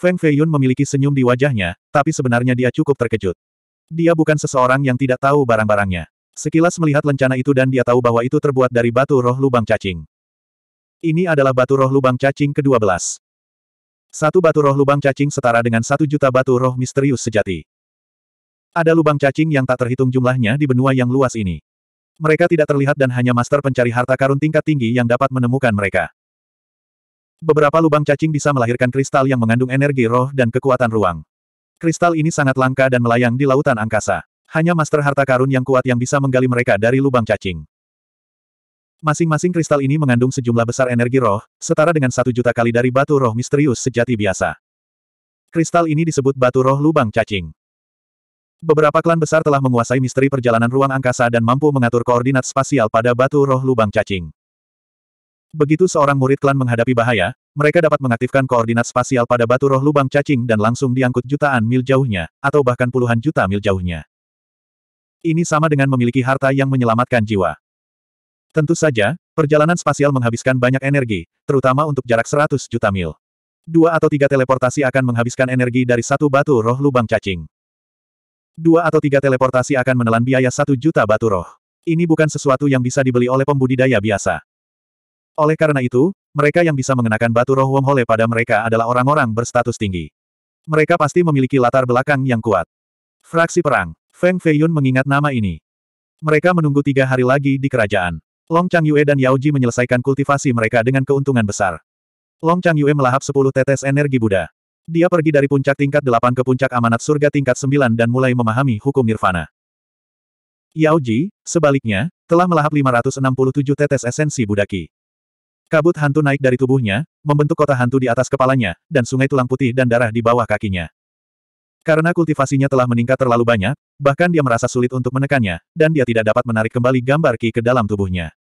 Feng Feiyun memiliki senyum di wajahnya, tapi sebenarnya dia cukup terkejut. Dia bukan seseorang yang tidak tahu barang-barangnya. Sekilas melihat lencana itu dan dia tahu bahwa itu terbuat dari batu roh lubang cacing. Ini adalah batu roh lubang cacing ke-12. Satu batu roh lubang cacing setara dengan satu juta batu roh misterius sejati. Ada lubang cacing yang tak terhitung jumlahnya di benua yang luas ini. Mereka tidak terlihat dan hanya master pencari harta karun tingkat tinggi yang dapat menemukan mereka. Beberapa lubang cacing bisa melahirkan kristal yang mengandung energi roh dan kekuatan ruang. Kristal ini sangat langka dan melayang di lautan angkasa. Hanya master harta karun yang kuat yang bisa menggali mereka dari lubang cacing. Masing-masing kristal ini mengandung sejumlah besar energi roh, setara dengan satu juta kali dari batu roh misterius sejati biasa. Kristal ini disebut batu roh lubang cacing. Beberapa klan besar telah menguasai misteri perjalanan ruang angkasa dan mampu mengatur koordinat spasial pada batu roh lubang cacing. Begitu seorang murid klan menghadapi bahaya, mereka dapat mengaktifkan koordinat spasial pada batu roh lubang cacing dan langsung diangkut jutaan mil jauhnya, atau bahkan puluhan juta mil jauhnya. Ini sama dengan memiliki harta yang menyelamatkan jiwa. Tentu saja, perjalanan spasial menghabiskan banyak energi, terutama untuk jarak 100 juta mil. Dua atau tiga teleportasi akan menghabiskan energi dari satu batu roh lubang cacing. Dua atau tiga teleportasi akan menelan biaya satu juta batu roh. Ini bukan sesuatu yang bisa dibeli oleh pembudidaya biasa. Oleh karena itu, mereka yang bisa mengenakan batu roh Wonghole pada mereka adalah orang-orang berstatus tinggi. Mereka pasti memiliki latar belakang yang kuat. Fraksi Perang, Feng Feiyun mengingat nama ini. Mereka menunggu tiga hari lagi di kerajaan. Long Chang Yue dan Yao Ji menyelesaikan kultivasi mereka dengan keuntungan besar. Long Chang Yue melahap sepuluh tetes energi Buddha. Dia pergi dari puncak tingkat delapan ke puncak amanat surga tingkat sembilan dan mulai memahami hukum nirvana. Yao Ji, sebaliknya, telah melahap lima ratus enam puluh tujuh tetes esensi Budaki. Kabut hantu naik dari tubuhnya, membentuk kota hantu di atas kepalanya, dan sungai tulang putih dan darah di bawah kakinya. Karena kultivasinya telah meningkat terlalu banyak, bahkan dia merasa sulit untuk menekannya, dan dia tidak dapat menarik kembali gambar Ki ke dalam tubuhnya.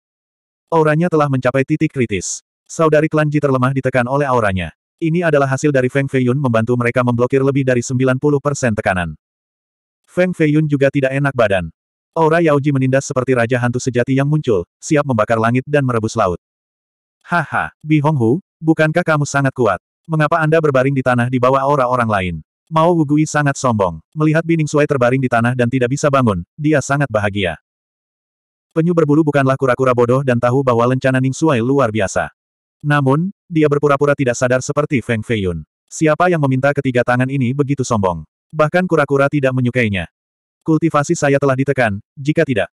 Auranya telah mencapai titik kritis. Saudari klan Ji terlemah ditekan oleh auranya. Ini adalah hasil dari Feng Feiyun membantu mereka memblokir lebih dari 90% tekanan. Feng Feiyun juga tidak enak badan. Aura Yao Ji menindas seperti raja hantu sejati yang muncul, siap membakar langit dan merebus laut. Haha, Bi Honghu, bukankah kamu sangat kuat? Mengapa Anda berbaring di tanah di bawah aura orang lain? Mao Wugui sangat sombong. Melihat Bining Suai terbaring di tanah dan tidak bisa bangun, dia sangat bahagia. Penyu berbulu bukanlah kura-kura bodoh dan tahu bahwa lencana Ning Sui luar biasa. Namun, dia berpura-pura tidak sadar seperti Feng Feiyun. Siapa yang meminta ketiga tangan ini begitu sombong? Bahkan kura-kura tidak menyukainya. Kultivasi saya telah ditekan, jika tidak,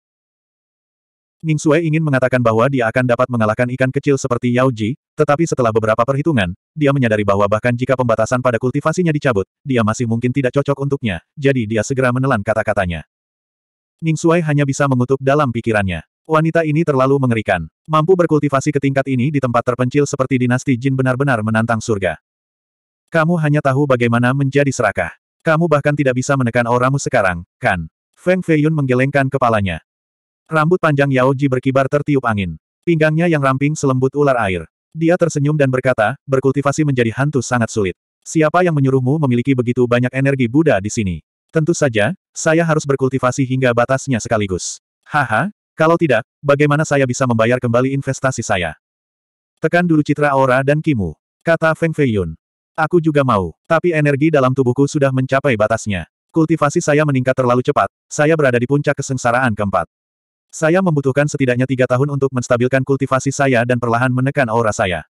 Ning Sue ingin mengatakan bahwa dia akan dapat mengalahkan ikan kecil seperti Yao Ji, tetapi setelah beberapa perhitungan, dia menyadari bahwa bahkan jika pembatasan pada kultivasinya dicabut, dia masih mungkin tidak cocok untuknya, jadi dia segera menelan kata-katanya. Ning Sue hanya bisa mengutuk dalam pikirannya. Wanita ini terlalu mengerikan. Mampu berkultivasi ke tingkat ini di tempat terpencil seperti dinasti Jin benar-benar menantang surga. Kamu hanya tahu bagaimana menjadi serakah. Kamu bahkan tidak bisa menekan orangmu sekarang, kan? Feng Feiyun menggelengkan kepalanya. Rambut panjang Yao Ji berkibar tertiup angin. Pinggangnya yang ramping selembut ular air. Dia tersenyum dan berkata, berkultivasi menjadi hantu sangat sulit. Siapa yang menyuruhmu memiliki begitu banyak energi Buddha di sini? Tentu saja, saya harus berkultivasi hingga batasnya sekaligus. Haha, kalau tidak, bagaimana saya bisa membayar kembali investasi saya? Tekan dulu citra aura dan kimu. Kata Feng Fei Yun. Aku juga mau, tapi energi dalam tubuhku sudah mencapai batasnya. Kultivasi saya meningkat terlalu cepat, saya berada di puncak kesengsaraan keempat. Saya membutuhkan setidaknya tiga tahun untuk menstabilkan kultivasi saya dan perlahan menekan aura saya.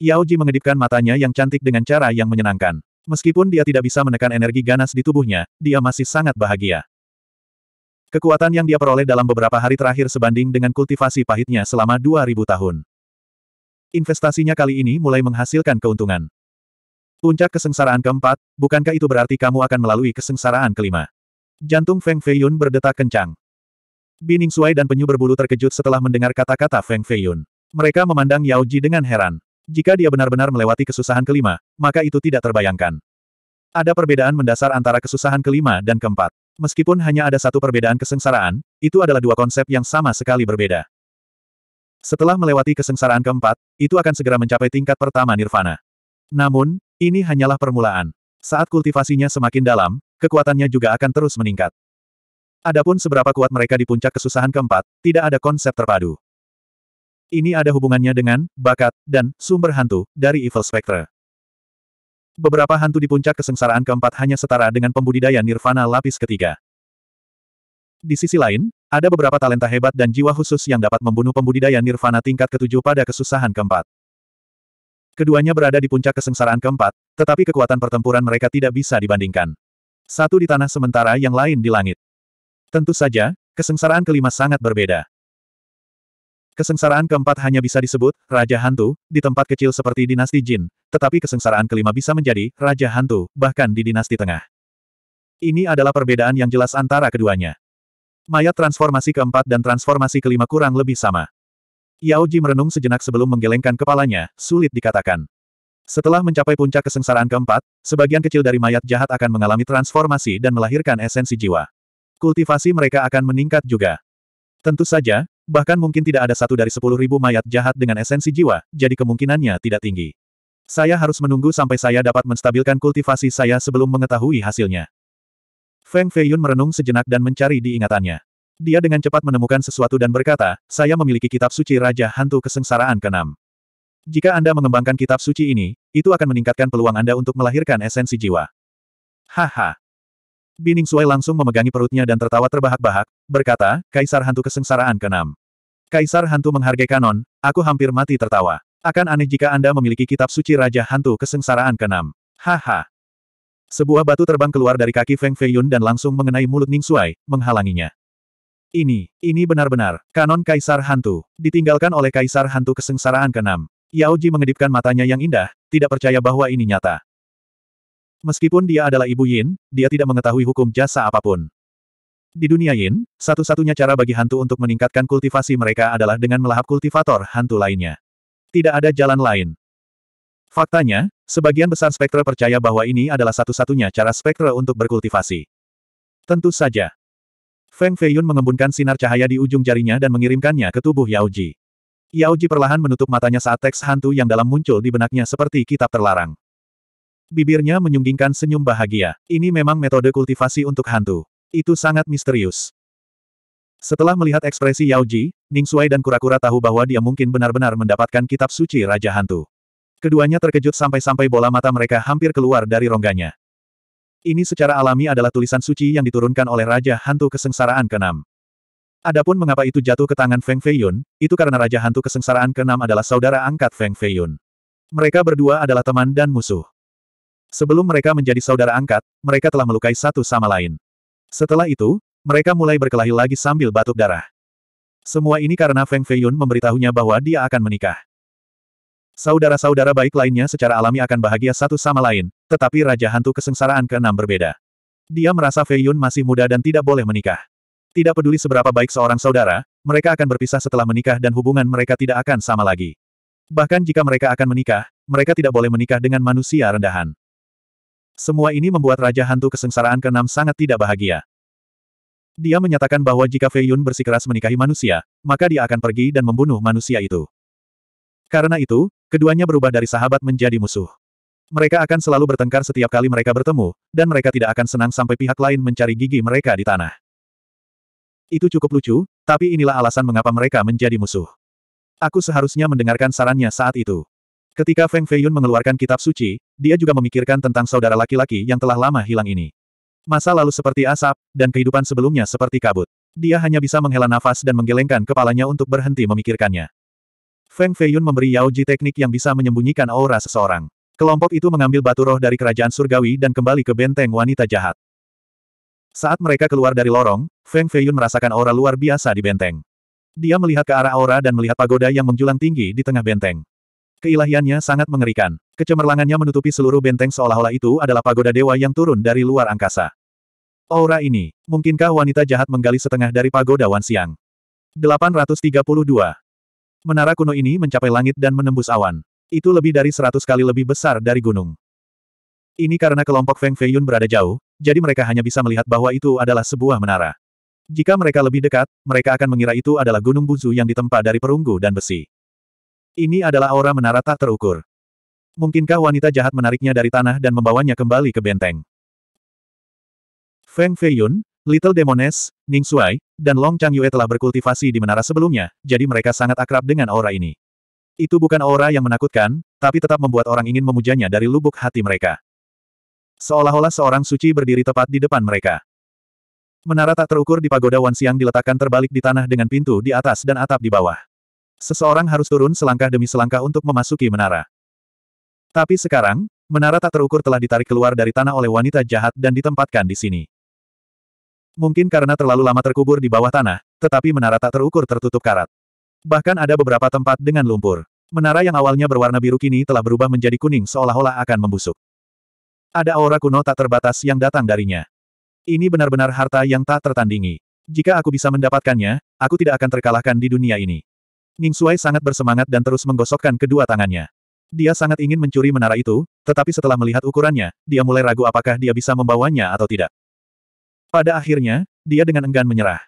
Yao Ji mengedipkan matanya yang cantik dengan cara yang menyenangkan. Meskipun dia tidak bisa menekan energi ganas di tubuhnya, dia masih sangat bahagia. Kekuatan yang dia peroleh dalam beberapa hari terakhir sebanding dengan kultivasi pahitnya selama 2000 tahun. Investasinya kali ini mulai menghasilkan keuntungan. Puncak kesengsaraan keempat, bukankah itu berarti kamu akan melalui kesengsaraan kelima? Jantung Feng Feiyun berdetak kencang. Bining Suai dan penyu berbulu terkejut setelah mendengar kata-kata Feng Feiyun. Mereka memandang Yao Ji dengan heran. Jika dia benar-benar melewati kesusahan kelima, maka itu tidak terbayangkan. Ada perbedaan mendasar antara kesusahan kelima dan keempat. Meskipun hanya ada satu perbedaan kesengsaraan, itu adalah dua konsep yang sama sekali berbeda. Setelah melewati kesengsaraan keempat, itu akan segera mencapai tingkat pertama nirvana. Namun, ini hanyalah permulaan. Saat kultivasinya semakin dalam, kekuatannya juga akan terus meningkat. Adapun seberapa kuat mereka di puncak kesusahan keempat, tidak ada konsep terpadu. Ini ada hubungannya dengan bakat dan sumber hantu dari Evil Spectre. Beberapa hantu di puncak kesengsaraan keempat hanya setara dengan pembudidaya nirvana lapis ketiga. Di sisi lain, ada beberapa talenta hebat dan jiwa khusus yang dapat membunuh pembudidaya nirvana tingkat ketujuh pada kesusahan keempat. Keduanya berada di puncak kesengsaraan keempat, tetapi kekuatan pertempuran mereka tidak bisa dibandingkan. Satu di tanah sementara yang lain di langit. Tentu saja, kesengsaraan kelima sangat berbeda. Kesengsaraan keempat hanya bisa disebut Raja Hantu di tempat kecil seperti dinasti Jin, tetapi kesengsaraan kelima bisa menjadi Raja Hantu bahkan di dinasti tengah. Ini adalah perbedaan yang jelas antara keduanya. Mayat transformasi keempat dan transformasi kelima kurang lebih sama. Yao Ji merenung sejenak sebelum menggelengkan kepalanya, sulit dikatakan. Setelah mencapai puncak kesengsaraan keempat, sebagian kecil dari mayat jahat akan mengalami transformasi dan melahirkan esensi jiwa. Kultivasi mereka akan meningkat juga. Tentu saja, bahkan mungkin tidak ada satu dari sepuluh ribu mayat jahat dengan esensi jiwa, jadi kemungkinannya tidak tinggi. Saya harus menunggu sampai saya dapat menstabilkan kultivasi saya sebelum mengetahui hasilnya. Feng Feiyun merenung sejenak dan mencari diingatannya. Dia dengan cepat menemukan sesuatu dan berkata, saya memiliki kitab suci Raja Hantu Kesengsaraan ke Jika Anda mengembangkan kitab suci ini, itu akan meningkatkan peluang Anda untuk melahirkan esensi jiwa. Haha, Bining Sui langsung memegangi perutnya dan tertawa terbahak-bahak, berkata, Kaisar Hantu Kesengsaraan ke-6. Kaisar Hantu menghargai kanon, aku hampir mati tertawa. Akan aneh jika Anda memiliki kitab suci Raja Hantu Kesengsaraan ke-6. Haha. Sebuah batu terbang keluar dari kaki Feng Feiyun dan langsung mengenai mulut Ning Suai, menghalanginya. Ini, ini benar-benar, kanon Kaisar Hantu, ditinggalkan oleh Kaisar Hantu Kesengsaraan ke-6. Yao Ji mengedipkan matanya yang indah, tidak percaya bahwa ini nyata. Meskipun dia adalah ibu Yin, dia tidak mengetahui hukum jasa apapun. Di dunia Yin, satu-satunya cara bagi hantu untuk meningkatkan kultivasi mereka adalah dengan melahap kultivator hantu lainnya. Tidak ada jalan lain. Faktanya, sebagian besar spektra percaya bahwa ini adalah satu-satunya cara spektra untuk berkultivasi. Tentu saja. Feng Feiyun mengembunkan sinar cahaya di ujung jarinya dan mengirimkannya ke tubuh Yao Ji. Yao Ji perlahan menutup matanya saat teks hantu yang dalam muncul di benaknya seperti kitab terlarang. Bibirnya menyunggingkan senyum bahagia. Ini memang metode kultivasi untuk hantu. Itu sangat misterius. Setelah melihat ekspresi Yao Ji, Ning Suai dan kura-kura tahu bahwa dia mungkin benar-benar mendapatkan kitab suci Raja Hantu. Keduanya terkejut sampai-sampai bola mata mereka hampir keluar dari rongganya. Ini secara alami adalah tulisan suci yang diturunkan oleh Raja Hantu Kesengsaraan ke-6. Adapun mengapa itu jatuh ke tangan Feng Feiyun, itu karena Raja Hantu Kesengsaraan ke-6 adalah saudara angkat Feng Feiyun. Mereka berdua adalah teman dan musuh. Sebelum mereka menjadi saudara angkat, mereka telah melukai satu sama lain. Setelah itu, mereka mulai berkelahi lagi sambil batuk darah. Semua ini karena Feng Feiyun memberitahunya bahwa dia akan menikah. Saudara-saudara baik lainnya secara alami akan bahagia satu sama lain, tetapi Raja Hantu Kesengsaraan keenam berbeda. Dia merasa Feiyun masih muda dan tidak boleh menikah. Tidak peduli seberapa baik seorang saudara, mereka akan berpisah setelah menikah dan hubungan mereka tidak akan sama lagi. Bahkan jika mereka akan menikah, mereka tidak boleh menikah dengan manusia rendahan. Semua ini membuat Raja Hantu Kesengsaraan ke-6 sangat tidak bahagia. Dia menyatakan bahwa jika Fei Yun bersikeras menikahi manusia, maka dia akan pergi dan membunuh manusia itu. Karena itu, keduanya berubah dari sahabat menjadi musuh. Mereka akan selalu bertengkar setiap kali mereka bertemu, dan mereka tidak akan senang sampai pihak lain mencari gigi mereka di tanah. Itu cukup lucu, tapi inilah alasan mengapa mereka menjadi musuh. Aku seharusnya mendengarkan sarannya saat itu. Ketika Feng Feiyun mengeluarkan kitab suci, dia juga memikirkan tentang saudara laki-laki yang telah lama hilang ini. Masa lalu seperti asap, dan kehidupan sebelumnya seperti kabut. Dia hanya bisa menghela nafas dan menggelengkan kepalanya untuk berhenti memikirkannya. Feng Feiyun memberi Yao Ji teknik yang bisa menyembunyikan aura seseorang. Kelompok itu mengambil batu roh dari kerajaan surgawi dan kembali ke benteng wanita jahat. Saat mereka keluar dari lorong, Feng Feiyun merasakan aura luar biasa di benteng. Dia melihat ke arah aura dan melihat pagoda yang menjulang tinggi di tengah benteng. Keilahiannya sangat mengerikan. Kecemerlangannya menutupi seluruh benteng seolah-olah itu adalah pagoda dewa yang turun dari luar angkasa. Aura ini, mungkinkah wanita jahat menggali setengah dari pagoda wan siang? 832. Menara kuno ini mencapai langit dan menembus awan. Itu lebih dari seratus kali lebih besar dari gunung. Ini karena kelompok Feng Feiyun berada jauh, jadi mereka hanya bisa melihat bahwa itu adalah sebuah menara. Jika mereka lebih dekat, mereka akan mengira itu adalah gunung buzu yang ditempa dari perunggu dan besi. Ini adalah aura menara tak terukur. Mungkinkah wanita jahat menariknya dari tanah dan membawanya kembali ke benteng? Feng Feiyun, Little Demoness, Ning Shuai, dan Long Chang Yue telah berkultivasi di menara sebelumnya, jadi mereka sangat akrab dengan aura ini. Itu bukan aura yang menakutkan, tapi tetap membuat orang ingin memujanya dari lubuk hati mereka. Seolah-olah seorang suci berdiri tepat di depan mereka. Menara tak terukur di pagoda Wanxiang diletakkan terbalik di tanah dengan pintu di atas dan atap di bawah. Seseorang harus turun selangkah demi selangkah untuk memasuki menara. Tapi sekarang, menara tak terukur telah ditarik keluar dari tanah oleh wanita jahat dan ditempatkan di sini. Mungkin karena terlalu lama terkubur di bawah tanah, tetapi menara tak terukur tertutup karat. Bahkan ada beberapa tempat dengan lumpur. Menara yang awalnya berwarna biru kini telah berubah menjadi kuning seolah-olah akan membusuk. Ada aura kuno tak terbatas yang datang darinya. Ini benar-benar harta yang tak tertandingi. Jika aku bisa mendapatkannya, aku tidak akan terkalahkan di dunia ini. Ning Suai sangat bersemangat dan terus menggosokkan kedua tangannya. Dia sangat ingin mencuri menara itu, tetapi setelah melihat ukurannya, dia mulai ragu apakah dia bisa membawanya atau tidak. Pada akhirnya, dia dengan enggan menyerah.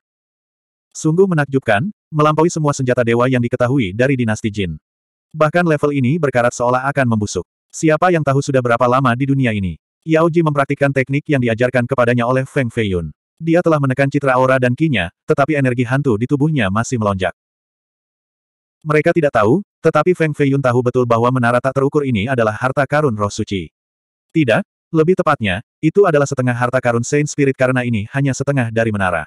Sungguh menakjubkan, melampaui semua senjata dewa yang diketahui dari dinasti Jin. Bahkan level ini berkarat seolah akan membusuk. Siapa yang tahu sudah berapa lama di dunia ini? Yao Ji mempraktikkan teknik yang diajarkan kepadanya oleh Feng Feiyun. Dia telah menekan citra aura dan kinya, tetapi energi hantu di tubuhnya masih melonjak. Mereka tidak tahu, tetapi Feng Fei Yun tahu betul bahwa menara tak terukur ini adalah harta karun roh suci. Tidak, lebih tepatnya, itu adalah setengah harta karun Saint Spirit karena ini hanya setengah dari menara.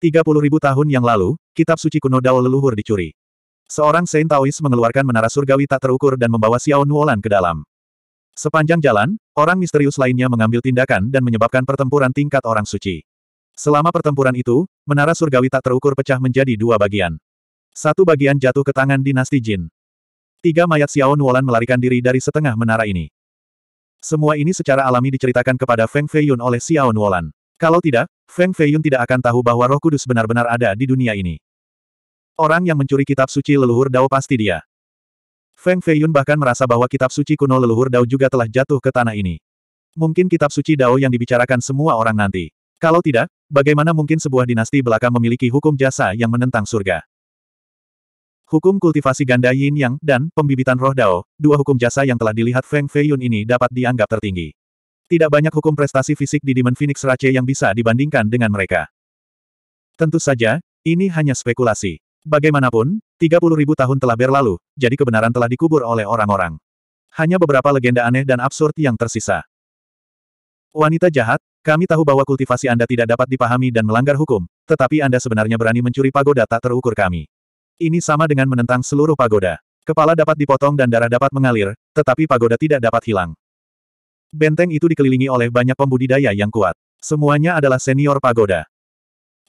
30.000 tahun yang lalu, kitab suci kuno Dao leluhur dicuri. Seorang Saint Taois mengeluarkan menara surgawi tak terukur dan membawa Xiao Nuolan ke dalam. Sepanjang jalan, orang misterius lainnya mengambil tindakan dan menyebabkan pertempuran tingkat orang suci. Selama pertempuran itu, menara surgawi tak terukur pecah menjadi dua bagian. Satu bagian jatuh ke tangan dinasti Jin. Tiga mayat Xiao Nuolan melarikan diri dari setengah menara ini. Semua ini secara alami diceritakan kepada Feng Feiyun oleh Xiao Nuolan. Kalau tidak, Feng Feiyun tidak akan tahu bahwa roh kudus benar-benar ada di dunia ini. Orang yang mencuri kitab suci leluhur Dao pasti dia. Feng Feiyun bahkan merasa bahwa kitab suci kuno leluhur Dao juga telah jatuh ke tanah ini. Mungkin kitab suci Dao yang dibicarakan semua orang nanti. Kalau tidak, bagaimana mungkin sebuah dinasti belaka memiliki hukum jasa yang menentang surga? Hukum kultivasi ganda yin yang, dan, pembibitan roh dao, dua hukum jasa yang telah dilihat Feng Feiyun ini dapat dianggap tertinggi. Tidak banyak hukum prestasi fisik di Demon Phoenix Rache yang bisa dibandingkan dengan mereka. Tentu saja, ini hanya spekulasi. Bagaimanapun, 30 tahun telah berlalu, jadi kebenaran telah dikubur oleh orang-orang. Hanya beberapa legenda aneh dan absurd yang tersisa. Wanita jahat, kami tahu bahwa kultivasi Anda tidak dapat dipahami dan melanggar hukum, tetapi Anda sebenarnya berani mencuri pagoda tak terukur kami. Ini sama dengan menentang seluruh pagoda. Kepala dapat dipotong dan darah dapat mengalir, tetapi pagoda tidak dapat hilang. Benteng itu dikelilingi oleh banyak pembudidaya yang kuat. Semuanya adalah senior pagoda.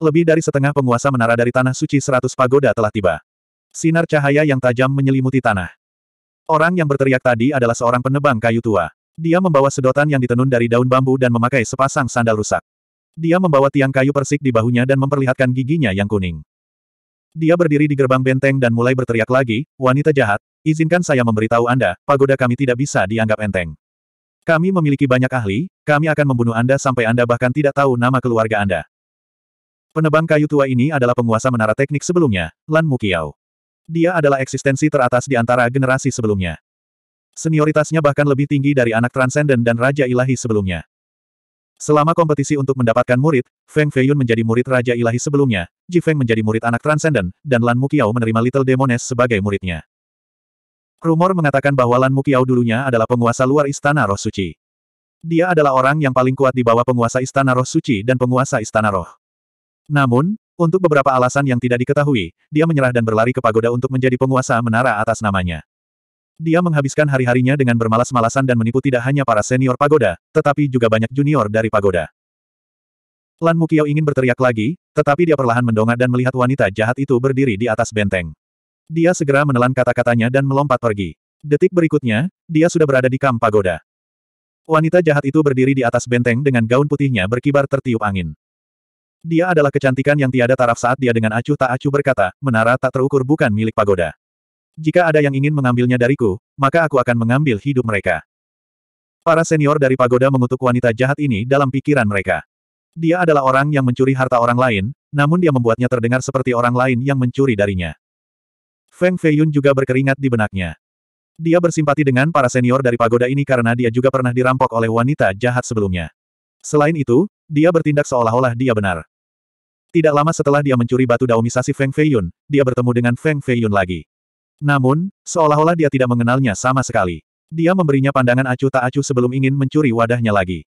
Lebih dari setengah penguasa menara dari Tanah Suci 100 pagoda telah tiba. Sinar cahaya yang tajam menyelimuti tanah. Orang yang berteriak tadi adalah seorang penebang kayu tua. Dia membawa sedotan yang ditenun dari daun bambu dan memakai sepasang sandal rusak. Dia membawa tiang kayu persik di bahunya dan memperlihatkan giginya yang kuning. Dia berdiri di gerbang benteng dan mulai berteriak lagi, wanita jahat, izinkan saya memberitahu Anda, pagoda kami tidak bisa dianggap enteng. Kami memiliki banyak ahli, kami akan membunuh Anda sampai Anda bahkan tidak tahu nama keluarga Anda. Penebang kayu tua ini adalah penguasa menara teknik sebelumnya, Lan Mukiao. Dia adalah eksistensi teratas di antara generasi sebelumnya. Senioritasnya bahkan lebih tinggi dari anak transenden dan Raja Ilahi sebelumnya. Selama kompetisi untuk mendapatkan murid, Feng Feiyun menjadi murid Raja Ilahi sebelumnya, Ji Feng menjadi murid anak Transcendent, dan Lan Mukiao menerima Little Demones sebagai muridnya. Rumor mengatakan bahwa Lan Mukiao dulunya adalah penguasa luar Istana Roh Suci. Dia adalah orang yang paling kuat di bawah penguasa Istana Roh Suci dan penguasa Istana Roh. Namun, untuk beberapa alasan yang tidak diketahui, dia menyerah dan berlari ke pagoda untuk menjadi penguasa menara atas namanya. Dia menghabiskan hari-harinya dengan bermalas-malasan dan menipu tidak hanya para senior pagoda, tetapi juga banyak junior dari pagoda. Lan Mukiao ingin berteriak lagi, tetapi dia perlahan mendongak dan melihat wanita jahat itu berdiri di atas benteng. Dia segera menelan kata-katanya dan melompat pergi. Detik berikutnya, dia sudah berada di kamp pagoda. Wanita jahat itu berdiri di atas benteng dengan gaun putihnya berkibar tertiup angin. Dia adalah kecantikan yang tiada taraf saat dia dengan acuh tak acuh berkata, menara tak terukur bukan milik pagoda. Jika ada yang ingin mengambilnya dariku, maka aku akan mengambil hidup mereka. Para senior dari pagoda mengutuk wanita jahat ini dalam pikiran mereka. Dia adalah orang yang mencuri harta orang lain, namun dia membuatnya terdengar seperti orang lain yang mencuri darinya. Feng Feiyun juga berkeringat di benaknya. Dia bersimpati dengan para senior dari pagoda ini karena dia juga pernah dirampok oleh wanita jahat sebelumnya. Selain itu, dia bertindak seolah-olah dia benar. Tidak lama setelah dia mencuri batu daumisasi Feng Feiyun, dia bertemu dengan Feng Feiyun lagi. Namun, seolah-olah dia tidak mengenalnya sama sekali. Dia memberinya pandangan acuh tak acuh sebelum ingin mencuri wadahnya lagi.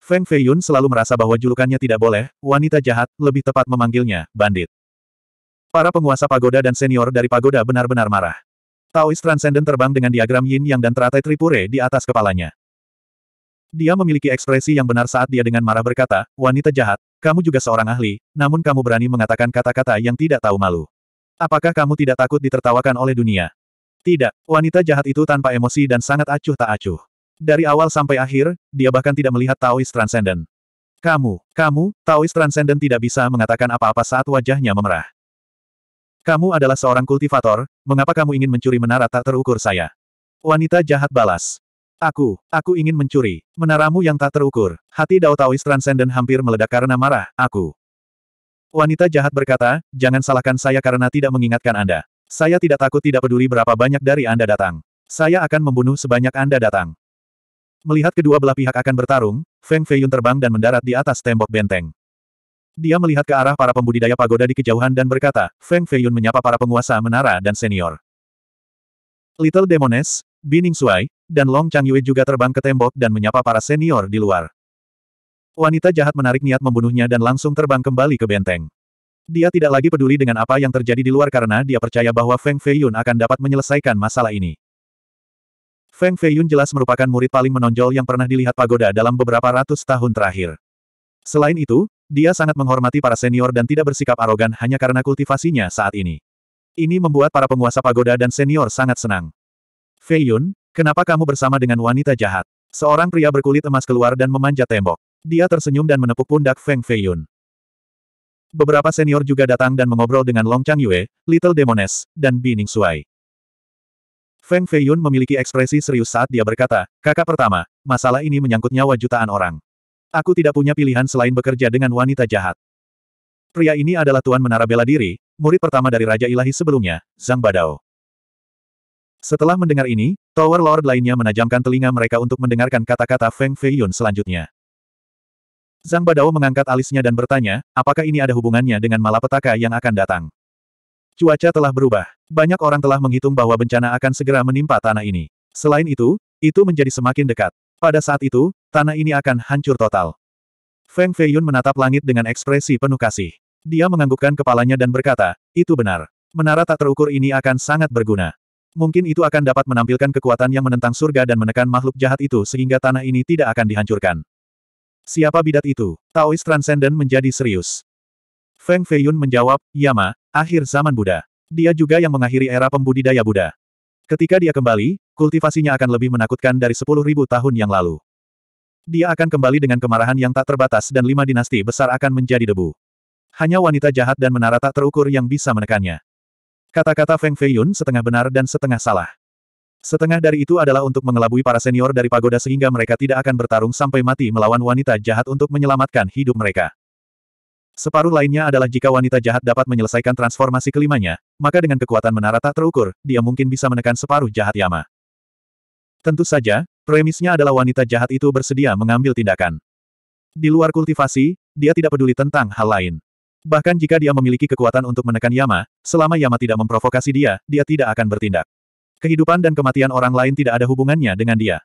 Feng Feiyun selalu merasa bahwa julukannya tidak boleh, wanita jahat, lebih tepat memanggilnya, bandit. Para penguasa pagoda dan senior dari pagoda benar-benar marah. Taoist Transcendent terbang dengan diagram yin yang dan teratai tripure di atas kepalanya. Dia memiliki ekspresi yang benar saat dia dengan marah berkata, wanita jahat, kamu juga seorang ahli, namun kamu berani mengatakan kata-kata yang tidak tahu malu. Apakah kamu tidak takut ditertawakan oleh dunia? Tidak, wanita jahat itu tanpa emosi dan sangat acuh tak acuh. Dari awal sampai akhir, dia bahkan tidak melihat Taoist Transcendent. Kamu, kamu, Taoist Transcendent tidak bisa mengatakan apa-apa saat wajahnya memerah. Kamu adalah seorang kultivator, mengapa kamu ingin mencuri menara tak terukur saya? Wanita jahat balas. Aku, aku ingin mencuri, menaramu yang tak terukur. Hati Dao Taoist Transcendent hampir meledak karena marah, aku. Wanita jahat berkata, jangan salahkan saya karena tidak mengingatkan Anda. Saya tidak takut tidak peduli berapa banyak dari Anda datang. Saya akan membunuh sebanyak Anda datang. Melihat kedua belah pihak akan bertarung, Feng Feiyun terbang dan mendarat di atas tembok benteng. Dia melihat ke arah para pembudidaya pagoda di kejauhan dan berkata, Feng Feiyun menyapa para penguasa menara dan senior. Little Demones, Bining Suai, dan Long Chang Yue juga terbang ke tembok dan menyapa para senior di luar. Wanita jahat menarik niat membunuhnya dan langsung terbang kembali ke benteng. Dia tidak lagi peduli dengan apa yang terjadi di luar karena dia percaya bahwa Feng Feiyun akan dapat menyelesaikan masalah ini. Feng Feiyun jelas merupakan murid paling menonjol yang pernah dilihat pagoda dalam beberapa ratus tahun terakhir. Selain itu, dia sangat menghormati para senior dan tidak bersikap arogan hanya karena kultivasinya saat ini. Ini membuat para penguasa pagoda dan senior sangat senang. Feiyun, kenapa kamu bersama dengan wanita jahat? Seorang pria berkulit emas keluar dan memanjat tembok. Dia tersenyum dan menepuk pundak Feng Feiyun. Beberapa senior juga datang dan mengobrol dengan Long Chang Yue, Little Demoness, dan Bining Suai. Feng Feiyun memiliki ekspresi serius saat dia berkata, kakak pertama, masalah ini menyangkut nyawa jutaan orang. Aku tidak punya pilihan selain bekerja dengan wanita jahat. Pria ini adalah Tuan Menara Bela Diri, murid pertama dari Raja Ilahi sebelumnya, Zhang Badao. Setelah mendengar ini, Tower Lord lainnya menajamkan telinga mereka untuk mendengarkan kata-kata Feng Feiyun selanjutnya. Zhang Badao mengangkat alisnya dan bertanya, apakah ini ada hubungannya dengan malapetaka yang akan datang? Cuaca telah berubah. Banyak orang telah menghitung bahwa bencana akan segera menimpa tanah ini. Selain itu, itu menjadi semakin dekat. Pada saat itu, tanah ini akan hancur total. Feng Feiyun menatap langit dengan ekspresi penuh kasih. Dia menganggukkan kepalanya dan berkata, itu benar. Menara tak terukur ini akan sangat berguna. Mungkin itu akan dapat menampilkan kekuatan yang menentang surga dan menekan makhluk jahat itu sehingga tanah ini tidak akan dihancurkan. Siapa bidat itu? Taois Transcendent menjadi serius. Feng Feiyun menjawab, Yama, akhir zaman Buddha. Dia juga yang mengakhiri era pembudidaya Buddha. Ketika dia kembali, kultivasinya akan lebih menakutkan dari 10.000 tahun yang lalu. Dia akan kembali dengan kemarahan yang tak terbatas dan lima dinasti besar akan menjadi debu. Hanya wanita jahat dan menara tak terukur yang bisa menekannya. Kata-kata Feng Feiyun setengah benar dan setengah salah. Setengah dari itu adalah untuk mengelabui para senior dari pagoda sehingga mereka tidak akan bertarung sampai mati melawan wanita jahat untuk menyelamatkan hidup mereka. Separuh lainnya adalah jika wanita jahat dapat menyelesaikan transformasi kelimanya, maka dengan kekuatan menara tak terukur, dia mungkin bisa menekan separuh jahat Yama. Tentu saja, premisnya adalah wanita jahat itu bersedia mengambil tindakan. Di luar kultivasi, dia tidak peduli tentang hal lain. Bahkan jika dia memiliki kekuatan untuk menekan Yama, selama Yama tidak memprovokasi dia, dia tidak akan bertindak. Kehidupan dan kematian orang lain tidak ada hubungannya dengan dia.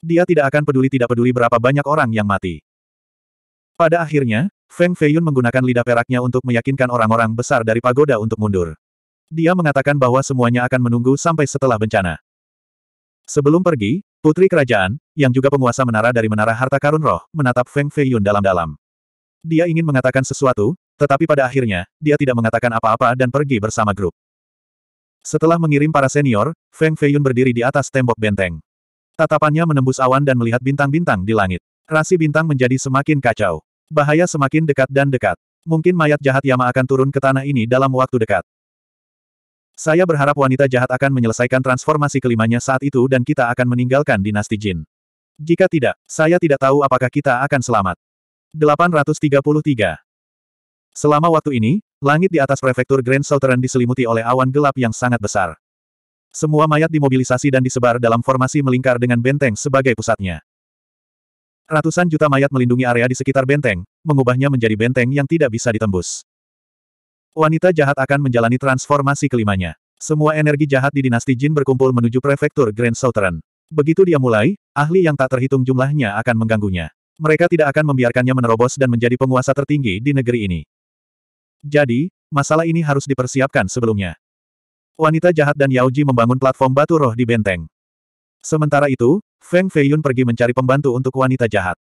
Dia tidak akan peduli tidak peduli berapa banyak orang yang mati. Pada akhirnya, Feng Feiyun menggunakan lidah peraknya untuk meyakinkan orang-orang besar dari pagoda untuk mundur. Dia mengatakan bahwa semuanya akan menunggu sampai setelah bencana. Sebelum pergi, putri kerajaan, yang juga penguasa menara dari menara harta karun roh, menatap Feng Feiyun dalam-dalam. Dia ingin mengatakan sesuatu, tetapi pada akhirnya, dia tidak mengatakan apa-apa dan pergi bersama grup. Setelah mengirim para senior, Feng Feiyun berdiri di atas tembok benteng. Tatapannya menembus awan dan melihat bintang-bintang di langit. Rasi bintang menjadi semakin kacau. Bahaya semakin dekat dan dekat. Mungkin mayat jahat Yama akan turun ke tanah ini dalam waktu dekat. Saya berharap wanita jahat akan menyelesaikan transformasi kelimanya saat itu dan kita akan meninggalkan dinasti Jin. Jika tidak, saya tidak tahu apakah kita akan selamat. 833. Selama waktu ini, langit di atas prefektur Grand Southern diselimuti oleh awan gelap yang sangat besar. Semua mayat dimobilisasi dan disebar dalam formasi melingkar dengan benteng sebagai pusatnya. Ratusan juta mayat melindungi area di sekitar benteng, mengubahnya menjadi benteng yang tidak bisa ditembus. Wanita jahat akan menjalani transformasi kelimanya. Semua energi jahat di dinasti Jin berkumpul menuju prefektur Grand Southern. Begitu dia mulai, ahli yang tak terhitung jumlahnya akan mengganggunya. Mereka tidak akan membiarkannya menerobos dan menjadi penguasa tertinggi di negeri ini. Jadi, masalah ini harus dipersiapkan sebelumnya. Wanita jahat dan Yao Ji membangun platform batu roh di benteng. Sementara itu, Feng Feiyun pergi mencari pembantu untuk wanita jahat.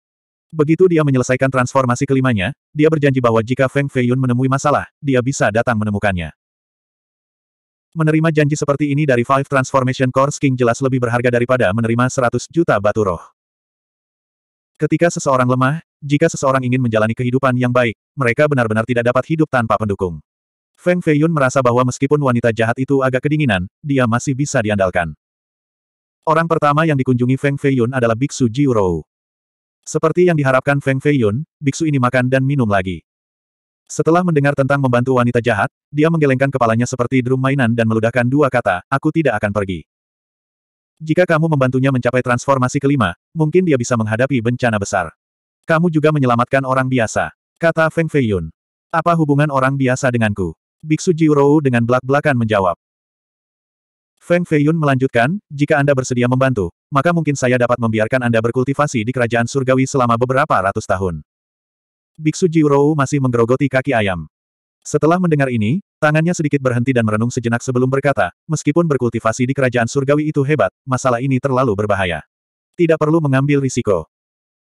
Begitu dia menyelesaikan transformasi kelimanya, dia berjanji bahwa jika Feng Feiyun menemui masalah, dia bisa datang menemukannya. Menerima janji seperti ini dari Five Transformation Core King jelas lebih berharga daripada menerima 100 juta batu roh. Ketika seseorang lemah, jika seseorang ingin menjalani kehidupan yang baik, mereka benar-benar tidak dapat hidup tanpa pendukung. Feng Feiyun merasa bahwa meskipun wanita jahat itu agak kedinginan, dia masih bisa diandalkan. Orang pertama yang dikunjungi Feng Feiyun adalah Biksu Jiurou. Seperti yang diharapkan Feng Feiyun, biksu ini makan dan minum lagi. Setelah mendengar tentang membantu wanita jahat, dia menggelengkan kepalanya seperti drum mainan dan meludahkan dua kata, aku tidak akan pergi. Jika kamu membantunya mencapai transformasi kelima, mungkin dia bisa menghadapi bencana besar. Kamu juga menyelamatkan orang biasa. Kata Feng Feiyun. Apa hubungan orang biasa denganku? Biksu Jiurou dengan belak-belakan menjawab. Feng Feiyun melanjutkan, jika Anda bersedia membantu, maka mungkin saya dapat membiarkan Anda berkultivasi di kerajaan surgawi selama beberapa ratus tahun. Biksu Jiurou masih menggerogoti kaki ayam. Setelah mendengar ini, tangannya sedikit berhenti dan merenung sejenak sebelum berkata, meskipun berkultivasi di kerajaan surgawi itu hebat, masalah ini terlalu berbahaya. Tidak perlu mengambil risiko.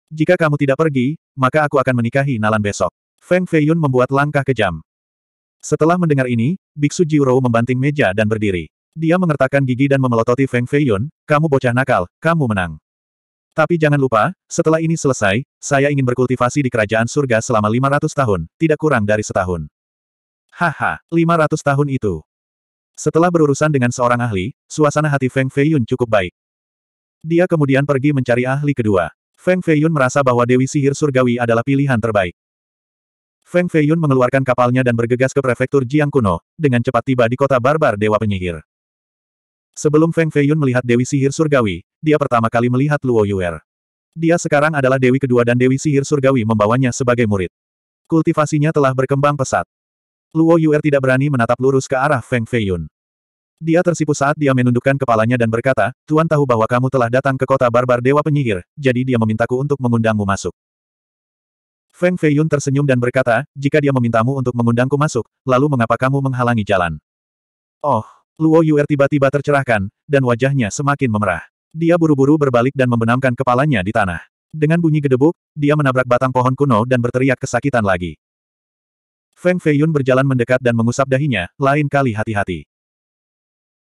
Jika kamu tidak pergi, maka aku akan menikahi Nalan besok. Feng Feiyun membuat langkah kejam. Setelah mendengar ini, Biksu Jiurou membanting meja dan berdiri. Dia mengertakkan gigi dan memelototi Feng Feiyun, kamu bocah nakal, kamu menang. Tapi jangan lupa, setelah ini selesai, saya ingin berkultivasi di kerajaan surga selama 500 tahun, tidak kurang dari setahun. Haha, 500 tahun itu. Setelah berurusan dengan seorang ahli, suasana hati Feng Feiyun cukup baik. Dia kemudian pergi mencari ahli kedua. Feng Feiyun merasa bahwa Dewi Sihir Surgawi adalah pilihan terbaik. Feng Feiyun mengeluarkan kapalnya dan bergegas ke prefektur Jiang Kuno, dengan cepat tiba di kota barbar Dewa Penyihir. Sebelum Feng Feiyun melihat Dewi Sihir Surgawi, dia pertama kali melihat Luo Yuer. Dia sekarang adalah Dewi kedua dan Dewi Sihir Surgawi membawanya sebagai murid. Kultivasinya telah berkembang pesat. Luo Yuer tidak berani menatap lurus ke arah Feng Feiyun. Dia tersipu saat dia menundukkan kepalanya dan berkata, Tuan tahu bahwa kamu telah datang ke kota barbar Dewa Penyihir, jadi dia memintaku untuk mengundangmu masuk. Feng Feiyun tersenyum dan berkata, jika dia memintamu untuk mengundangku masuk, lalu mengapa kamu menghalangi jalan? Oh, Luo Yuer tiba-tiba tercerahkan, dan wajahnya semakin memerah. Dia buru-buru berbalik dan membenamkan kepalanya di tanah. Dengan bunyi gedebuk, dia menabrak batang pohon kuno dan berteriak kesakitan lagi. Feng Feiyun berjalan mendekat dan mengusap dahinya, lain kali hati-hati.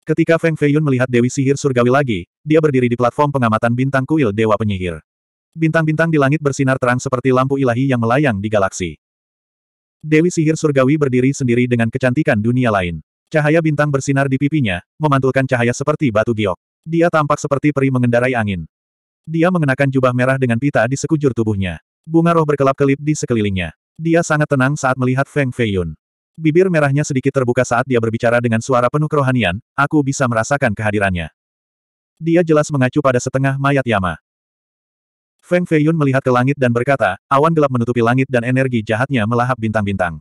Ketika Feng Feiyun melihat Dewi Sihir Surgawi lagi, dia berdiri di platform pengamatan bintang kuil Dewa Penyihir. Bintang-bintang di langit bersinar terang seperti lampu ilahi yang melayang di galaksi. Dewi Sihir Surgawi berdiri sendiri dengan kecantikan dunia lain. Cahaya bintang bersinar di pipinya, memantulkan cahaya seperti batu giok. Dia tampak seperti peri mengendarai angin. Dia mengenakan jubah merah dengan pita di sekujur tubuhnya. Bunga roh berkelap-kelip di sekelilingnya. Dia sangat tenang saat melihat Feng Feiyun. Bibir merahnya sedikit terbuka saat dia berbicara dengan suara penuh kerohanian, aku bisa merasakan kehadirannya. Dia jelas mengacu pada setengah mayat Yama. Feng Feiyun melihat ke langit dan berkata, awan gelap menutupi langit dan energi jahatnya melahap bintang-bintang.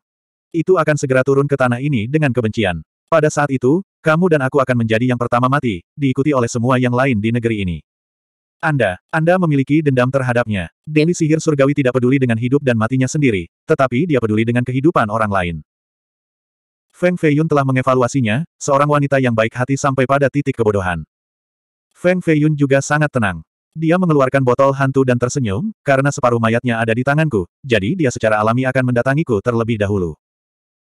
Itu akan segera turun ke tanah ini dengan kebencian. Pada saat itu, kamu dan aku akan menjadi yang pertama mati, diikuti oleh semua yang lain di negeri ini. Anda, Anda memiliki dendam terhadapnya. Dewi sihir surgawi tidak peduli dengan hidup dan matinya sendiri, tetapi dia peduli dengan kehidupan orang lain. Feng Feiyun telah mengevaluasinya, seorang wanita yang baik hati sampai pada titik kebodohan. Feng Feiyun juga sangat tenang. Dia mengeluarkan botol hantu dan tersenyum, karena separuh mayatnya ada di tanganku, jadi dia secara alami akan mendatangiku terlebih dahulu.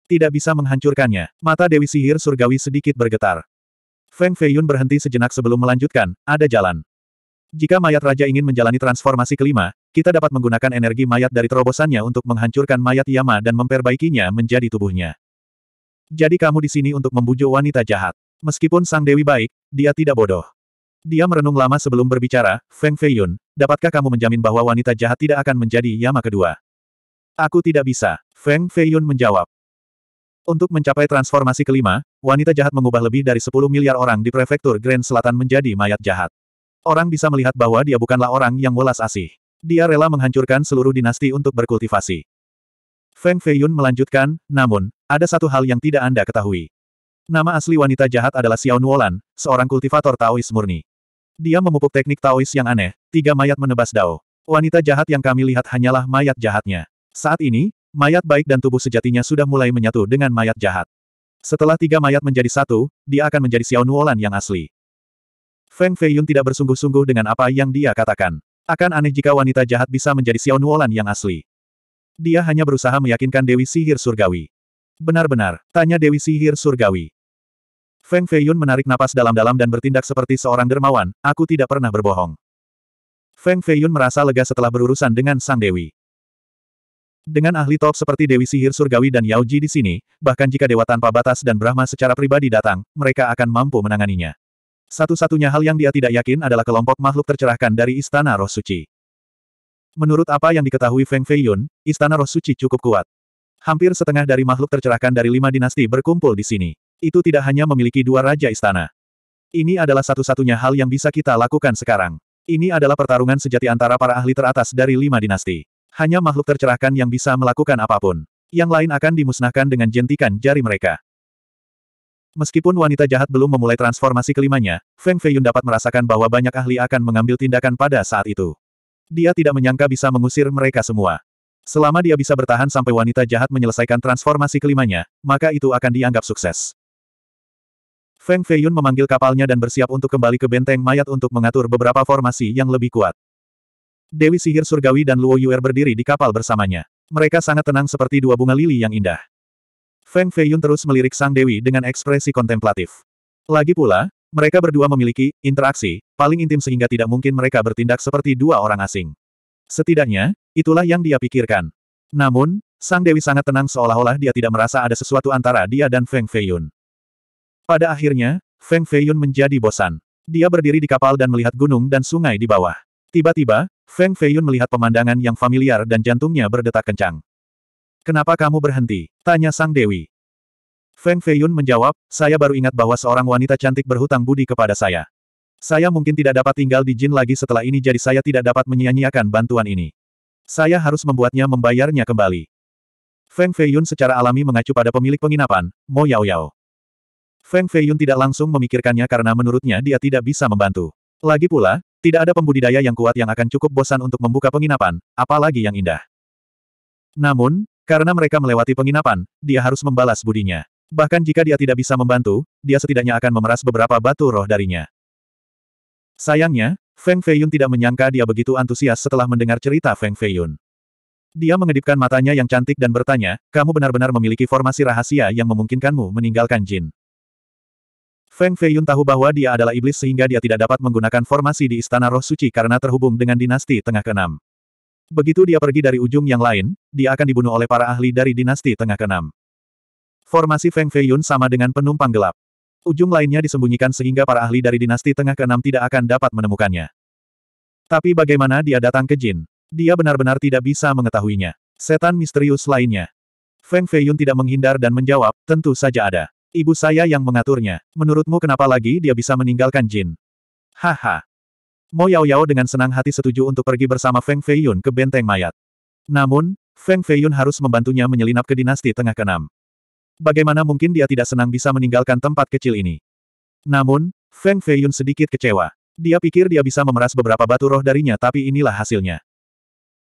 Tidak bisa menghancurkannya, mata Dewi Sihir Surgawi sedikit bergetar. Feng Feiyun berhenti sejenak sebelum melanjutkan, ada jalan. Jika mayat raja ingin menjalani transformasi kelima, kita dapat menggunakan energi mayat dari terobosannya untuk menghancurkan mayat Yama dan memperbaikinya menjadi tubuhnya. Jadi kamu di sini untuk membujuk wanita jahat. Meskipun sang dewi baik, dia tidak bodoh. Dia merenung lama sebelum berbicara, Feng Feiyun, dapatkah kamu menjamin bahwa wanita jahat tidak akan menjadi Yama kedua? Aku tidak bisa, Feng Feiyun menjawab. Untuk mencapai transformasi kelima, wanita jahat mengubah lebih dari 10 miliar orang di prefektur Grand Selatan menjadi mayat jahat. Orang bisa melihat bahwa dia bukanlah orang yang welas asih. Dia rela menghancurkan seluruh dinasti untuk berkultivasi. Feng Feiyun melanjutkan, namun, ada satu hal yang tidak Anda ketahui. Nama asli wanita jahat adalah Xiao Nuolan, seorang kultivator Taois murni. Dia memupuk teknik Taois yang aneh, tiga mayat menebas Dao. Wanita jahat yang kami lihat hanyalah mayat jahatnya. Saat ini, mayat baik dan tubuh sejatinya sudah mulai menyatu dengan mayat jahat. Setelah tiga mayat menjadi satu, dia akan menjadi Xiao Nuolan yang asli. Feng Feiyun tidak bersungguh-sungguh dengan apa yang dia katakan. Akan aneh jika wanita jahat bisa menjadi Xiao Nuolan yang asli. Dia hanya berusaha meyakinkan Dewi Sihir Surgawi. Benar-benar, tanya Dewi Sihir Surgawi. Feng Feiyun menarik napas dalam-dalam dan bertindak seperti seorang dermawan, aku tidak pernah berbohong. Feng Feiyun merasa lega setelah berurusan dengan Sang Dewi. Dengan ahli top seperti Dewi Sihir Surgawi dan Yao Ji di sini, bahkan jika Dewa Tanpa Batas dan Brahma secara pribadi datang, mereka akan mampu menanganinya. Satu-satunya hal yang dia tidak yakin adalah kelompok makhluk tercerahkan dari Istana Roh Suci. Menurut apa yang diketahui Feng Feiyun, Istana Roh Suci cukup kuat. Hampir setengah dari makhluk tercerahkan dari lima dinasti berkumpul di sini. Itu tidak hanya memiliki dua raja istana. Ini adalah satu-satunya hal yang bisa kita lakukan sekarang. Ini adalah pertarungan sejati antara para ahli teratas dari lima dinasti. Hanya makhluk tercerahkan yang bisa melakukan apapun. Yang lain akan dimusnahkan dengan jentikan jari mereka. Meskipun wanita jahat belum memulai transformasi kelimanya, Feng Feiyun dapat merasakan bahwa banyak ahli akan mengambil tindakan pada saat itu. Dia tidak menyangka bisa mengusir mereka semua. Selama dia bisa bertahan sampai wanita jahat menyelesaikan transformasi kelimanya, maka itu akan dianggap sukses. Feng Feiyun memanggil kapalnya dan bersiap untuk kembali ke benteng mayat untuk mengatur beberapa formasi yang lebih kuat. Dewi Sihir Surgawi dan Luo Yuer berdiri di kapal bersamanya. Mereka sangat tenang seperti dua bunga lili yang indah. Feng Feiyun terus melirik Sang Dewi dengan ekspresi kontemplatif. Lagi pula, mereka berdua memiliki interaksi paling intim sehingga tidak mungkin mereka bertindak seperti dua orang asing. Setidaknya, Itulah yang dia pikirkan. Namun, Sang Dewi sangat tenang seolah-olah dia tidak merasa ada sesuatu antara dia dan Feng Feiyun. Pada akhirnya, Feng Feiyun menjadi bosan. Dia berdiri di kapal dan melihat gunung dan sungai di bawah. Tiba-tiba, Feng Feiyun melihat pemandangan yang familiar dan jantungnya berdetak kencang. Kenapa kamu berhenti? Tanya Sang Dewi. Feng Feiyun menjawab, saya baru ingat bahwa seorang wanita cantik berhutang budi kepada saya. Saya mungkin tidak dapat tinggal di Jin lagi setelah ini jadi saya tidak dapat menyia-nyiakan bantuan ini. Saya harus membuatnya membayarnya kembali. Feng Feiyun secara alami mengacu pada pemilik penginapan, Mo Yao Yao. Feng Feiyun tidak langsung memikirkannya karena menurutnya dia tidak bisa membantu. Lagi pula, tidak ada pembudidaya yang kuat yang akan cukup bosan untuk membuka penginapan, apalagi yang indah. Namun, karena mereka melewati penginapan, dia harus membalas budinya. Bahkan jika dia tidak bisa membantu, dia setidaknya akan memeras beberapa batu roh darinya. Sayangnya, Feng Feiyun tidak menyangka dia begitu antusias setelah mendengar cerita Feng Feiyun. Dia mengedipkan matanya yang cantik dan bertanya, kamu benar-benar memiliki formasi rahasia yang memungkinkanmu meninggalkan Jin. Feng Feiyun tahu bahwa dia adalah iblis sehingga dia tidak dapat menggunakan formasi di Istana Roh Suci karena terhubung dengan dinasti Tengah Kenam. Begitu dia pergi dari ujung yang lain, dia akan dibunuh oleh para ahli dari dinasti Tengah Kenam. Formasi Feng Feiyun sama dengan penumpang gelap. Ujung lainnya disembunyikan sehingga para ahli dari dinasti tengah keenam tidak akan dapat menemukannya. Tapi bagaimana dia datang ke Jin? Dia benar-benar tidak bisa mengetahuinya. Setan misterius lainnya. Feng Feiyun tidak menghindar dan menjawab, tentu saja ada. Ibu saya yang mengaturnya. Menurutmu kenapa lagi dia bisa meninggalkan Jin? Haha. Mo Yao Yao dengan senang hati setuju untuk pergi bersama Feng Feiyun ke benteng mayat. Namun, Feng Feiyun harus membantunya menyelinap ke dinasti tengah keenam. Bagaimana mungkin dia tidak senang bisa meninggalkan tempat kecil ini? Namun, Feng Feiyun sedikit kecewa. Dia pikir dia bisa memeras beberapa batu roh darinya tapi inilah hasilnya.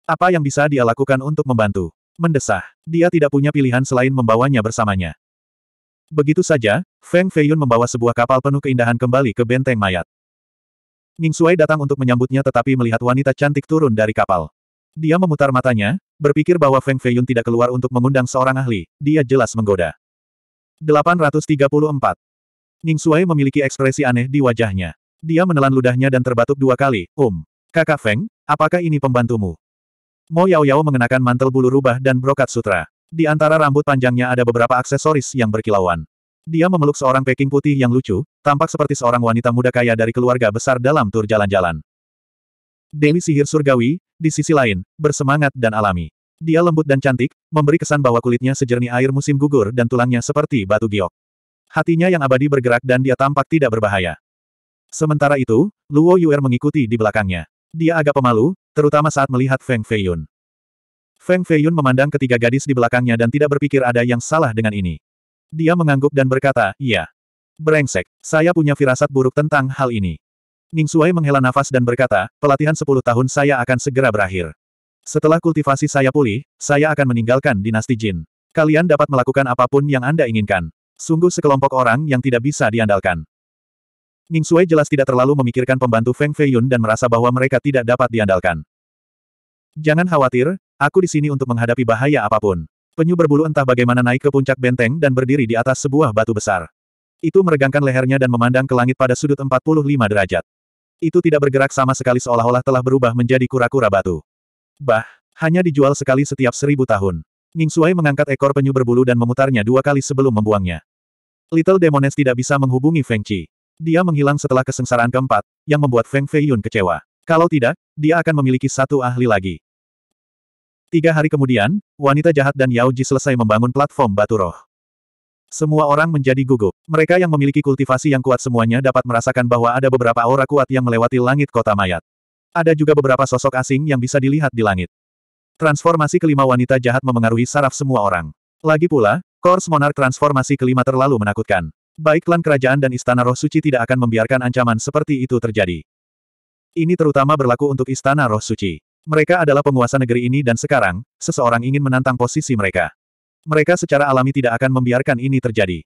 Apa yang bisa dia lakukan untuk membantu? Mendesah. Dia tidak punya pilihan selain membawanya bersamanya. Begitu saja, Feng Feiyun membawa sebuah kapal penuh keindahan kembali ke benteng mayat. Ning Suai datang untuk menyambutnya tetapi melihat wanita cantik turun dari kapal. Dia memutar matanya, berpikir bahwa Feng Feiyun tidak keluar untuk mengundang seorang ahli, dia jelas menggoda. 834. Suai memiliki ekspresi aneh di wajahnya. Dia menelan ludahnya dan terbatuk dua kali. Um. Kakak Feng, apakah ini pembantumu? Mo Yao Yao mengenakan mantel bulu rubah dan brokat sutra. Di antara rambut panjangnya ada beberapa aksesoris yang berkilauan. Dia memeluk seorang peking putih yang lucu, tampak seperti seorang wanita muda kaya dari keluarga besar dalam tur jalan-jalan. Dewi sihir surgawi, di sisi lain, bersemangat dan alami. Dia lembut dan cantik, memberi kesan bahwa kulitnya sejernih air musim gugur dan tulangnya seperti batu giok. Hatinya yang abadi bergerak dan dia tampak tidak berbahaya. Sementara itu, Luo Yuer mengikuti di belakangnya. Dia agak pemalu, terutama saat melihat Feng Feiyun. Feng Feiyun memandang ketiga gadis di belakangnya dan tidak berpikir ada yang salah dengan ini. Dia mengangguk dan berkata, iya. Brengsek, saya punya firasat buruk tentang hal ini. Ning Suai menghela nafas dan berkata, pelatihan 10 tahun saya akan segera berakhir. Setelah kultivasi saya pulih, saya akan meninggalkan dinasti Jin. Kalian dapat melakukan apapun yang Anda inginkan. Sungguh sekelompok orang yang tidak bisa diandalkan. Ning Sui jelas tidak terlalu memikirkan pembantu Feng Feiyun dan merasa bahwa mereka tidak dapat diandalkan. Jangan khawatir, aku di sini untuk menghadapi bahaya apapun. Penyu berbulu entah bagaimana naik ke puncak benteng dan berdiri di atas sebuah batu besar. Itu meregangkan lehernya dan memandang ke langit pada sudut 45 derajat. Itu tidak bergerak sama sekali seolah-olah telah berubah menjadi kura-kura batu. Bah, hanya dijual sekali setiap seribu tahun. Ning Suai mengangkat ekor penyu berbulu dan memutarnya dua kali sebelum membuangnya. Little Demoness tidak bisa menghubungi Feng Chi. Dia menghilang setelah kesengsaraan keempat, yang membuat Feng Fei Yun kecewa. Kalau tidak, dia akan memiliki satu ahli lagi. Tiga hari kemudian, wanita jahat dan Yao Ji selesai membangun platform batu roh. Semua orang menjadi gugup. Mereka yang memiliki kultivasi yang kuat semuanya dapat merasakan bahwa ada beberapa aura kuat yang melewati langit kota mayat. Ada juga beberapa sosok asing yang bisa dilihat di langit. Transformasi kelima wanita jahat memengaruhi saraf semua orang. Lagi pula, Kors Monark transformasi kelima terlalu menakutkan. Baik klan kerajaan dan istana roh suci tidak akan membiarkan ancaman seperti itu terjadi. Ini terutama berlaku untuk istana roh suci. Mereka adalah penguasa negeri ini dan sekarang, seseorang ingin menantang posisi mereka. Mereka secara alami tidak akan membiarkan ini terjadi.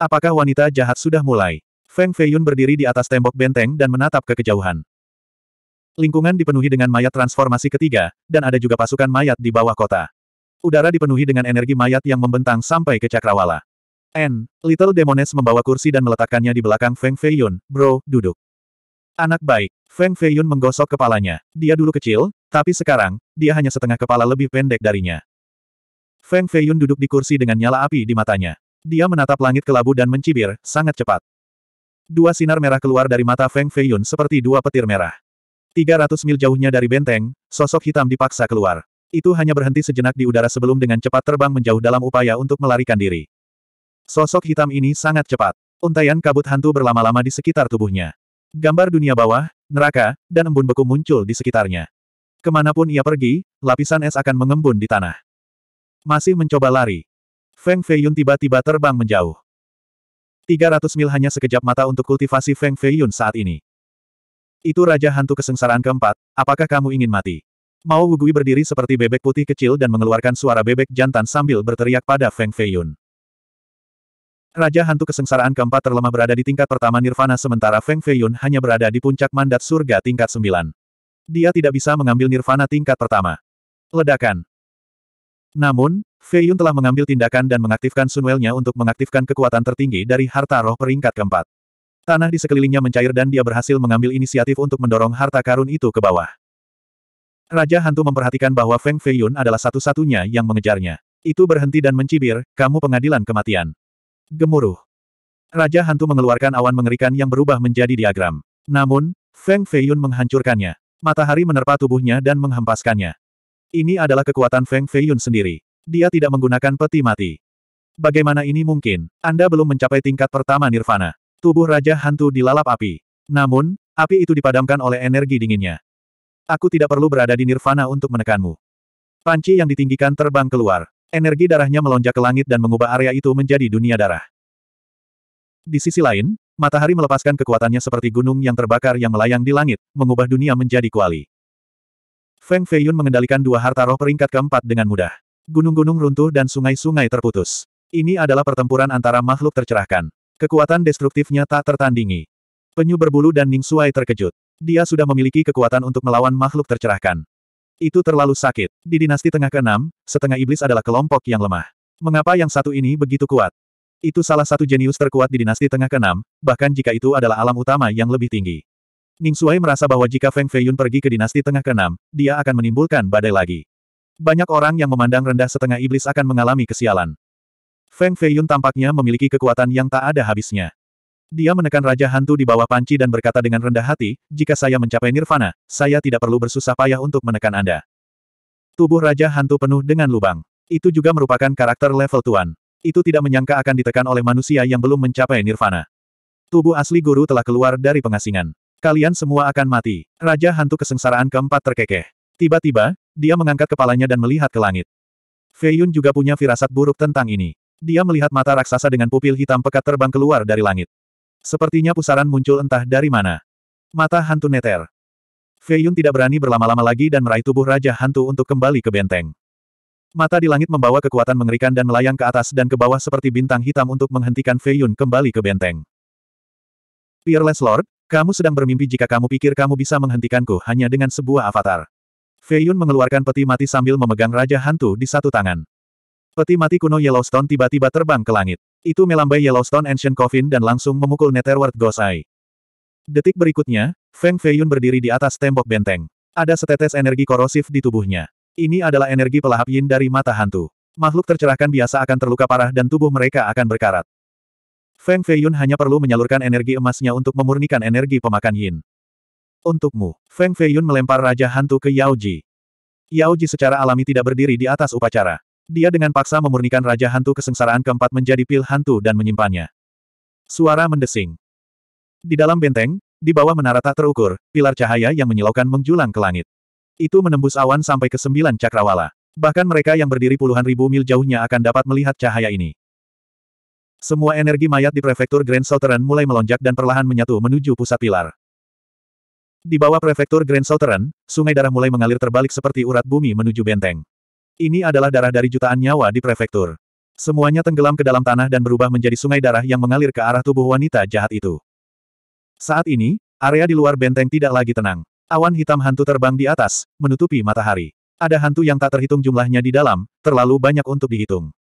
Apakah wanita jahat sudah mulai? Feng Feiyun berdiri di atas tembok benteng dan menatap ke kejauhan. Lingkungan dipenuhi dengan mayat transformasi ketiga, dan ada juga pasukan mayat di bawah kota. Udara dipenuhi dengan energi mayat yang membentang sampai ke cakrawala. N. Little Demones membawa kursi dan meletakkannya di belakang Feng Feiyun, bro, duduk. Anak baik, Feng Feiyun menggosok kepalanya. Dia dulu kecil, tapi sekarang, dia hanya setengah kepala lebih pendek darinya. Feng Feiyun duduk di kursi dengan nyala api di matanya. Dia menatap langit kelabu dan mencibir, sangat cepat. Dua sinar merah keluar dari mata Feng Feiyun seperti dua petir merah. 300 mil jauhnya dari benteng, sosok hitam dipaksa keluar. Itu hanya berhenti sejenak di udara sebelum dengan cepat terbang menjauh dalam upaya untuk melarikan diri. Sosok hitam ini sangat cepat. Untaian kabut hantu berlama-lama di sekitar tubuhnya. Gambar dunia bawah, neraka, dan embun beku muncul di sekitarnya. Kemanapun ia pergi, lapisan es akan mengembun di tanah. Masih mencoba lari. Feng Feiyun tiba-tiba terbang menjauh. 300 mil hanya sekejap mata untuk kultivasi Feng Feiyun saat ini. Itu Raja Hantu Kesengsaraan keempat, apakah kamu ingin mati? Mao Wugui berdiri seperti bebek putih kecil dan mengeluarkan suara bebek jantan sambil berteriak pada Feng Feiyun. Raja Hantu Kesengsaraan keempat terlemah berada di tingkat pertama Nirvana sementara Feng Feiyun hanya berada di puncak mandat surga tingkat sembilan. Dia tidak bisa mengambil Nirvana tingkat pertama. Ledakan. Namun, Feiyun telah mengambil tindakan dan mengaktifkan Sunwell-nya untuk mengaktifkan kekuatan tertinggi dari harta roh peringkat keempat. Tanah di sekelilingnya mencair dan dia berhasil mengambil inisiatif untuk mendorong harta karun itu ke bawah. Raja Hantu memperhatikan bahwa Feng Feiyun adalah satu-satunya yang mengejarnya. Itu berhenti dan mencibir, kamu pengadilan kematian. Gemuruh. Raja Hantu mengeluarkan awan mengerikan yang berubah menjadi diagram. Namun, Feng Feiyun menghancurkannya. Matahari menerpa tubuhnya dan menghempaskannya. Ini adalah kekuatan Feng Feiyun sendiri. Dia tidak menggunakan peti mati. Bagaimana ini mungkin? Anda belum mencapai tingkat pertama nirvana. Tubuh Raja Hantu dilalap api. Namun, api itu dipadamkan oleh energi dinginnya. Aku tidak perlu berada di nirvana untuk menekanmu. Panci yang ditinggikan terbang keluar. Energi darahnya melonjak ke langit dan mengubah area itu menjadi dunia darah. Di sisi lain, matahari melepaskan kekuatannya seperti gunung yang terbakar yang melayang di langit, mengubah dunia menjadi kuali. Feng Feiyun mengendalikan dua harta roh peringkat keempat dengan mudah. Gunung-gunung runtuh dan sungai-sungai terputus. Ini adalah pertempuran antara makhluk tercerahkan. Kekuatan destruktifnya tak tertandingi. Penyu berbulu dan Ning Suai terkejut. Dia sudah memiliki kekuatan untuk melawan makhluk tercerahkan. Itu terlalu sakit. Di dinasti tengah ke-6, setengah iblis adalah kelompok yang lemah. Mengapa yang satu ini begitu kuat? Itu salah satu jenius terkuat di dinasti tengah ke-6, bahkan jika itu adalah alam utama yang lebih tinggi. Ning Suai merasa bahwa jika Feng Feiyun pergi ke dinasti tengah ke-6, dia akan menimbulkan badai lagi. Banyak orang yang memandang rendah setengah iblis akan mengalami kesialan. Feng Feiyun tampaknya memiliki kekuatan yang tak ada habisnya. Dia menekan Raja Hantu di bawah panci dan berkata dengan rendah hati, jika saya mencapai nirvana, saya tidak perlu bersusah payah untuk menekan Anda. Tubuh Raja Hantu penuh dengan lubang. Itu juga merupakan karakter level tuan. Itu tidak menyangka akan ditekan oleh manusia yang belum mencapai nirvana. Tubuh asli guru telah keluar dari pengasingan. Kalian semua akan mati. Raja Hantu kesengsaraan keempat terkekeh. Tiba-tiba, dia mengangkat kepalanya dan melihat ke langit. Feiyun juga punya firasat buruk tentang ini. Dia melihat mata raksasa dengan pupil hitam pekat terbang keluar dari langit. Sepertinya pusaran muncul entah dari mana. Mata hantu neter. Fei Yun tidak berani berlama-lama lagi dan meraih tubuh Raja Hantu untuk kembali ke benteng. Mata di langit membawa kekuatan mengerikan dan melayang ke atas dan ke bawah seperti bintang hitam untuk menghentikan Fei Yun kembali ke benteng. Peerless Lord, kamu sedang bermimpi jika kamu pikir kamu bisa menghentikanku hanya dengan sebuah avatar. Fei Yun mengeluarkan peti mati sambil memegang Raja Hantu di satu tangan. Peti mati kuno Yellowstone tiba-tiba terbang ke langit. Itu melambai Yellowstone Ancient Coffin dan langsung memukul Netherworld Gosai. Detik berikutnya, Feng Feiyun berdiri di atas tembok benteng. Ada setetes energi korosif di tubuhnya. Ini adalah energi pelahap yin dari mata hantu. Makhluk tercerahkan biasa akan terluka parah dan tubuh mereka akan berkarat. Feng Feiyun hanya perlu menyalurkan energi emasnya untuk memurnikan energi pemakan yin. Untukmu, Feng Feiyun melempar Raja Hantu ke Yao Ji. Yao Ji secara alami tidak berdiri di atas upacara. Dia dengan paksa memurnikan Raja Hantu Kesengsaraan keempat menjadi pil hantu dan menyimpannya. Suara mendesing. Di dalam benteng, di bawah menara tak terukur, pilar cahaya yang menyilaukan menjulang ke langit. Itu menembus awan sampai ke sembilan cakrawala. Bahkan mereka yang berdiri puluhan ribu mil jauhnya akan dapat melihat cahaya ini. Semua energi mayat di prefektur Grand Southern mulai melonjak dan perlahan menyatu menuju pusat pilar. Di bawah prefektur Grand Southern, sungai darah mulai mengalir terbalik seperti urat bumi menuju benteng. Ini adalah darah dari jutaan nyawa di prefektur. Semuanya tenggelam ke dalam tanah dan berubah menjadi sungai darah yang mengalir ke arah tubuh wanita jahat itu. Saat ini, area di luar benteng tidak lagi tenang. Awan hitam hantu terbang di atas, menutupi matahari. Ada hantu yang tak terhitung jumlahnya di dalam, terlalu banyak untuk dihitung.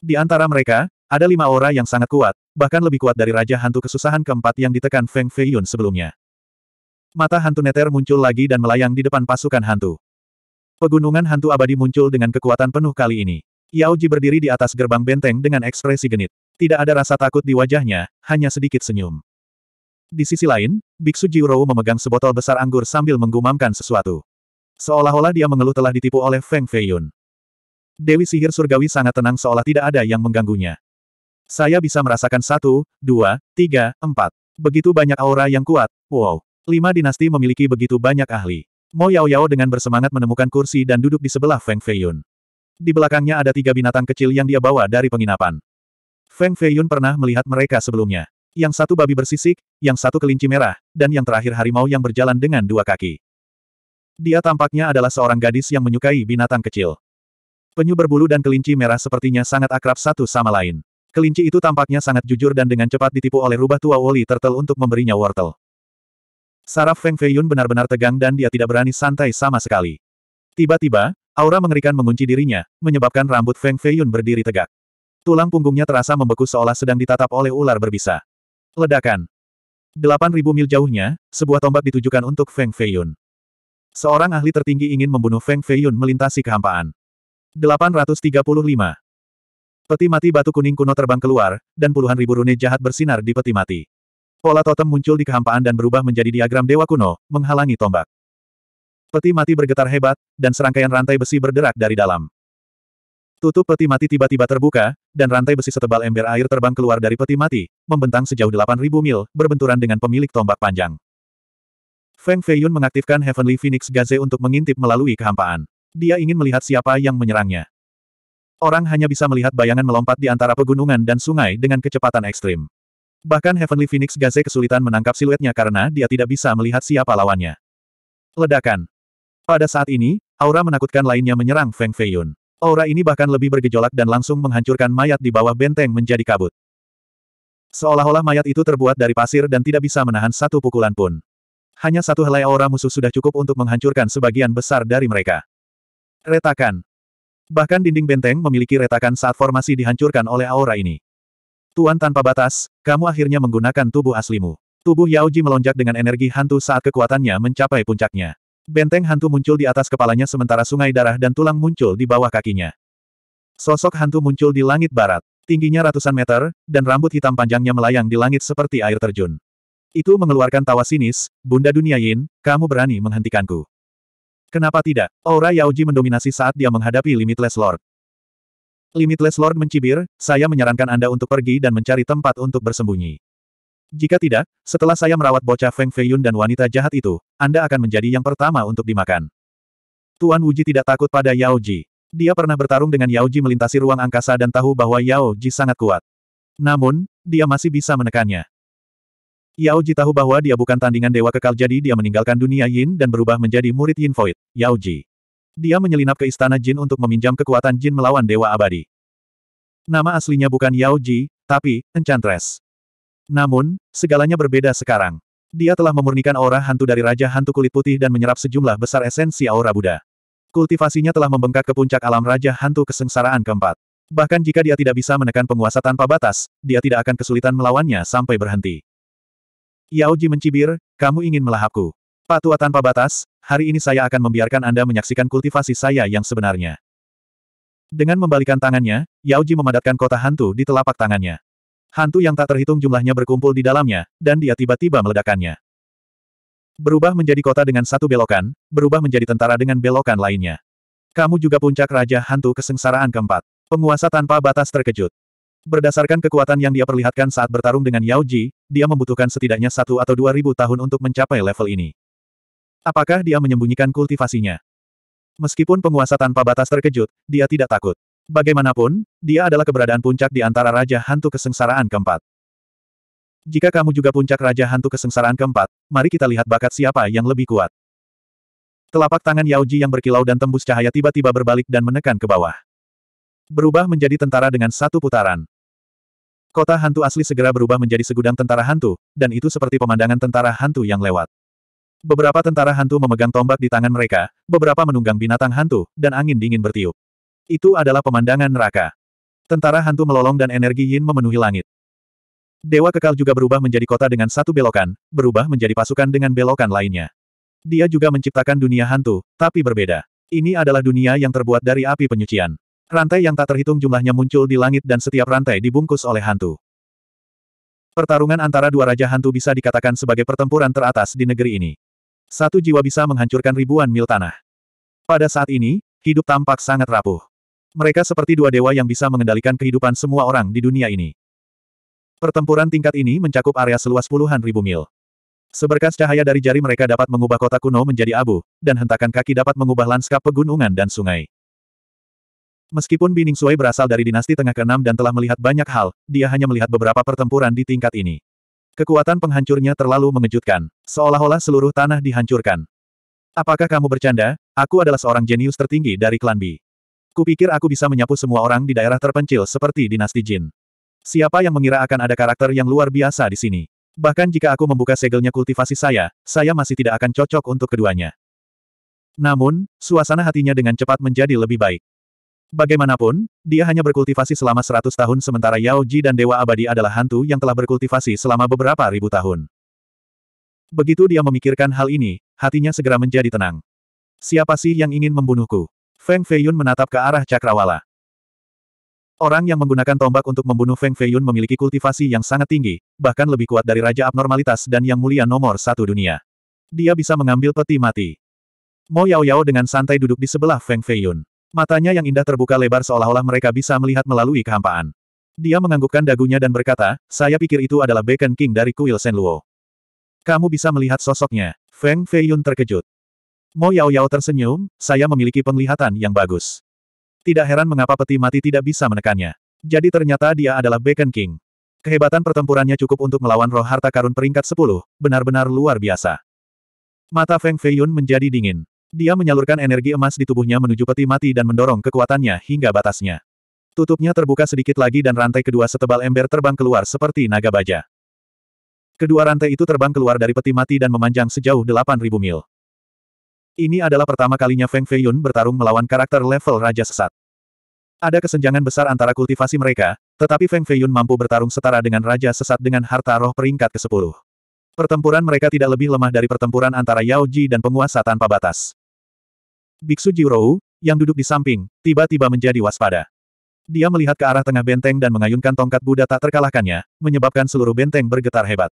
Di antara mereka, ada lima aura yang sangat kuat, bahkan lebih kuat dari Raja Hantu Kesusahan keempat yang ditekan Feng Feiyun sebelumnya. Mata hantu neter muncul lagi dan melayang di depan pasukan hantu. Pegunungan hantu abadi muncul dengan kekuatan penuh kali ini. Yao Ji berdiri di atas gerbang benteng dengan ekspresi genit. Tidak ada rasa takut di wajahnya, hanya sedikit senyum. Di sisi lain, Biksu Jiurou memegang sebotol besar anggur sambil menggumamkan sesuatu. Seolah-olah dia mengeluh telah ditipu oleh Feng Feiyun. Dewi sihir surgawi sangat tenang seolah tidak ada yang mengganggunya. Saya bisa merasakan satu, dua, tiga, empat. Begitu banyak aura yang kuat, wow. Lima dinasti memiliki begitu banyak ahli. Mo Yao Yao dengan bersemangat menemukan kursi dan duduk di sebelah Feng Feiyun. Di belakangnya ada tiga binatang kecil yang dia bawa dari penginapan. Feng Feiyun pernah melihat mereka sebelumnya. Yang satu babi bersisik, yang satu kelinci merah, dan yang terakhir harimau yang berjalan dengan dua kaki. Dia tampaknya adalah seorang gadis yang menyukai binatang kecil. Penyu berbulu dan kelinci merah sepertinya sangat akrab satu sama lain. Kelinci itu tampaknya sangat jujur dan dengan cepat ditipu oleh rubah tua Woli Turtle untuk memberinya wortel. Saraf Feng Feiyun benar-benar tegang dan dia tidak berani santai sama sekali. Tiba-tiba, aura mengerikan mengunci dirinya, menyebabkan rambut Feng Feiyun berdiri tegak. Tulang punggungnya terasa membeku seolah sedang ditatap oleh ular berbisa. Ledakan. 8.000 mil jauhnya, sebuah tombak ditujukan untuk Feng Feiyun. Seorang ahli tertinggi ingin membunuh Feng Feiyun melintasi kehampaan. 835. Peti mati batu kuning kuno terbang keluar, dan puluhan ribu rune jahat bersinar di peti mati. Pola totem muncul di kehampaan dan berubah menjadi diagram dewa kuno, menghalangi tombak. Peti mati bergetar hebat, dan serangkaian rantai besi berderak dari dalam. Tutup peti mati tiba-tiba terbuka, dan rantai besi setebal ember air terbang keluar dari peti mati, membentang sejauh 8.000 mil, berbenturan dengan pemilik tombak panjang. Feng Feiyun mengaktifkan Heavenly Phoenix Gaze untuk mengintip melalui kehampaan. Dia ingin melihat siapa yang menyerangnya. Orang hanya bisa melihat bayangan melompat di antara pegunungan dan sungai dengan kecepatan ekstrim. Bahkan Heavenly Phoenix Gaze kesulitan menangkap siluetnya karena dia tidak bisa melihat siapa lawannya. Ledakan. Pada saat ini, aura menakutkan lainnya menyerang Feng Feiyun. Aura ini bahkan lebih bergejolak dan langsung menghancurkan mayat di bawah benteng menjadi kabut. Seolah-olah mayat itu terbuat dari pasir dan tidak bisa menahan satu pukulan pun. Hanya satu helai aura musuh sudah cukup untuk menghancurkan sebagian besar dari mereka. Retakan. Bahkan dinding benteng memiliki retakan saat formasi dihancurkan oleh aura ini. Tuan tanpa batas, kamu akhirnya menggunakan tubuh aslimu. Tubuh Yao Ji melonjak dengan energi hantu saat kekuatannya mencapai puncaknya. Benteng hantu muncul di atas kepalanya sementara sungai darah dan tulang muncul di bawah kakinya. Sosok hantu muncul di langit barat. Tingginya ratusan meter, dan rambut hitam panjangnya melayang di langit seperti air terjun. Itu mengeluarkan tawa sinis, Bunda Dunia Yin, kamu berani menghentikanku. Kenapa tidak? Aura Yao Ji mendominasi saat dia menghadapi Limitless Lord. Limitless Lord mencibir, saya menyarankan Anda untuk pergi dan mencari tempat untuk bersembunyi. Jika tidak, setelah saya merawat bocah Feng Feiyun dan wanita jahat itu, Anda akan menjadi yang pertama untuk dimakan. Tuan Wuji tidak takut pada Yao Ji. Dia pernah bertarung dengan Yao Ji melintasi ruang angkasa dan tahu bahwa Yao Ji sangat kuat. Namun, dia masih bisa menekannya. Yao Ji tahu bahwa dia bukan tandingan dewa kekal jadi dia meninggalkan dunia Yin dan berubah menjadi murid Yin Void, Yao Ji. Dia menyelinap ke istana Jin untuk meminjam kekuatan Jin melawan Dewa Abadi. Nama aslinya bukan Yao Ji, tapi Enchantress. Namun, segalanya berbeda sekarang. Dia telah memurnikan aura hantu dari Raja Hantu Kulit Putih dan menyerap sejumlah besar esensi aura Buddha. Kultivasinya telah membengkak ke puncak alam Raja Hantu Kesengsaraan keempat. Bahkan jika dia tidak bisa menekan penguasa tanpa batas, dia tidak akan kesulitan melawannya sampai berhenti. Yao Ji mencibir, kamu ingin melahapku. Patua tanpa batas, hari ini saya akan membiarkan Anda menyaksikan kultivasi saya yang sebenarnya. Dengan membalikan tangannya, Yaoji memadatkan kota hantu di telapak tangannya. Hantu yang tak terhitung jumlahnya berkumpul di dalamnya, dan dia tiba-tiba meledakannya. Berubah menjadi kota dengan satu belokan, berubah menjadi tentara dengan belokan lainnya. Kamu juga puncak Raja Hantu Kesengsaraan keempat. Penguasa tanpa batas terkejut. Berdasarkan kekuatan yang dia perlihatkan saat bertarung dengan Yao Ji, dia membutuhkan setidaknya satu atau dua ribu tahun untuk mencapai level ini. Apakah dia menyembunyikan kultivasinya? Meskipun penguasa tanpa batas terkejut, dia tidak takut. Bagaimanapun, dia adalah keberadaan puncak di antara Raja Hantu Kesengsaraan keempat. Jika kamu juga puncak Raja Hantu Kesengsaraan keempat, mari kita lihat bakat siapa yang lebih kuat. Telapak tangan Yao Ji yang berkilau dan tembus cahaya tiba-tiba berbalik dan menekan ke bawah. Berubah menjadi tentara dengan satu putaran. Kota hantu asli segera berubah menjadi segudang tentara hantu, dan itu seperti pemandangan tentara hantu yang lewat. Beberapa tentara hantu memegang tombak di tangan mereka, beberapa menunggang binatang hantu, dan angin dingin bertiup. Itu adalah pemandangan neraka. Tentara hantu melolong dan energi yin memenuhi langit. Dewa kekal juga berubah menjadi kota dengan satu belokan, berubah menjadi pasukan dengan belokan lainnya. Dia juga menciptakan dunia hantu, tapi berbeda. Ini adalah dunia yang terbuat dari api penyucian. Rantai yang tak terhitung jumlahnya muncul di langit dan setiap rantai dibungkus oleh hantu. Pertarungan antara dua raja hantu bisa dikatakan sebagai pertempuran teratas di negeri ini. Satu jiwa bisa menghancurkan ribuan mil tanah. Pada saat ini, hidup tampak sangat rapuh. Mereka seperti dua dewa yang bisa mengendalikan kehidupan semua orang di dunia ini. Pertempuran tingkat ini mencakup area seluas puluhan ribu mil. Seberkas cahaya dari jari mereka dapat mengubah kota kuno menjadi abu, dan hentakan kaki dapat mengubah lanskap pegunungan dan sungai. Meskipun Bining Sui berasal dari dinasti tengah ke-6 dan telah melihat banyak hal, dia hanya melihat beberapa pertempuran di tingkat ini. Kekuatan penghancurnya terlalu mengejutkan, seolah-olah seluruh tanah dihancurkan. Apakah kamu bercanda? Aku adalah seorang jenius tertinggi dari klan B. Kupikir aku bisa menyapu semua orang di daerah terpencil seperti dinasti Jin. Siapa yang mengira akan ada karakter yang luar biasa di sini? Bahkan jika aku membuka segelnya kultivasi saya, saya masih tidak akan cocok untuk keduanya. Namun, suasana hatinya dengan cepat menjadi lebih baik. Bagaimanapun, dia hanya berkultivasi selama seratus tahun sementara Yao Ji dan Dewa Abadi adalah hantu yang telah berkultivasi selama beberapa ribu tahun. Begitu dia memikirkan hal ini, hatinya segera menjadi tenang. Siapa sih yang ingin membunuhku? Feng Feiyun menatap ke arah Cakrawala. Orang yang menggunakan tombak untuk membunuh Feng Feiyun memiliki kultivasi yang sangat tinggi, bahkan lebih kuat dari Raja Abnormalitas dan Yang Mulia nomor satu dunia. Dia bisa mengambil peti mati. Mo Yao Yao dengan santai duduk di sebelah Feng Feiyun. Matanya yang indah terbuka lebar seolah-olah mereka bisa melihat melalui kehampaan. Dia menganggukkan dagunya dan berkata, saya pikir itu adalah Beacon King dari kuil Sen Luo. Kamu bisa melihat sosoknya. Feng Feiyun terkejut. Mo Yao Yao tersenyum, saya memiliki penglihatan yang bagus. Tidak heran mengapa peti mati tidak bisa menekannya. Jadi ternyata dia adalah Beacon King. Kehebatan pertempurannya cukup untuk melawan roh harta karun peringkat 10, benar-benar luar biasa. Mata Feng Feiyun menjadi dingin. Dia menyalurkan energi emas di tubuhnya menuju peti mati dan mendorong kekuatannya hingga batasnya. Tutupnya terbuka sedikit lagi dan rantai kedua setebal ember terbang keluar seperti naga baja. Kedua rantai itu terbang keluar dari peti mati dan memanjang sejauh 8.000 mil. Ini adalah pertama kalinya Feng Feiyun bertarung melawan karakter level Raja Sesat. Ada kesenjangan besar antara kultivasi mereka, tetapi Feng Feiyun mampu bertarung setara dengan Raja Sesat dengan harta roh peringkat ke-10. Pertempuran mereka tidak lebih lemah dari pertempuran antara Yao Ji dan penguasa tanpa batas. Biksu Jiurou, yang duduk di samping, tiba-tiba menjadi waspada. Dia melihat ke arah tengah benteng dan mengayunkan tongkat Buddha tak terkalahkannya, menyebabkan seluruh benteng bergetar hebat.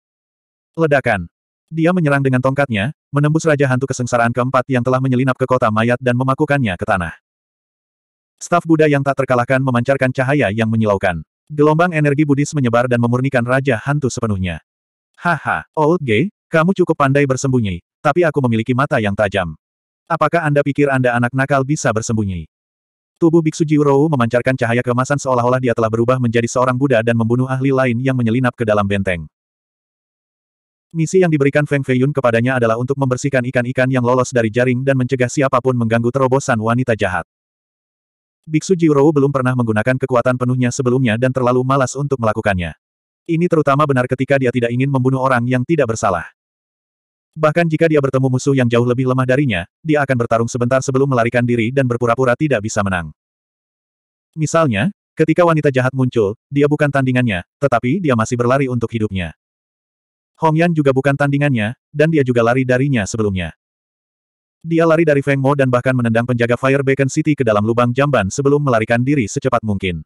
Ledakan. Dia menyerang dengan tongkatnya, menembus Raja Hantu Kesengsaraan keempat yang telah menyelinap ke kota mayat dan memakukannya ke tanah. Staf Buddha yang tak terkalahkan memancarkan cahaya yang menyilaukan. Gelombang energi Buddhis menyebar dan memurnikan Raja Hantu sepenuhnya. Haha, Old Gay, kamu cukup pandai bersembunyi, tapi aku memiliki mata yang tajam. Apakah Anda pikir Anda anak nakal bisa bersembunyi? Tubuh Biksu Jiurou memancarkan cahaya kemasan seolah-olah dia telah berubah menjadi seorang Buddha dan membunuh ahli lain yang menyelinap ke dalam benteng. Misi yang diberikan Feng Feiyun kepadanya adalah untuk membersihkan ikan-ikan yang lolos dari jaring dan mencegah siapapun mengganggu terobosan wanita jahat. Biksu Jiurou belum pernah menggunakan kekuatan penuhnya sebelumnya dan terlalu malas untuk melakukannya. Ini terutama benar ketika dia tidak ingin membunuh orang yang tidak bersalah. Bahkan jika dia bertemu musuh yang jauh lebih lemah darinya, dia akan bertarung sebentar sebelum melarikan diri dan berpura-pura tidak bisa menang. Misalnya, ketika wanita jahat muncul, dia bukan tandingannya, tetapi dia masih berlari untuk hidupnya. Hong Yan juga bukan tandingannya, dan dia juga lari darinya sebelumnya. Dia lari dari Feng Mo dan bahkan menendang penjaga Fire Beacon City ke dalam lubang jamban sebelum melarikan diri secepat mungkin.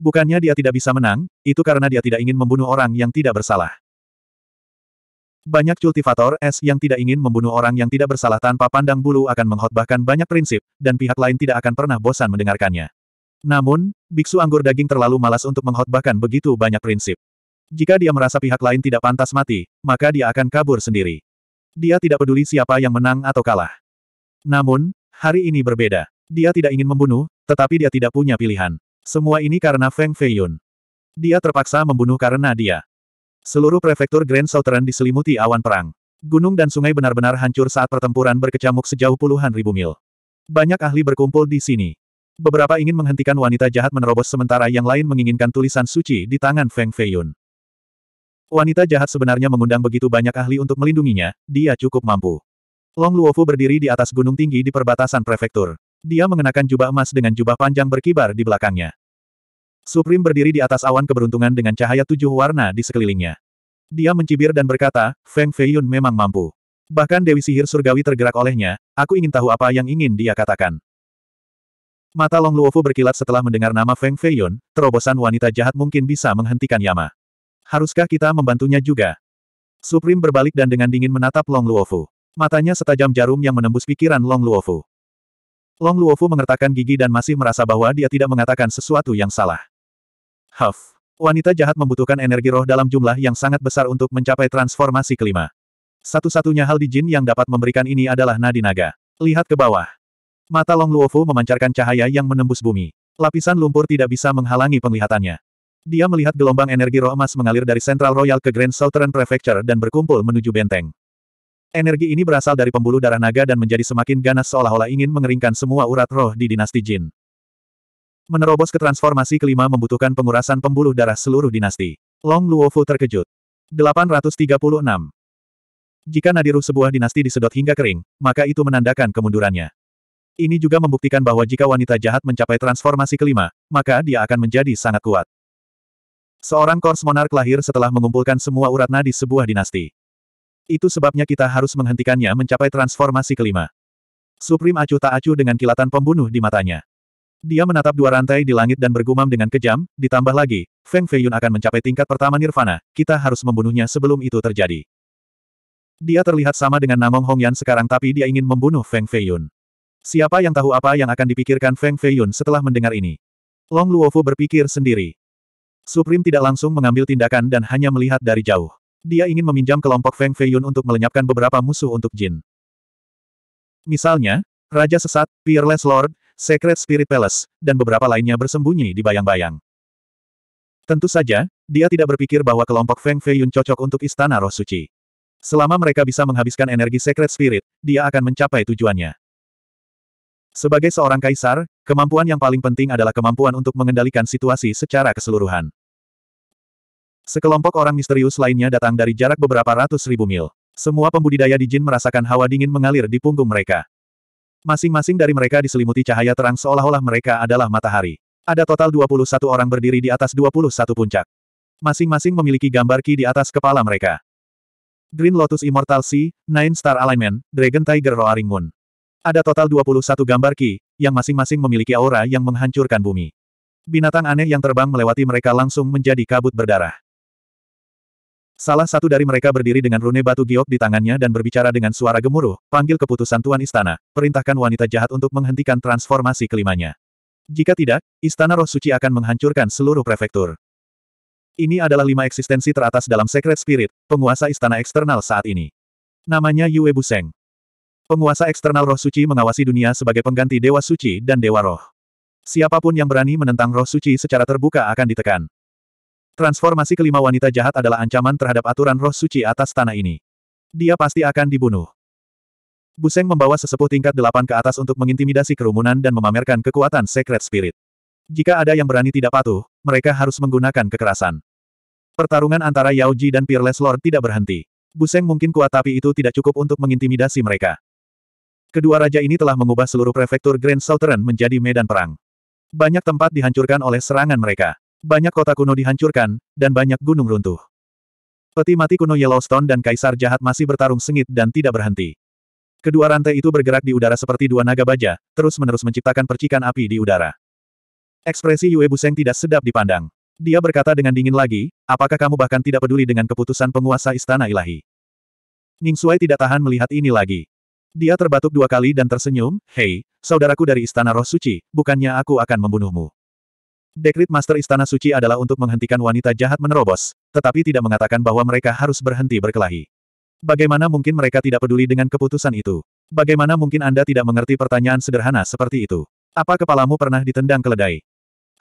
Bukannya dia tidak bisa menang, itu karena dia tidak ingin membunuh orang yang tidak bersalah. Banyak kultivator es yang tidak ingin membunuh orang yang tidak bersalah tanpa pandang bulu akan menghotbahkan banyak prinsip, dan pihak lain tidak akan pernah bosan mendengarkannya. Namun, biksu anggur daging terlalu malas untuk menghotbahkan begitu banyak prinsip. Jika dia merasa pihak lain tidak pantas mati, maka dia akan kabur sendiri. Dia tidak peduli siapa yang menang atau kalah. Namun, hari ini berbeda. Dia tidak ingin membunuh, tetapi dia tidak punya pilihan. Semua ini karena Feng Feiyun. Dia terpaksa membunuh karena dia. Seluruh prefektur Grand Southern diselimuti awan perang. Gunung dan sungai benar-benar hancur saat pertempuran berkecamuk sejauh puluhan ribu mil. Banyak ahli berkumpul di sini. Beberapa ingin menghentikan wanita jahat menerobos sementara yang lain menginginkan tulisan suci di tangan Feng Feiyun. Wanita jahat sebenarnya mengundang begitu banyak ahli untuk melindunginya, dia cukup mampu. Long Luofu berdiri di atas gunung tinggi di perbatasan prefektur. Dia mengenakan jubah emas dengan jubah panjang berkibar di belakangnya. Supreme berdiri di atas awan keberuntungan dengan cahaya tujuh warna di sekelilingnya. Dia mencibir dan berkata, Feng Feiyun memang mampu. Bahkan Dewi Sihir Surgawi tergerak olehnya, aku ingin tahu apa yang ingin dia katakan. Mata Long Luofu berkilat setelah mendengar nama Feng Feiyun, terobosan wanita jahat mungkin bisa menghentikan Yama. Haruskah kita membantunya juga? Supreme berbalik dan dengan dingin menatap Long Luofu. Matanya setajam jarum yang menembus pikiran Long Luofu. Long Luofu mengertakkan gigi dan masih merasa bahwa dia tidak mengatakan sesuatu yang salah. Huff. Wanita jahat membutuhkan energi roh dalam jumlah yang sangat besar untuk mencapai transformasi kelima. Satu-satunya hal di jin yang dapat memberikan ini adalah nadi naga. Lihat ke bawah. Mata Long Luofu memancarkan cahaya yang menembus bumi. Lapisan lumpur tidak bisa menghalangi penglihatannya. Dia melihat gelombang energi roh emas mengalir dari Central Royal ke Grand Southern Prefecture dan berkumpul menuju benteng. Energi ini berasal dari pembuluh darah naga dan menjadi semakin ganas seolah-olah ingin mengeringkan semua urat roh di dinasti jin. Menerobos ke transformasi kelima membutuhkan pengurasan pembuluh darah seluruh dinasti. Long Luofu terkejut. 836. Jika nadiru sebuah dinasti disedot hingga kering, maka itu menandakan kemundurannya. Ini juga membuktikan bahwa jika wanita jahat mencapai transformasi kelima, maka dia akan menjadi sangat kuat. Seorang Kors Monark lahir setelah mengumpulkan semua urat nadi sebuah dinasti. Itu sebabnya kita harus menghentikannya mencapai transformasi kelima. Supreme acuh tak acuh dengan kilatan pembunuh di matanya. Dia menatap dua rantai di langit dan bergumam dengan kejam, ditambah lagi, Feng Feiyun akan mencapai tingkat pertama nirvana, kita harus membunuhnya sebelum itu terjadi. Dia terlihat sama dengan Namong Hongyan sekarang tapi dia ingin membunuh Feng Feiyun. Siapa yang tahu apa yang akan dipikirkan Feng Feiyun setelah mendengar ini? Long Luofu berpikir sendiri. Supreme tidak langsung mengambil tindakan dan hanya melihat dari jauh. Dia ingin meminjam kelompok Feng Feiyun untuk melenyapkan beberapa musuh untuk Jin. Misalnya, Raja Sesat, Peerless Lord, Secret Spirit Palace, dan beberapa lainnya bersembunyi di bayang-bayang. Tentu saja, dia tidak berpikir bahwa kelompok Feng Fei Yun cocok untuk Istana Roh Suci. Selama mereka bisa menghabiskan energi Secret Spirit, dia akan mencapai tujuannya. Sebagai seorang kaisar, kemampuan yang paling penting adalah kemampuan untuk mengendalikan situasi secara keseluruhan. Sekelompok orang misterius lainnya datang dari jarak beberapa ratus ribu mil. Semua pembudidaya di Jin merasakan hawa dingin mengalir di punggung mereka. Masing-masing dari mereka diselimuti cahaya terang seolah-olah mereka adalah matahari. Ada total 21 orang berdiri di atas 21 puncak. Masing-masing memiliki gambar Ki di atas kepala mereka. Green Lotus Immortal Sea, Nine Star Alignment, Dragon Tiger Roaring Moon. Ada total 21 gambar Ki, yang masing-masing memiliki aura yang menghancurkan bumi. Binatang aneh yang terbang melewati mereka langsung menjadi kabut berdarah. Salah satu dari mereka berdiri dengan rune batu giok di tangannya dan berbicara dengan suara gemuruh, panggil keputusan Tuan Istana, perintahkan wanita jahat untuk menghentikan transformasi kelimanya. Jika tidak, Istana Roh Suci akan menghancurkan seluruh prefektur. Ini adalah lima eksistensi teratas dalam Secret Spirit, penguasa istana eksternal saat ini. Namanya Yue Buseng. Penguasa eksternal Roh Suci mengawasi dunia sebagai pengganti Dewa Suci dan Dewa Roh. Siapapun yang berani menentang Roh Suci secara terbuka akan ditekan. Transformasi kelima wanita jahat adalah ancaman terhadap aturan roh suci atas tanah ini. Dia pasti akan dibunuh. Buseng membawa sesepuh tingkat delapan ke atas untuk mengintimidasi kerumunan dan memamerkan kekuatan Secret Spirit. Jika ada yang berani tidak patuh, mereka harus menggunakan kekerasan. Pertarungan antara Yao Ji dan Peerless Lord tidak berhenti. Buseng mungkin kuat tapi itu tidak cukup untuk mengintimidasi mereka. Kedua raja ini telah mengubah seluruh prefektur Grand Southern menjadi medan perang. Banyak tempat dihancurkan oleh serangan mereka. Banyak kota kuno dihancurkan, dan banyak gunung runtuh. Peti mati kuno Yellowstone dan Kaisar Jahat masih bertarung sengit dan tidak berhenti. Kedua rantai itu bergerak di udara seperti dua naga baja, terus-menerus menciptakan percikan api di udara. Ekspresi Yue Buseng tidak sedap dipandang. Dia berkata dengan dingin lagi, apakah kamu bahkan tidak peduli dengan keputusan penguasa istana ilahi? Ning Sui tidak tahan melihat ini lagi. Dia terbatuk dua kali dan tersenyum, Hei, saudaraku dari Istana Roh Suci, bukannya aku akan membunuhmu. Dekrit Master Istana Suci adalah untuk menghentikan wanita jahat menerobos, tetapi tidak mengatakan bahwa mereka harus berhenti berkelahi. Bagaimana mungkin mereka tidak peduli dengan keputusan itu? Bagaimana mungkin Anda tidak mengerti pertanyaan sederhana seperti itu? Apa kepalamu pernah ditendang keledai?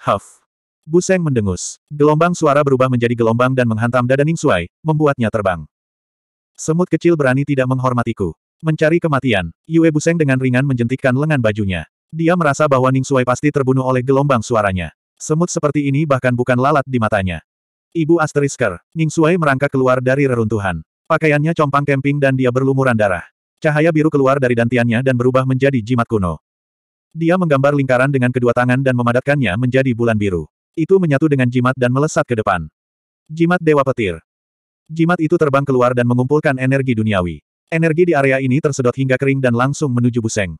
Huff. Buseng mendengus. Gelombang suara berubah menjadi gelombang dan menghantam dada Ning Ningsuai, membuatnya terbang. Semut kecil berani tidak menghormatiku. Mencari kematian, Yue Buseng dengan ringan menjentikkan lengan bajunya. Dia merasa bahwa Ning Ningsuai pasti terbunuh oleh gelombang suaranya. Semut seperti ini bahkan bukan lalat di matanya. Ibu Asterisker, Ning Suai merangkak keluar dari reruntuhan. Pakaiannya compang kemping dan dia berlumuran darah. Cahaya biru keluar dari dantiannya dan berubah menjadi jimat kuno. Dia menggambar lingkaran dengan kedua tangan dan memadatkannya menjadi bulan biru. Itu menyatu dengan jimat dan melesat ke depan. Jimat Dewa Petir. Jimat itu terbang keluar dan mengumpulkan energi duniawi. Energi di area ini tersedot hingga kering dan langsung menuju Buseng.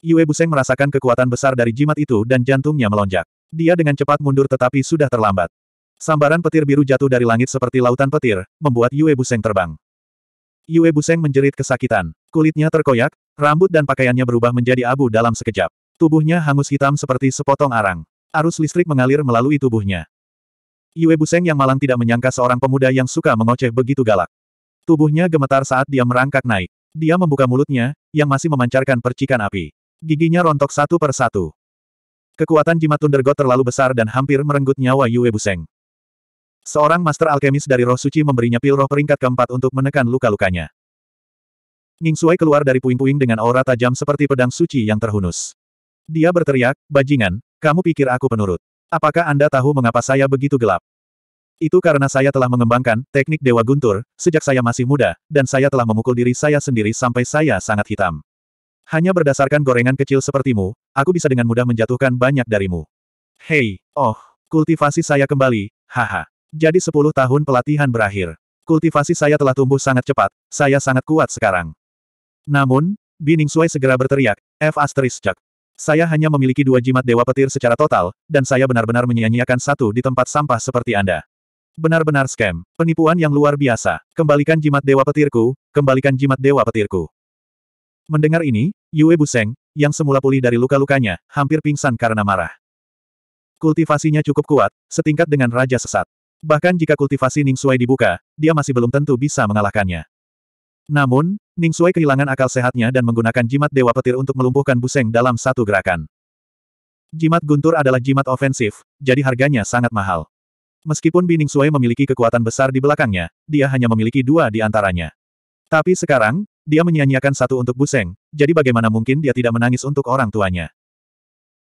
Yue Buseng merasakan kekuatan besar dari jimat itu dan jantungnya melonjak. Dia dengan cepat mundur tetapi sudah terlambat. Sambaran petir biru jatuh dari langit seperti lautan petir, membuat Yue Buseng terbang. Yue Buseng menjerit kesakitan. Kulitnya terkoyak, rambut dan pakaiannya berubah menjadi abu dalam sekejap. Tubuhnya hangus hitam seperti sepotong arang. Arus listrik mengalir melalui tubuhnya. Yue Buseng yang malang tidak menyangka seorang pemuda yang suka mengoceh begitu galak. Tubuhnya gemetar saat dia merangkak naik. Dia membuka mulutnya, yang masih memancarkan percikan api. Giginya rontok satu per satu. Kekuatan jimat Thunder God terlalu besar dan hampir merenggut nyawa Yue Buseng. Seorang master alkemis dari roh suci memberinya pil roh peringkat keempat untuk menekan luka-lukanya. Ning Suai keluar dari puing-puing dengan aura tajam seperti pedang suci yang terhunus. Dia berteriak, bajingan, kamu pikir aku penurut. Apakah Anda tahu mengapa saya begitu gelap? Itu karena saya telah mengembangkan teknik Dewa Guntur, sejak saya masih muda, dan saya telah memukul diri saya sendiri sampai saya sangat hitam. Hanya berdasarkan gorengan kecil sepertimu, aku bisa dengan mudah menjatuhkan banyak darimu. Hei, oh, kultivasi saya kembali, haha. Jadi sepuluh tahun pelatihan berakhir. Kultivasi saya telah tumbuh sangat cepat, saya sangat kuat sekarang. Namun, Bining Sui segera berteriak, F asteris cek. Saya hanya memiliki dua jimat dewa petir secara total, dan saya benar-benar menyia-nyiakan satu di tempat sampah seperti Anda. Benar-benar scam. Penipuan yang luar biasa. Kembalikan jimat dewa petirku, kembalikan jimat dewa petirku. Mendengar ini, Yue Buseng, yang semula pulih dari luka-lukanya, hampir pingsan karena marah. Kultivasinya cukup kuat, setingkat dengan Raja Sesat. Bahkan jika kultivasi Ning Sui dibuka, dia masih belum tentu bisa mengalahkannya. Namun, Ning Sui kehilangan akal sehatnya dan menggunakan jimat Dewa Petir untuk melumpuhkan Buseng dalam satu gerakan. Jimat guntur adalah jimat ofensif, jadi harganya sangat mahal. Meskipun Bining Sui memiliki kekuatan besar di belakangnya, dia hanya memiliki dua di antaranya. Tapi sekarang, dia menyia-nyiakan satu untuk Buseng, jadi bagaimana mungkin dia tidak menangis untuk orang tuanya.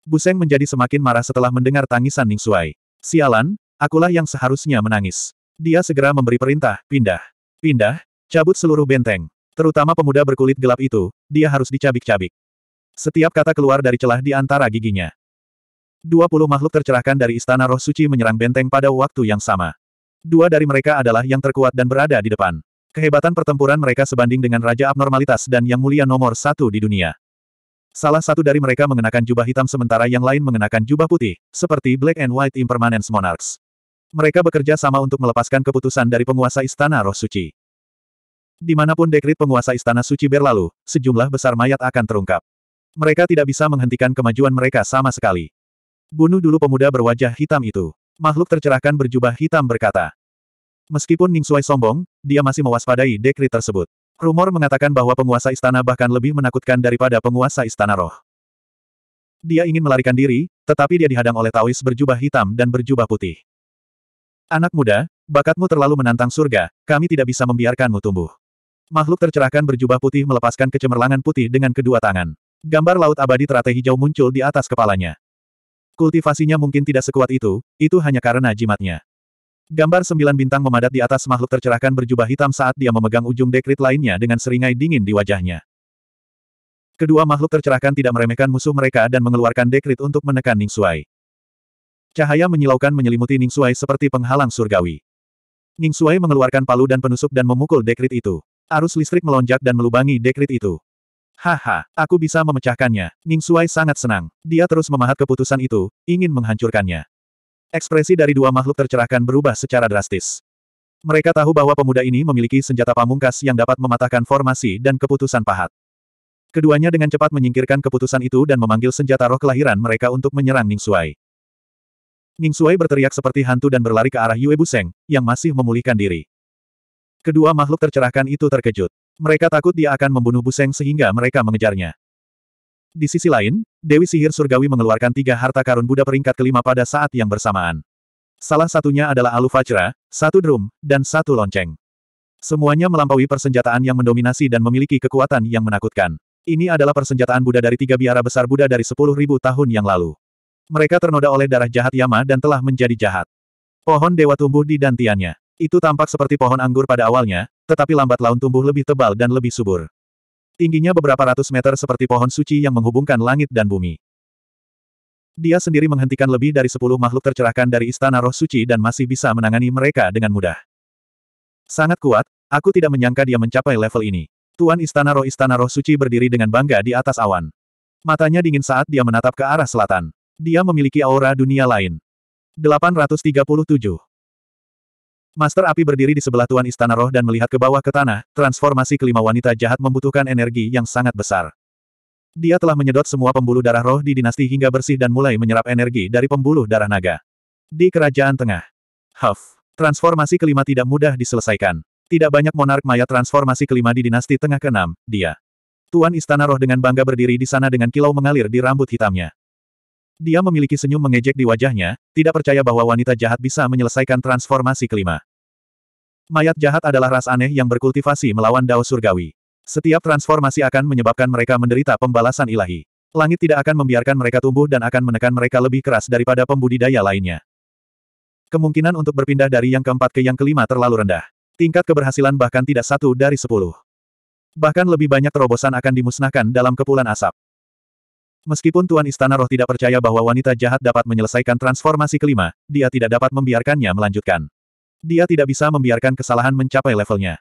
Buseng menjadi semakin marah setelah mendengar tangisan Ning Suai. Sialan, akulah yang seharusnya menangis. Dia segera memberi perintah, pindah. Pindah, cabut seluruh benteng. Terutama pemuda berkulit gelap itu, dia harus dicabik-cabik. Setiap kata keluar dari celah di antara giginya. Dua puluh makhluk tercerahkan dari Istana Roh Suci menyerang benteng pada waktu yang sama. Dua dari mereka adalah yang terkuat dan berada di depan. Kehebatan pertempuran mereka sebanding dengan Raja Abnormalitas dan Yang Mulia nomor satu di dunia. Salah satu dari mereka mengenakan jubah hitam sementara yang lain mengenakan jubah putih, seperti Black and White Impermanence Monarchs. Mereka bekerja sama untuk melepaskan keputusan dari penguasa Istana Roh Suci. Dimanapun dekrit penguasa Istana Suci berlalu, sejumlah besar mayat akan terungkap. Mereka tidak bisa menghentikan kemajuan mereka sama sekali. Bunuh dulu pemuda berwajah hitam itu. Makhluk tercerahkan berjubah hitam berkata. Meskipun Ning Suai sombong, dia masih mewaspadai dekrit tersebut. Rumor mengatakan bahwa penguasa istana bahkan lebih menakutkan daripada penguasa istana roh. Dia ingin melarikan diri, tetapi dia dihadang oleh Taois berjubah hitam dan berjubah putih. Anak muda, bakatmu terlalu menantang surga, kami tidak bisa membiarkanmu tumbuh. Makhluk tercerahkan berjubah putih melepaskan kecemerlangan putih dengan kedua tangan. Gambar laut abadi teratai hijau muncul di atas kepalanya. Kultivasinya mungkin tidak sekuat itu, itu hanya karena jimatnya. Gambar sembilan bintang memadat di atas makhluk tercerahkan berjubah hitam saat dia memegang ujung dekrit lainnya dengan seringai dingin di wajahnya. Kedua makhluk tercerahkan tidak meremehkan musuh mereka dan mengeluarkan dekrit untuk menekan Ning Suai. Cahaya menyilaukan menyelimuti Ning Suai seperti penghalang surgawi. Ning Suai mengeluarkan palu dan penusuk dan memukul dekrit itu. Arus listrik melonjak dan melubangi dekrit itu. Haha, aku bisa memecahkannya. Ning Suai sangat senang. Dia terus memahat keputusan itu, ingin menghancurkannya. Ekspresi dari dua makhluk tercerahkan berubah secara drastis. Mereka tahu bahwa pemuda ini memiliki senjata pamungkas yang dapat mematahkan formasi dan keputusan pahat. Keduanya dengan cepat menyingkirkan keputusan itu dan memanggil senjata roh kelahiran mereka untuk menyerang Ning Suai. Ning Suai berteriak seperti hantu dan berlari ke arah Yue Buseng, yang masih memulihkan diri. Kedua makhluk tercerahkan itu terkejut. Mereka takut dia akan membunuh Buseng sehingga mereka mengejarnya. Di sisi lain, Dewi Sihir Surgawi mengeluarkan tiga harta karun Buddha peringkat kelima pada saat yang bersamaan. Salah satunya adalah alu fajra, satu drum, dan satu lonceng. Semuanya melampaui persenjataan yang mendominasi dan memiliki kekuatan yang menakutkan. Ini adalah persenjataan Buddha dari tiga biara besar Buddha dari sepuluh ribu tahun yang lalu. Mereka ternoda oleh darah jahat Yama dan telah menjadi jahat. Pohon dewa tumbuh di dantiannya. Itu tampak seperti pohon anggur pada awalnya, tetapi lambat laun tumbuh lebih tebal dan lebih subur. Tingginya beberapa ratus meter seperti pohon suci yang menghubungkan langit dan bumi. Dia sendiri menghentikan lebih dari sepuluh makhluk tercerahkan dari istana roh suci dan masih bisa menangani mereka dengan mudah. Sangat kuat, aku tidak menyangka dia mencapai level ini. Tuan Istana Roh Istana Roh Suci berdiri dengan bangga di atas awan. Matanya dingin saat dia menatap ke arah selatan. Dia memiliki aura dunia lain. 837 Master api berdiri di sebelah Tuan Istana Roh dan melihat ke bawah ke tanah, transformasi kelima wanita jahat membutuhkan energi yang sangat besar. Dia telah menyedot semua pembuluh darah roh di dinasti hingga bersih dan mulai menyerap energi dari pembuluh darah naga. Di kerajaan tengah, Huff, transformasi kelima tidak mudah diselesaikan. Tidak banyak monark maya transformasi kelima di dinasti tengah keenam, dia. Tuan Istana Roh dengan bangga berdiri di sana dengan kilau mengalir di rambut hitamnya. Dia memiliki senyum mengejek di wajahnya, tidak percaya bahwa wanita jahat bisa menyelesaikan transformasi kelima. Mayat jahat adalah ras aneh yang berkultivasi melawan Dao Surgawi. Setiap transformasi akan menyebabkan mereka menderita pembalasan ilahi. Langit tidak akan membiarkan mereka tumbuh dan akan menekan mereka lebih keras daripada pembudidaya lainnya. Kemungkinan untuk berpindah dari yang keempat ke yang kelima terlalu rendah. Tingkat keberhasilan bahkan tidak satu dari sepuluh. Bahkan lebih banyak terobosan akan dimusnahkan dalam kepulan asap. Meskipun Tuan Istana Roh tidak percaya bahwa wanita jahat dapat menyelesaikan transformasi kelima, dia tidak dapat membiarkannya melanjutkan. Dia tidak bisa membiarkan kesalahan mencapai levelnya.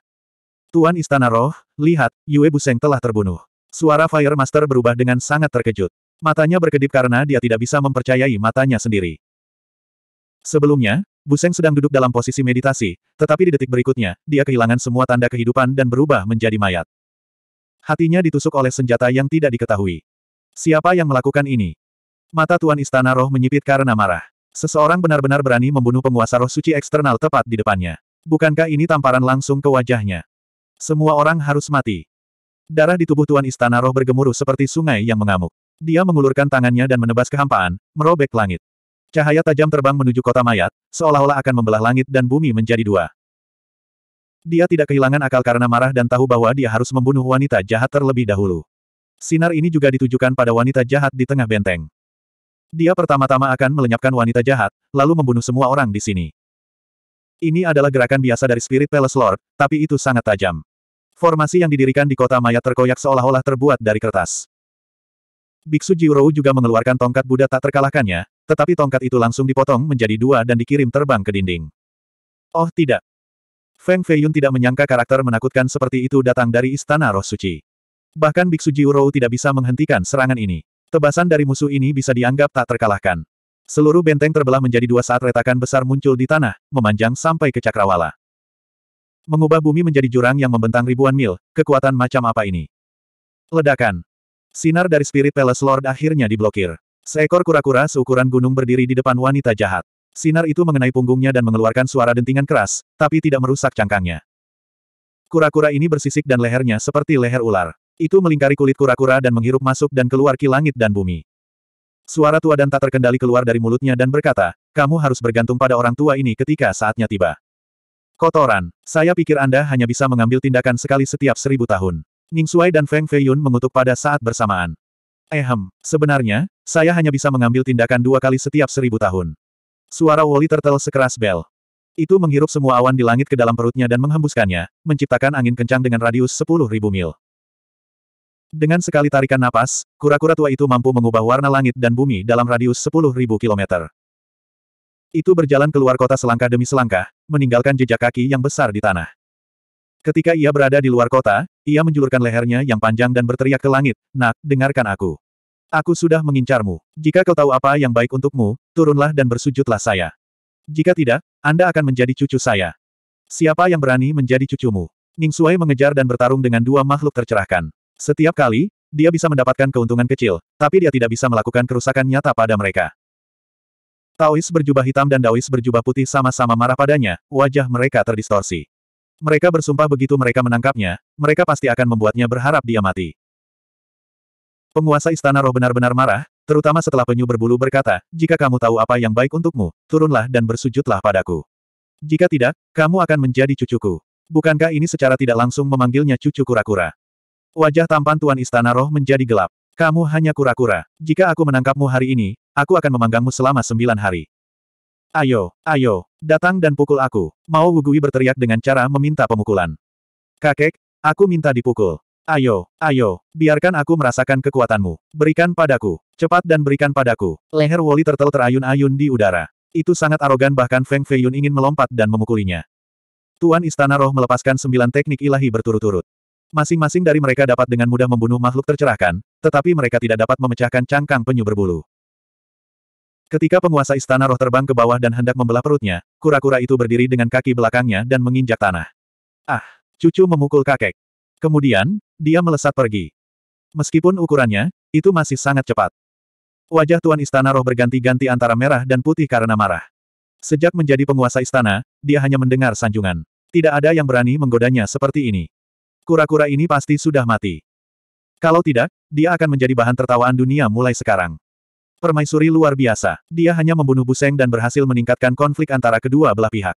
Tuan Istana Roh, lihat, Yue Buseng telah terbunuh. Suara Fire Master berubah dengan sangat terkejut. Matanya berkedip karena dia tidak bisa mempercayai matanya sendiri. Sebelumnya, Buseng sedang duduk dalam posisi meditasi, tetapi di detik berikutnya, dia kehilangan semua tanda kehidupan dan berubah menjadi mayat. Hatinya ditusuk oleh senjata yang tidak diketahui. Siapa yang melakukan ini? Mata Tuan Istana Roh menyipit karena marah. Seseorang benar-benar berani membunuh penguasa roh suci eksternal tepat di depannya. Bukankah ini tamparan langsung ke wajahnya? Semua orang harus mati. Darah di tubuh Tuan Istana Roh bergemuruh seperti sungai yang mengamuk. Dia mengulurkan tangannya dan menebas kehampaan, merobek langit. Cahaya tajam terbang menuju kota mayat, seolah-olah akan membelah langit dan bumi menjadi dua. Dia tidak kehilangan akal karena marah dan tahu bahwa dia harus membunuh wanita jahat terlebih dahulu. Sinar ini juga ditujukan pada wanita jahat di tengah benteng. Dia pertama-tama akan melenyapkan wanita jahat, lalu membunuh semua orang di sini. Ini adalah gerakan biasa dari Spirit Palace Lord, tapi itu sangat tajam. Formasi yang didirikan di kota mayat terkoyak seolah-olah terbuat dari kertas. Biksu Jiurou juga mengeluarkan tongkat Buddha tak terkalahkannya, tetapi tongkat itu langsung dipotong menjadi dua dan dikirim terbang ke dinding. Oh tidak. Feng Feiyun tidak menyangka karakter menakutkan seperti itu datang dari Istana Roh Suci. Bahkan Biksu Jiurou tidak bisa menghentikan serangan ini. Tebasan dari musuh ini bisa dianggap tak terkalahkan. Seluruh benteng terbelah menjadi dua saat retakan besar muncul di tanah, memanjang sampai ke cakrawala. Mengubah bumi menjadi jurang yang membentang ribuan mil, kekuatan macam apa ini? Ledakan. Sinar dari Spirit Palace Lord akhirnya diblokir. Seekor kura-kura seukuran gunung berdiri di depan wanita jahat. Sinar itu mengenai punggungnya dan mengeluarkan suara dentingan keras, tapi tidak merusak cangkangnya. Kura-kura ini bersisik dan lehernya seperti leher ular. Itu melingkari kulit kura-kura dan menghirup masuk dan keluar ki langit dan bumi. Suara tua dan tak terkendali keluar dari mulutnya dan berkata, kamu harus bergantung pada orang tua ini ketika saatnya tiba. Kotoran, saya pikir Anda hanya bisa mengambil tindakan sekali setiap seribu tahun. Ning Suai dan Feng Feiyun mengutuk pada saat bersamaan. Ehem, eh, sebenarnya, saya hanya bisa mengambil tindakan dua kali setiap seribu tahun. Suara Woli tertel sekeras bel. Itu menghirup semua awan di langit ke dalam perutnya dan menghembuskannya, menciptakan angin kencang dengan radius sepuluh ribu mil. Dengan sekali tarikan napas, kura-kura tua itu mampu mengubah warna langit dan bumi dalam radius sepuluh ribu kilometer. Itu berjalan keluar kota selangkah demi selangkah, meninggalkan jejak kaki yang besar di tanah. Ketika ia berada di luar kota, ia menjulurkan lehernya yang panjang dan berteriak ke langit, Nak, dengarkan aku. Aku sudah mengincarmu. Jika kau tahu apa yang baik untukmu, turunlah dan bersujudlah saya. Jika tidak, Anda akan menjadi cucu saya. Siapa yang berani menjadi cucumu? Ning Suai mengejar dan bertarung dengan dua makhluk tercerahkan. Setiap kali, dia bisa mendapatkan keuntungan kecil, tapi dia tidak bisa melakukan kerusakan nyata pada mereka. Taois berjubah hitam dan Daois berjubah putih sama-sama marah padanya, wajah mereka terdistorsi. Mereka bersumpah begitu mereka menangkapnya, mereka pasti akan membuatnya berharap dia mati. Penguasa istana roh benar-benar marah, terutama setelah penyu berbulu berkata, jika kamu tahu apa yang baik untukmu, turunlah dan bersujudlah padaku. Jika tidak, kamu akan menjadi cucuku. Bukankah ini secara tidak langsung memanggilnya cucu kura-kura? Wajah tampan Tuan Istana Roh menjadi gelap. Kamu hanya kura-kura. Jika aku menangkapmu hari ini, aku akan memanggangmu selama sembilan hari. Ayo, ayo, datang dan pukul aku. Mao Wugui berteriak dengan cara meminta pemukulan. Kakek, aku minta dipukul. Ayo, ayo, biarkan aku merasakan kekuatanmu. Berikan padaku. Cepat dan berikan padaku. Leher Woli tertel terayun-ayun di udara. Itu sangat arogan bahkan Feng Feiyun ingin melompat dan memukulinya. Tuan Istana Roh melepaskan sembilan teknik ilahi berturut-turut. Masing-masing dari mereka dapat dengan mudah membunuh makhluk tercerahkan, tetapi mereka tidak dapat memecahkan cangkang penyu berbulu. Ketika penguasa istana roh terbang ke bawah dan hendak membelah perutnya, kura-kura itu berdiri dengan kaki belakangnya dan menginjak tanah. Ah, cucu memukul kakek. Kemudian, dia melesat pergi. Meskipun ukurannya, itu masih sangat cepat. Wajah Tuan Istana Roh berganti-ganti antara merah dan putih karena marah. Sejak menjadi penguasa istana, dia hanya mendengar sanjungan. Tidak ada yang berani menggodanya seperti ini. Kura-kura ini pasti sudah mati. Kalau tidak, dia akan menjadi bahan tertawaan dunia mulai sekarang. Permaisuri luar biasa, dia hanya membunuh Buseng dan berhasil meningkatkan konflik antara kedua belah pihak.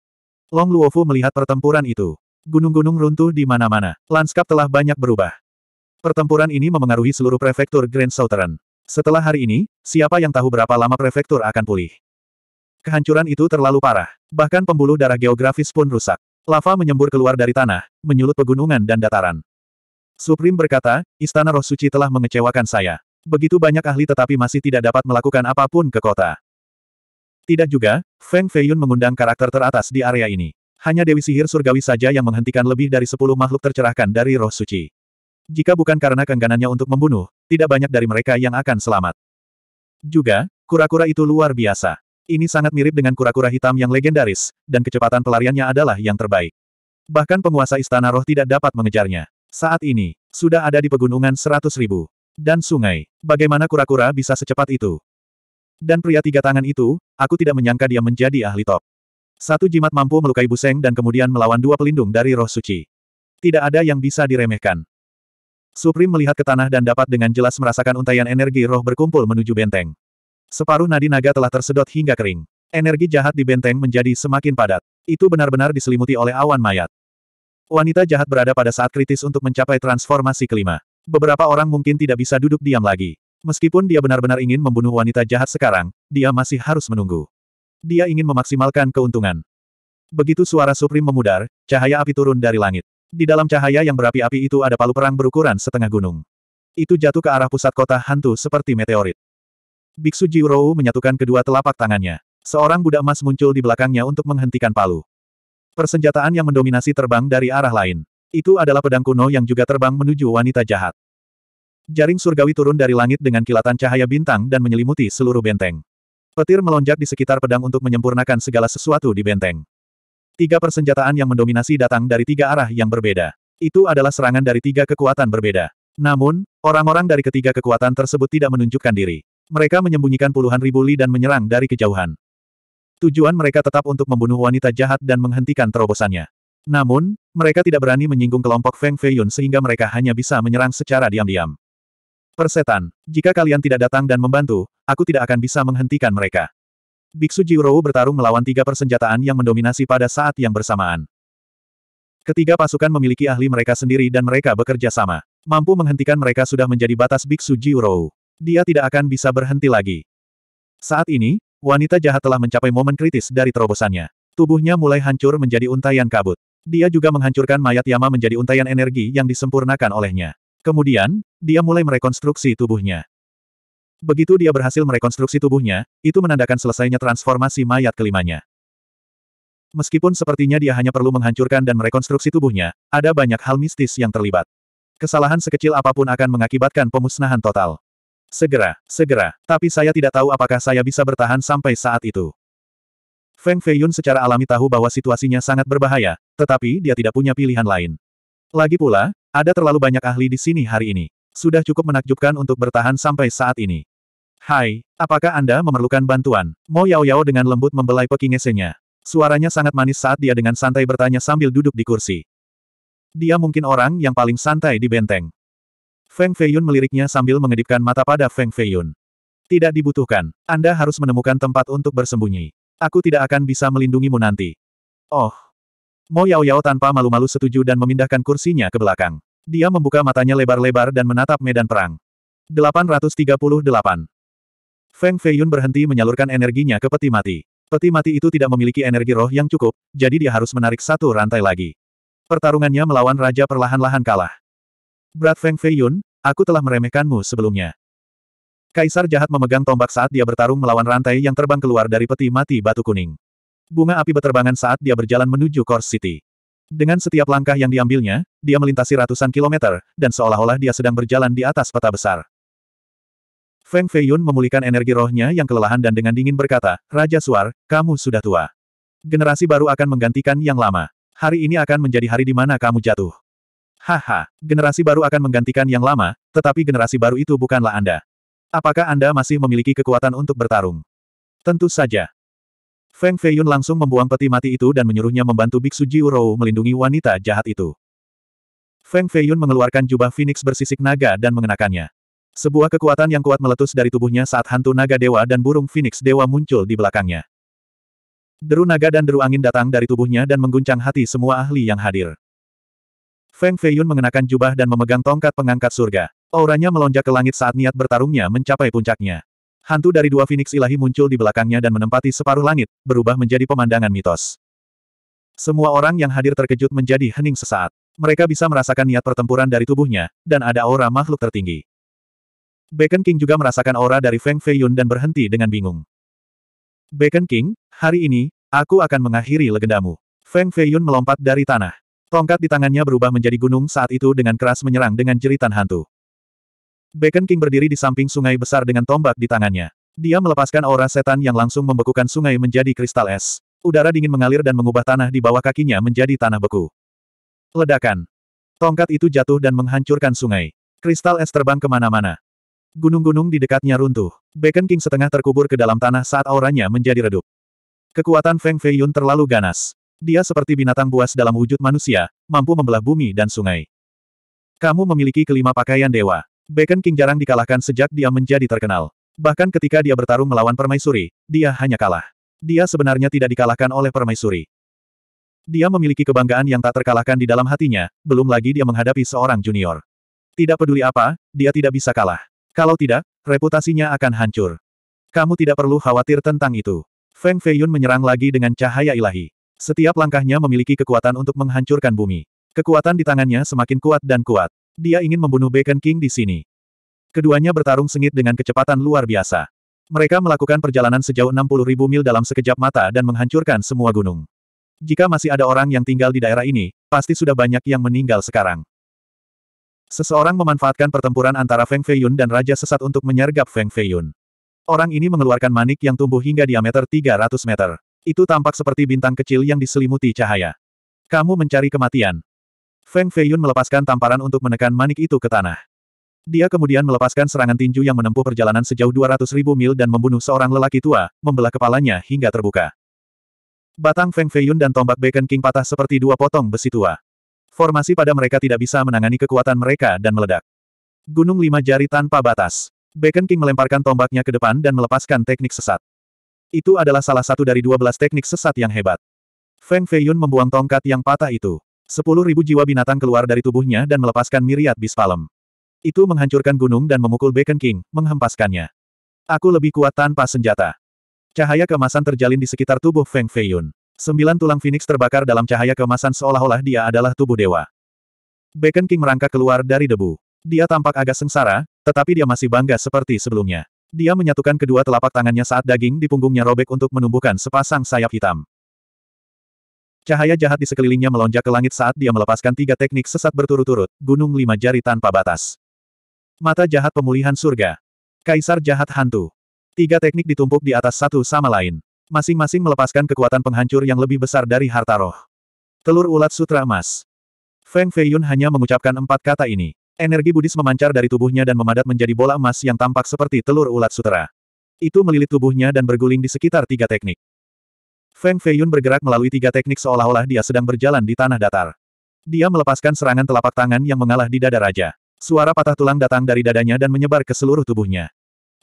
Long Luofu melihat pertempuran itu. Gunung-gunung runtuh di mana-mana, lanskap telah banyak berubah. Pertempuran ini memengaruhi seluruh prefektur Grand Southern. Setelah hari ini, siapa yang tahu berapa lama prefektur akan pulih? Kehancuran itu terlalu parah, bahkan pembuluh darah geografis pun rusak. Lava menyembur keluar dari tanah, menyulut pegunungan dan dataran. Supreme berkata, Istana Roh Suci telah mengecewakan saya. Begitu banyak ahli tetapi masih tidak dapat melakukan apapun ke kota. Tidak juga, Feng Feiyun mengundang karakter teratas di area ini. Hanya Dewi Sihir Surgawi saja yang menghentikan lebih dari sepuluh makhluk tercerahkan dari roh suci. Jika bukan karena kengganannya untuk membunuh, tidak banyak dari mereka yang akan selamat. Juga, kura-kura itu luar biasa. Ini sangat mirip dengan kura-kura hitam yang legendaris, dan kecepatan pelariannya adalah yang terbaik. Bahkan penguasa istana roh tidak dapat mengejarnya. Saat ini, sudah ada di pegunungan seratus ribu. Dan sungai. Bagaimana kura-kura bisa secepat itu? Dan pria tiga tangan itu, aku tidak menyangka dia menjadi ahli top. Satu jimat mampu melukai Buseng dan kemudian melawan dua pelindung dari roh suci. Tidak ada yang bisa diremehkan. Supreme melihat ke tanah dan dapat dengan jelas merasakan untaian energi roh berkumpul menuju benteng. Separuh nadi naga telah tersedot hingga kering. Energi jahat di benteng menjadi semakin padat. Itu benar-benar diselimuti oleh awan mayat. Wanita jahat berada pada saat kritis untuk mencapai transformasi kelima. Beberapa orang mungkin tidak bisa duduk diam lagi. Meskipun dia benar-benar ingin membunuh wanita jahat sekarang, dia masih harus menunggu. Dia ingin memaksimalkan keuntungan. Begitu suara Supreme memudar, cahaya api turun dari langit. Di dalam cahaya yang berapi-api itu ada palu perang berukuran setengah gunung. Itu jatuh ke arah pusat kota hantu seperti meteorit. Biksu Jiurou menyatukan kedua telapak tangannya. Seorang budak emas muncul di belakangnya untuk menghentikan palu. Persenjataan yang mendominasi terbang dari arah lain. Itu adalah pedang kuno yang juga terbang menuju wanita jahat. Jaring surgawi turun dari langit dengan kilatan cahaya bintang dan menyelimuti seluruh benteng. Petir melonjak di sekitar pedang untuk menyempurnakan segala sesuatu di benteng. Tiga persenjataan yang mendominasi datang dari tiga arah yang berbeda. Itu adalah serangan dari tiga kekuatan berbeda. Namun, orang-orang dari ketiga kekuatan tersebut tidak menunjukkan diri. Mereka menyembunyikan puluhan ribu li dan menyerang dari kejauhan. Tujuan mereka tetap untuk membunuh wanita jahat dan menghentikan terobosannya. Namun, mereka tidak berani menyinggung kelompok Feng Feiyun sehingga mereka hanya bisa menyerang secara diam-diam. Persetan, jika kalian tidak datang dan membantu, aku tidak akan bisa menghentikan mereka. Biksu Jiurou bertarung melawan tiga persenjataan yang mendominasi pada saat yang bersamaan. Ketiga pasukan memiliki ahli mereka sendiri dan mereka bekerja sama. Mampu menghentikan mereka sudah menjadi batas Biksu Jiurou. Dia tidak akan bisa berhenti lagi. Saat ini, wanita jahat telah mencapai momen kritis dari terobosannya. Tubuhnya mulai hancur menjadi untayan kabut. Dia juga menghancurkan mayat Yama menjadi untayan energi yang disempurnakan olehnya. Kemudian, dia mulai merekonstruksi tubuhnya. Begitu dia berhasil merekonstruksi tubuhnya, itu menandakan selesainya transformasi mayat kelimanya. Meskipun sepertinya dia hanya perlu menghancurkan dan merekonstruksi tubuhnya, ada banyak hal mistis yang terlibat. Kesalahan sekecil apapun akan mengakibatkan pemusnahan total. Segera, segera, tapi saya tidak tahu apakah saya bisa bertahan sampai saat itu. Feng Feiyun secara alami tahu bahwa situasinya sangat berbahaya, tetapi dia tidak punya pilihan lain. Lagi pula, ada terlalu banyak ahli di sini hari ini. Sudah cukup menakjubkan untuk bertahan sampai saat ini. Hai, apakah Anda memerlukan bantuan? Mo Yao Yao dengan lembut membelai pekingesenya. Suaranya sangat manis saat dia dengan santai bertanya sambil duduk di kursi. Dia mungkin orang yang paling santai di benteng. Feng Feiyun meliriknya sambil mengedipkan mata pada Feng Feiyun. Tidak dibutuhkan. Anda harus menemukan tempat untuk bersembunyi. Aku tidak akan bisa melindungimu nanti. Oh. Mo Yao Yao tanpa malu-malu setuju dan memindahkan kursinya ke belakang. Dia membuka matanya lebar-lebar dan menatap medan perang. 838. Feng Feiyun berhenti menyalurkan energinya ke peti mati. Peti mati itu tidak memiliki energi roh yang cukup, jadi dia harus menarik satu rantai lagi. Pertarungannya melawan raja perlahan-lahan kalah. Brat Feng Feiyun, aku telah meremehkanmu sebelumnya. Kaisar jahat memegang tombak saat dia bertarung melawan rantai yang terbang keluar dari peti mati batu kuning. Bunga api beterbangan saat dia berjalan menuju Core City. Dengan setiap langkah yang diambilnya, dia melintasi ratusan kilometer, dan seolah-olah dia sedang berjalan di atas peta besar. Feng Feiyun memulihkan energi rohnya yang kelelahan dan dengan dingin berkata, Raja Suar, kamu sudah tua. Generasi baru akan menggantikan yang lama. Hari ini akan menjadi hari di mana kamu jatuh. Haha, generasi baru akan menggantikan yang lama, tetapi generasi baru itu bukanlah Anda. Apakah Anda masih memiliki kekuatan untuk bertarung? Tentu saja. Feng Feiyun langsung membuang peti mati itu dan menyuruhnya membantu Biksu Ji Jiurou melindungi wanita jahat itu. Feng Feiyun mengeluarkan jubah Phoenix bersisik naga dan mengenakannya. Sebuah kekuatan yang kuat meletus dari tubuhnya saat hantu naga dewa dan burung Phoenix dewa muncul di belakangnya. Deru naga dan deru angin datang dari tubuhnya dan mengguncang hati semua ahli yang hadir. Feng Feiyun mengenakan jubah dan memegang tongkat pengangkat surga. Auranya melonjak ke langit saat niat bertarungnya mencapai puncaknya. Hantu dari dua Phoenix ilahi muncul di belakangnya dan menempati separuh langit, berubah menjadi pemandangan mitos. Semua orang yang hadir terkejut menjadi hening sesaat. Mereka bisa merasakan niat pertempuran dari tubuhnya, dan ada aura makhluk tertinggi. Bacon King juga merasakan aura dari Feng Feiyun dan berhenti dengan bingung. Bacon King, hari ini, aku akan mengakhiri legendamu. Feng Feiyun melompat dari tanah. Tongkat di tangannya berubah menjadi gunung saat itu dengan keras menyerang dengan jeritan hantu. Bacon King berdiri di samping sungai besar dengan tombak di tangannya. Dia melepaskan aura setan yang langsung membekukan sungai menjadi kristal es. Udara dingin mengalir dan mengubah tanah di bawah kakinya menjadi tanah beku. Ledakan. Tongkat itu jatuh dan menghancurkan sungai. Kristal es terbang kemana-mana. Gunung-gunung di dekatnya runtuh. Bacon King setengah terkubur ke dalam tanah saat auranya menjadi redup. Kekuatan Feng Feiyun terlalu ganas. Dia seperti binatang buas dalam wujud manusia, mampu membelah bumi dan sungai. Kamu memiliki kelima pakaian dewa. Bacon King jarang dikalahkan sejak dia menjadi terkenal. Bahkan ketika dia bertarung melawan permaisuri, dia hanya kalah. Dia sebenarnya tidak dikalahkan oleh permaisuri. Dia memiliki kebanggaan yang tak terkalahkan di dalam hatinya, belum lagi dia menghadapi seorang junior. Tidak peduli apa, dia tidak bisa kalah. Kalau tidak, reputasinya akan hancur. Kamu tidak perlu khawatir tentang itu. Feng Feiyun menyerang lagi dengan cahaya ilahi. Setiap langkahnya memiliki kekuatan untuk menghancurkan bumi. Kekuatan di tangannya semakin kuat dan kuat. Dia ingin membunuh Bacon King di sini. Keduanya bertarung sengit dengan kecepatan luar biasa. Mereka melakukan perjalanan sejauh ribu mil dalam sekejap mata dan menghancurkan semua gunung. Jika masih ada orang yang tinggal di daerah ini, pasti sudah banyak yang meninggal sekarang. Seseorang memanfaatkan pertempuran antara Feng Feiyun dan Raja Sesat untuk menyergap Feng Feiyun. Orang ini mengeluarkan manik yang tumbuh hingga diameter 300 meter. Itu tampak seperti bintang kecil yang diselimuti cahaya. Kamu mencari kematian. Feng Feiyun melepaskan tamparan untuk menekan manik itu ke tanah. Dia kemudian melepaskan serangan tinju yang menempuh perjalanan sejauh 200 ribu mil dan membunuh seorang lelaki tua, membelah kepalanya hingga terbuka. Batang Feng Feiyun dan tombak Bacon King patah seperti dua potong besi tua. Formasi pada mereka tidak bisa menangani kekuatan mereka dan meledak. Gunung lima jari tanpa batas. Bacon King melemparkan tombaknya ke depan dan melepaskan teknik sesat. Itu adalah salah satu dari dua belas teknik sesat yang hebat. Feng Feiyun membuang tongkat yang patah itu. Sepuluh ribu jiwa binatang keluar dari tubuhnya dan melepaskan miriat bispalem. Itu menghancurkan gunung dan memukul Beacon King, menghempaskannya. Aku lebih kuat tanpa senjata. Cahaya kemasan terjalin di sekitar tubuh Feng Feiyun. Sembilan tulang Phoenix terbakar dalam cahaya kemasan seolah-olah dia adalah tubuh dewa. Beacon King merangkak keluar dari debu. Dia tampak agak sengsara, tetapi dia masih bangga seperti sebelumnya. Dia menyatukan kedua telapak tangannya saat daging di punggungnya robek untuk menumbuhkan sepasang sayap hitam. Cahaya jahat di sekelilingnya melonjak ke langit saat dia melepaskan tiga teknik sesat berturut-turut, gunung lima jari tanpa batas. Mata jahat pemulihan surga. Kaisar jahat hantu. Tiga teknik ditumpuk di atas satu sama lain. Masing-masing melepaskan kekuatan penghancur yang lebih besar dari harta roh. Telur ulat sutra emas. Feng Feiyun hanya mengucapkan empat kata ini. Energi Buddhis memancar dari tubuhnya dan memadat menjadi bola emas yang tampak seperti telur ulat sutera. Itu melilit tubuhnya dan berguling di sekitar tiga teknik. Feng Feiyun bergerak melalui tiga teknik seolah-olah dia sedang berjalan di tanah datar. Dia melepaskan serangan telapak tangan yang mengalah di dada raja. Suara patah tulang datang dari dadanya dan menyebar ke seluruh tubuhnya.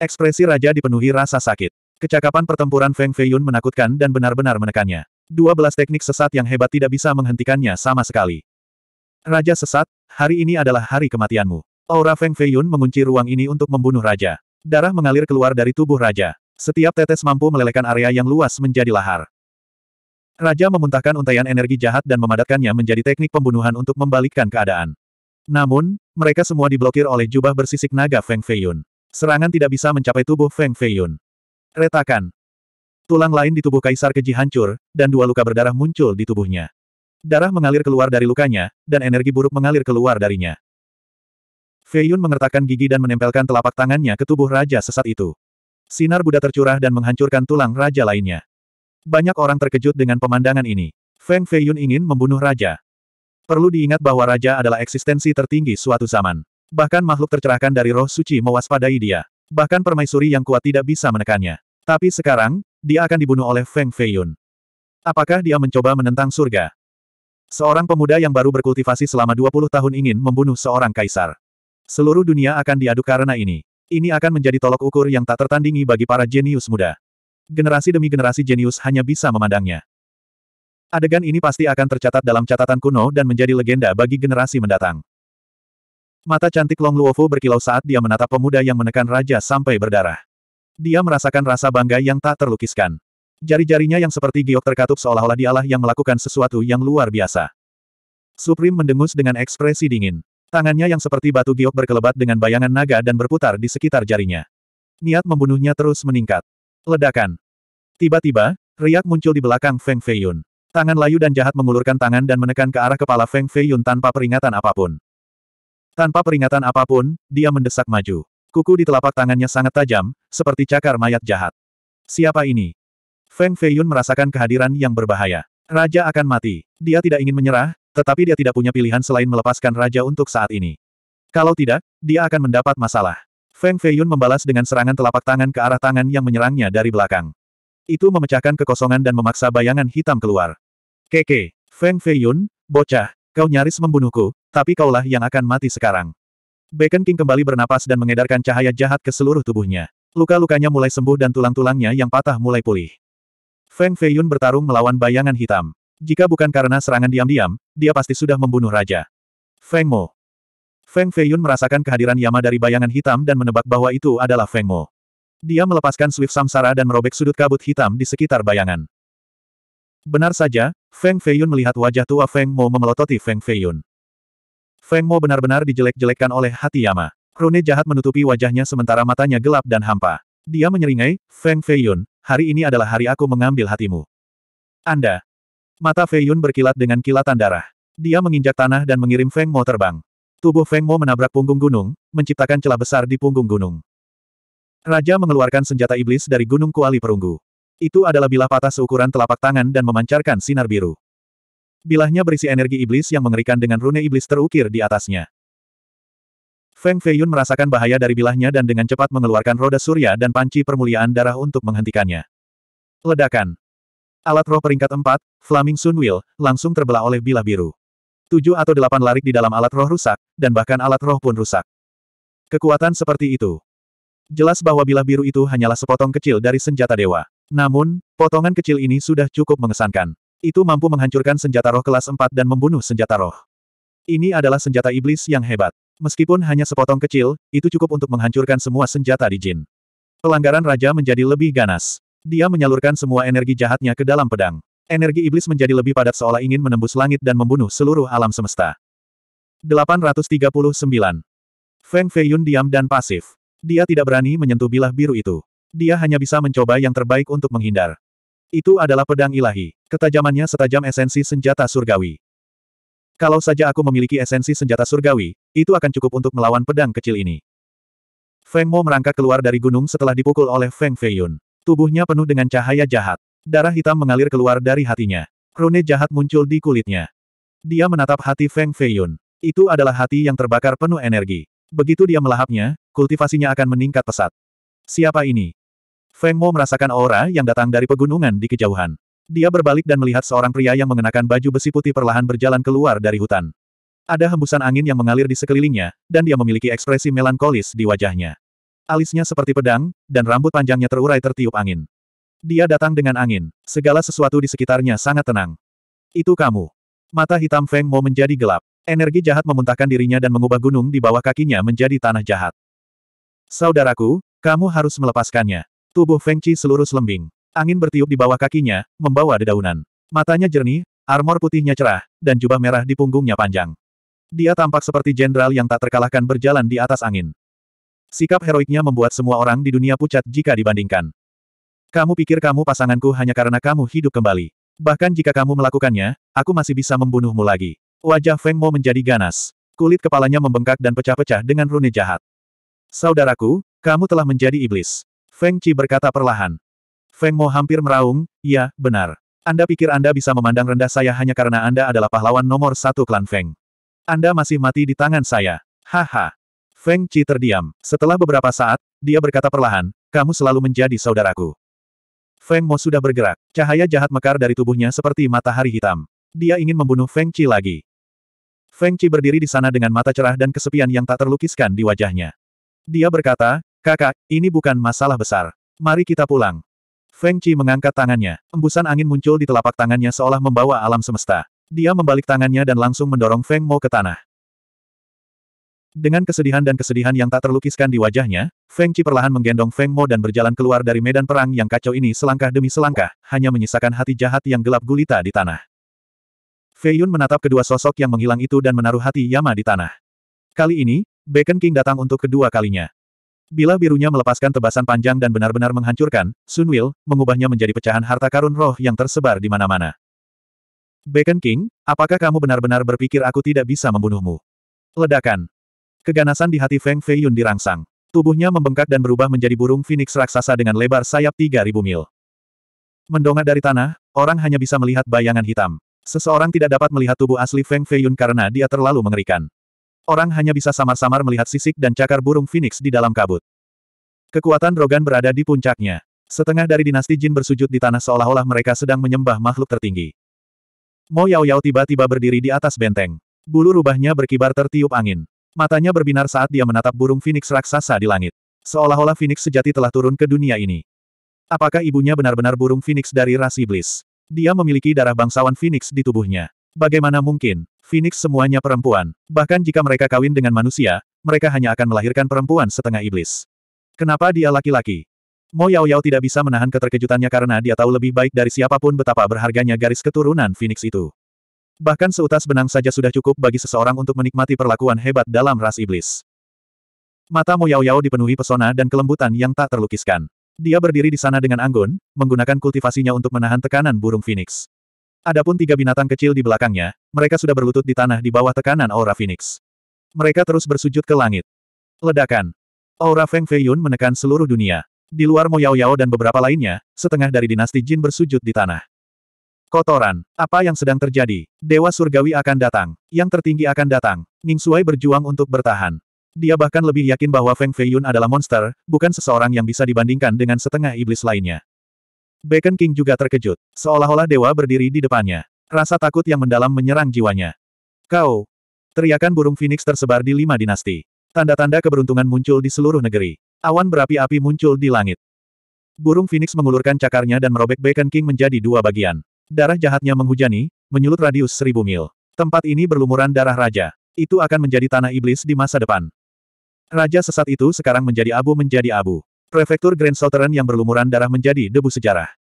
Ekspresi raja dipenuhi rasa sakit. Kecakapan pertempuran Feng Feiyun menakutkan dan benar-benar menekannya. Dua belas teknik sesat yang hebat tidak bisa menghentikannya sama sekali. Raja sesat, hari ini adalah hari kematianmu. Aura Feng Feiyun mengunci ruang ini untuk membunuh Raja. Darah mengalir keluar dari tubuh Raja. Setiap tetes mampu melelehkan area yang luas menjadi lahar. Raja memuntahkan untaian energi jahat dan memadatkannya menjadi teknik pembunuhan untuk membalikkan keadaan. Namun, mereka semua diblokir oleh jubah bersisik naga Feng Feiyun. Serangan tidak bisa mencapai tubuh Feng Feiyun. Retakan. Tulang lain di tubuh Kaisar Keji hancur, dan dua luka berdarah muncul di tubuhnya. Darah mengalir keluar dari lukanya, dan energi buruk mengalir keluar darinya. Fei Yun mengertakkan gigi dan menempelkan telapak tangannya ke tubuh raja sesat itu. Sinar Buddha tercurah dan menghancurkan tulang raja lainnya. Banyak orang terkejut dengan pemandangan ini. Feng Fei Yun ingin membunuh raja. Perlu diingat bahwa raja adalah eksistensi tertinggi suatu zaman. Bahkan makhluk tercerahkan dari roh suci mewaspadai dia. Bahkan permaisuri yang kuat tidak bisa menekannya. Tapi sekarang, dia akan dibunuh oleh Feng Fei Yun. Apakah dia mencoba menentang surga? Seorang pemuda yang baru berkultivasi selama 20 tahun ingin membunuh seorang kaisar. Seluruh dunia akan diaduk karena ini. Ini akan menjadi tolok ukur yang tak tertandingi bagi para jenius muda. Generasi demi generasi jenius hanya bisa memandangnya. Adegan ini pasti akan tercatat dalam catatan kuno dan menjadi legenda bagi generasi mendatang. Mata cantik Long Luofu berkilau saat dia menatap pemuda yang menekan raja sampai berdarah. Dia merasakan rasa bangga yang tak terlukiskan. Jari-jarinya yang seperti giok terkatup seolah-olah dialah yang melakukan sesuatu yang luar biasa. Supreme mendengus dengan ekspresi dingin. Tangannya yang seperti batu giok berkelebat dengan bayangan naga dan berputar di sekitar jarinya. Niat membunuhnya terus meningkat. Ledakan. Tiba-tiba, riak muncul di belakang Feng Feiyun. Tangan layu dan jahat mengulurkan tangan dan menekan ke arah kepala Feng Feiyun tanpa peringatan apapun. Tanpa peringatan apapun, dia mendesak maju. Kuku di telapak tangannya sangat tajam, seperti cakar mayat jahat. Siapa ini? Feng Feiyun merasakan kehadiran yang berbahaya. Raja akan mati. Dia tidak ingin menyerah, tetapi dia tidak punya pilihan selain melepaskan raja untuk saat ini. Kalau tidak, dia akan mendapat masalah. Feng Feiyun membalas dengan serangan telapak tangan ke arah tangan yang menyerangnya dari belakang. Itu memecahkan kekosongan dan memaksa bayangan hitam keluar. Keke, Feng Feiyun, bocah, kau nyaris membunuhku, tapi kaulah yang akan mati sekarang. Bacon King kembali bernapas dan mengedarkan cahaya jahat ke seluruh tubuhnya. Luka-lukanya mulai sembuh dan tulang-tulangnya yang patah mulai pulih. Feng Feiyun bertarung melawan bayangan hitam. Jika bukan karena serangan diam-diam, dia pasti sudah membunuh raja. Feng Mo. Feng Feiyun merasakan kehadiran Yama dari bayangan hitam dan menebak bahwa itu adalah Feng Mo. Dia melepaskan Swift Samsara dan merobek sudut kabut hitam di sekitar bayangan. Benar saja, Feng Feiyun melihat wajah tua Feng Mo memelototi Feng Feiyun. Feng Mo benar-benar dijelek-jelekkan oleh hati Yama. Rune jahat menutupi wajahnya sementara matanya gelap dan hampa. Dia menyeringai, Feng Feiyun, hari ini adalah hari aku mengambil hatimu. Anda. Mata Fei Yun berkilat dengan kilatan darah. Dia menginjak tanah dan mengirim Feng Mo terbang. Tubuh Feng Mo menabrak punggung gunung, menciptakan celah besar di punggung gunung. Raja mengeluarkan senjata iblis dari gunung kuali perunggu. Itu adalah bilah patah seukuran telapak tangan dan memancarkan sinar biru. Bilahnya berisi energi iblis yang mengerikan dengan rune iblis terukir di atasnya. Feng Feiyun merasakan bahaya dari bilahnya dan dengan cepat mengeluarkan roda surya dan panci permuliaan darah untuk menghentikannya. Ledakan. Alat roh peringkat 4, Flaming Sun Wheel, langsung terbelah oleh bilah biru. Tujuh atau delapan larik di dalam alat roh rusak, dan bahkan alat roh pun rusak. Kekuatan seperti itu. Jelas bahwa bilah biru itu hanyalah sepotong kecil dari senjata dewa. Namun, potongan kecil ini sudah cukup mengesankan. Itu mampu menghancurkan senjata roh kelas 4 dan membunuh senjata roh. Ini adalah senjata iblis yang hebat. Meskipun hanya sepotong kecil, itu cukup untuk menghancurkan semua senjata di Jin. Pelanggaran raja menjadi lebih ganas. Dia menyalurkan semua energi jahatnya ke dalam pedang. Energi iblis menjadi lebih padat seolah ingin menembus langit dan membunuh seluruh alam semesta. 839. Feng Feiyun diam dan pasif. Dia tidak berani menyentuh bilah biru itu. Dia hanya bisa mencoba yang terbaik untuk menghindar. Itu adalah pedang ilahi. Ketajamannya setajam esensi senjata surgawi. Kalau saja aku memiliki esensi senjata surgawi, itu akan cukup untuk melawan pedang kecil ini. Feng Mo merangkak keluar dari gunung setelah dipukul oleh Feng Feiyun. Tubuhnya penuh dengan cahaya jahat. Darah hitam mengalir keluar dari hatinya. Rune jahat muncul di kulitnya. Dia menatap hati Feng Feiyun. Itu adalah hati yang terbakar penuh energi. Begitu dia melahapnya, kultivasinya akan meningkat pesat. Siapa ini? Feng Mo merasakan aura yang datang dari pegunungan di kejauhan. Dia berbalik dan melihat seorang pria yang mengenakan baju besi putih perlahan berjalan keluar dari hutan. Ada hembusan angin yang mengalir di sekelilingnya, dan dia memiliki ekspresi melankolis di wajahnya. Alisnya seperti pedang, dan rambut panjangnya terurai tertiup angin. Dia datang dengan angin. Segala sesuatu di sekitarnya sangat tenang. Itu kamu. Mata hitam Feng Mo menjadi gelap. Energi jahat memuntahkan dirinya dan mengubah gunung di bawah kakinya menjadi tanah jahat. Saudaraku, kamu harus melepaskannya. Tubuh Feng Chi seluruh lembing. Angin bertiup di bawah kakinya, membawa dedaunan. Matanya jernih, armor putihnya cerah, dan jubah merah di punggungnya panjang. Dia tampak seperti jenderal yang tak terkalahkan berjalan di atas angin. Sikap heroiknya membuat semua orang di dunia pucat jika dibandingkan. Kamu pikir kamu pasanganku hanya karena kamu hidup kembali. Bahkan jika kamu melakukannya, aku masih bisa membunuhmu lagi. Wajah Feng Mo menjadi ganas. Kulit kepalanya membengkak dan pecah-pecah dengan rune jahat. Saudaraku, kamu telah menjadi iblis. Feng Chi berkata perlahan. Feng Mo hampir meraung, ya, benar. Anda pikir Anda bisa memandang rendah saya hanya karena Anda adalah pahlawan nomor satu klan Feng. Anda masih mati di tangan saya. Haha. Feng Chi terdiam. Setelah beberapa saat, dia berkata perlahan, kamu selalu menjadi saudaraku. Feng Mo sudah bergerak. Cahaya jahat mekar dari tubuhnya seperti matahari hitam. Dia ingin membunuh Feng Chi lagi. Feng Chi berdiri di sana dengan mata cerah dan kesepian yang tak terlukiskan di wajahnya. Dia berkata, kakak, ini bukan masalah besar. Mari kita pulang. Feng Qi mengangkat tangannya, embusan angin muncul di telapak tangannya seolah membawa alam semesta. Dia membalik tangannya dan langsung mendorong Feng Mo ke tanah. Dengan kesedihan dan kesedihan yang tak terlukiskan di wajahnya, Feng Qi perlahan menggendong Feng Mo dan berjalan keluar dari medan perang yang kacau ini selangkah demi selangkah, hanya menyisakan hati jahat yang gelap gulita di tanah. Fei Yun menatap kedua sosok yang menghilang itu dan menaruh hati Yama di tanah. Kali ini, Bacon King datang untuk kedua kalinya. Bila birunya melepaskan tebasan panjang dan benar-benar menghancurkan, Sun Will mengubahnya menjadi pecahan harta karun roh yang tersebar di mana-mana. Bacon King, apakah kamu benar-benar berpikir aku tidak bisa membunuhmu? Ledakan. Keganasan di hati Feng Fei Yun dirangsang. Tubuhnya membengkak dan berubah menjadi burung phoenix raksasa dengan lebar sayap 3000 mil. Mendongak dari tanah, orang hanya bisa melihat bayangan hitam. Seseorang tidak dapat melihat tubuh asli Feng Fei Yun karena dia terlalu mengerikan. Orang hanya bisa samar-samar melihat sisik dan cakar burung Phoenix di dalam kabut. Kekuatan Rogan berada di puncaknya. Setengah dari dinasti Jin bersujud di tanah seolah-olah mereka sedang menyembah makhluk tertinggi. Mo Yao Yao tiba-tiba berdiri di atas benteng. Bulu rubahnya berkibar tertiup angin. Matanya berbinar saat dia menatap burung Phoenix raksasa di langit. Seolah-olah Phoenix sejati telah turun ke dunia ini. Apakah ibunya benar-benar burung Phoenix dari ras iblis? Dia memiliki darah bangsawan Phoenix di tubuhnya. Bagaimana mungkin? Phoenix semuanya perempuan. Bahkan jika mereka kawin dengan manusia, mereka hanya akan melahirkan perempuan setengah iblis. Kenapa dia laki-laki? Mo Yao Yao tidak bisa menahan keterkejutannya karena dia tahu lebih baik dari siapapun betapa berharganya garis keturunan Phoenix itu. Bahkan seutas benang saja sudah cukup bagi seseorang untuk menikmati perlakuan hebat dalam ras iblis. Mata Mo Yao Yao dipenuhi pesona dan kelembutan yang tak terlukiskan. Dia berdiri di sana dengan anggun, menggunakan kultivasinya untuk menahan tekanan burung Phoenix. Adapun tiga binatang kecil di belakangnya, mereka sudah berlutut di tanah di bawah tekanan aura Phoenix. Mereka terus bersujud ke langit. Ledakan. Aura Feng Feiyun menekan seluruh dunia. Di luar Mo Yao Yao dan beberapa lainnya, setengah dari dinasti Jin bersujud di tanah. Kotoran. Apa yang sedang terjadi? Dewa surgawi akan datang. Yang tertinggi akan datang. Ning Suai berjuang untuk bertahan. Dia bahkan lebih yakin bahwa Feng Feiyun adalah monster, bukan seseorang yang bisa dibandingkan dengan setengah iblis lainnya. Bacon King juga terkejut, seolah-olah dewa berdiri di depannya. Rasa takut yang mendalam menyerang jiwanya. Kau! Teriakan burung Phoenix tersebar di lima dinasti. Tanda-tanda keberuntungan muncul di seluruh negeri. Awan berapi-api muncul di langit. Burung Phoenix mengulurkan cakarnya dan merobek Bacon King menjadi dua bagian. Darah jahatnya menghujani, menyulut radius seribu mil. Tempat ini berlumuran darah raja. Itu akan menjadi tanah iblis di masa depan. Raja sesat itu sekarang menjadi abu menjadi abu. Prefektur Grand Southern yang berlumuran darah menjadi debu sejarah.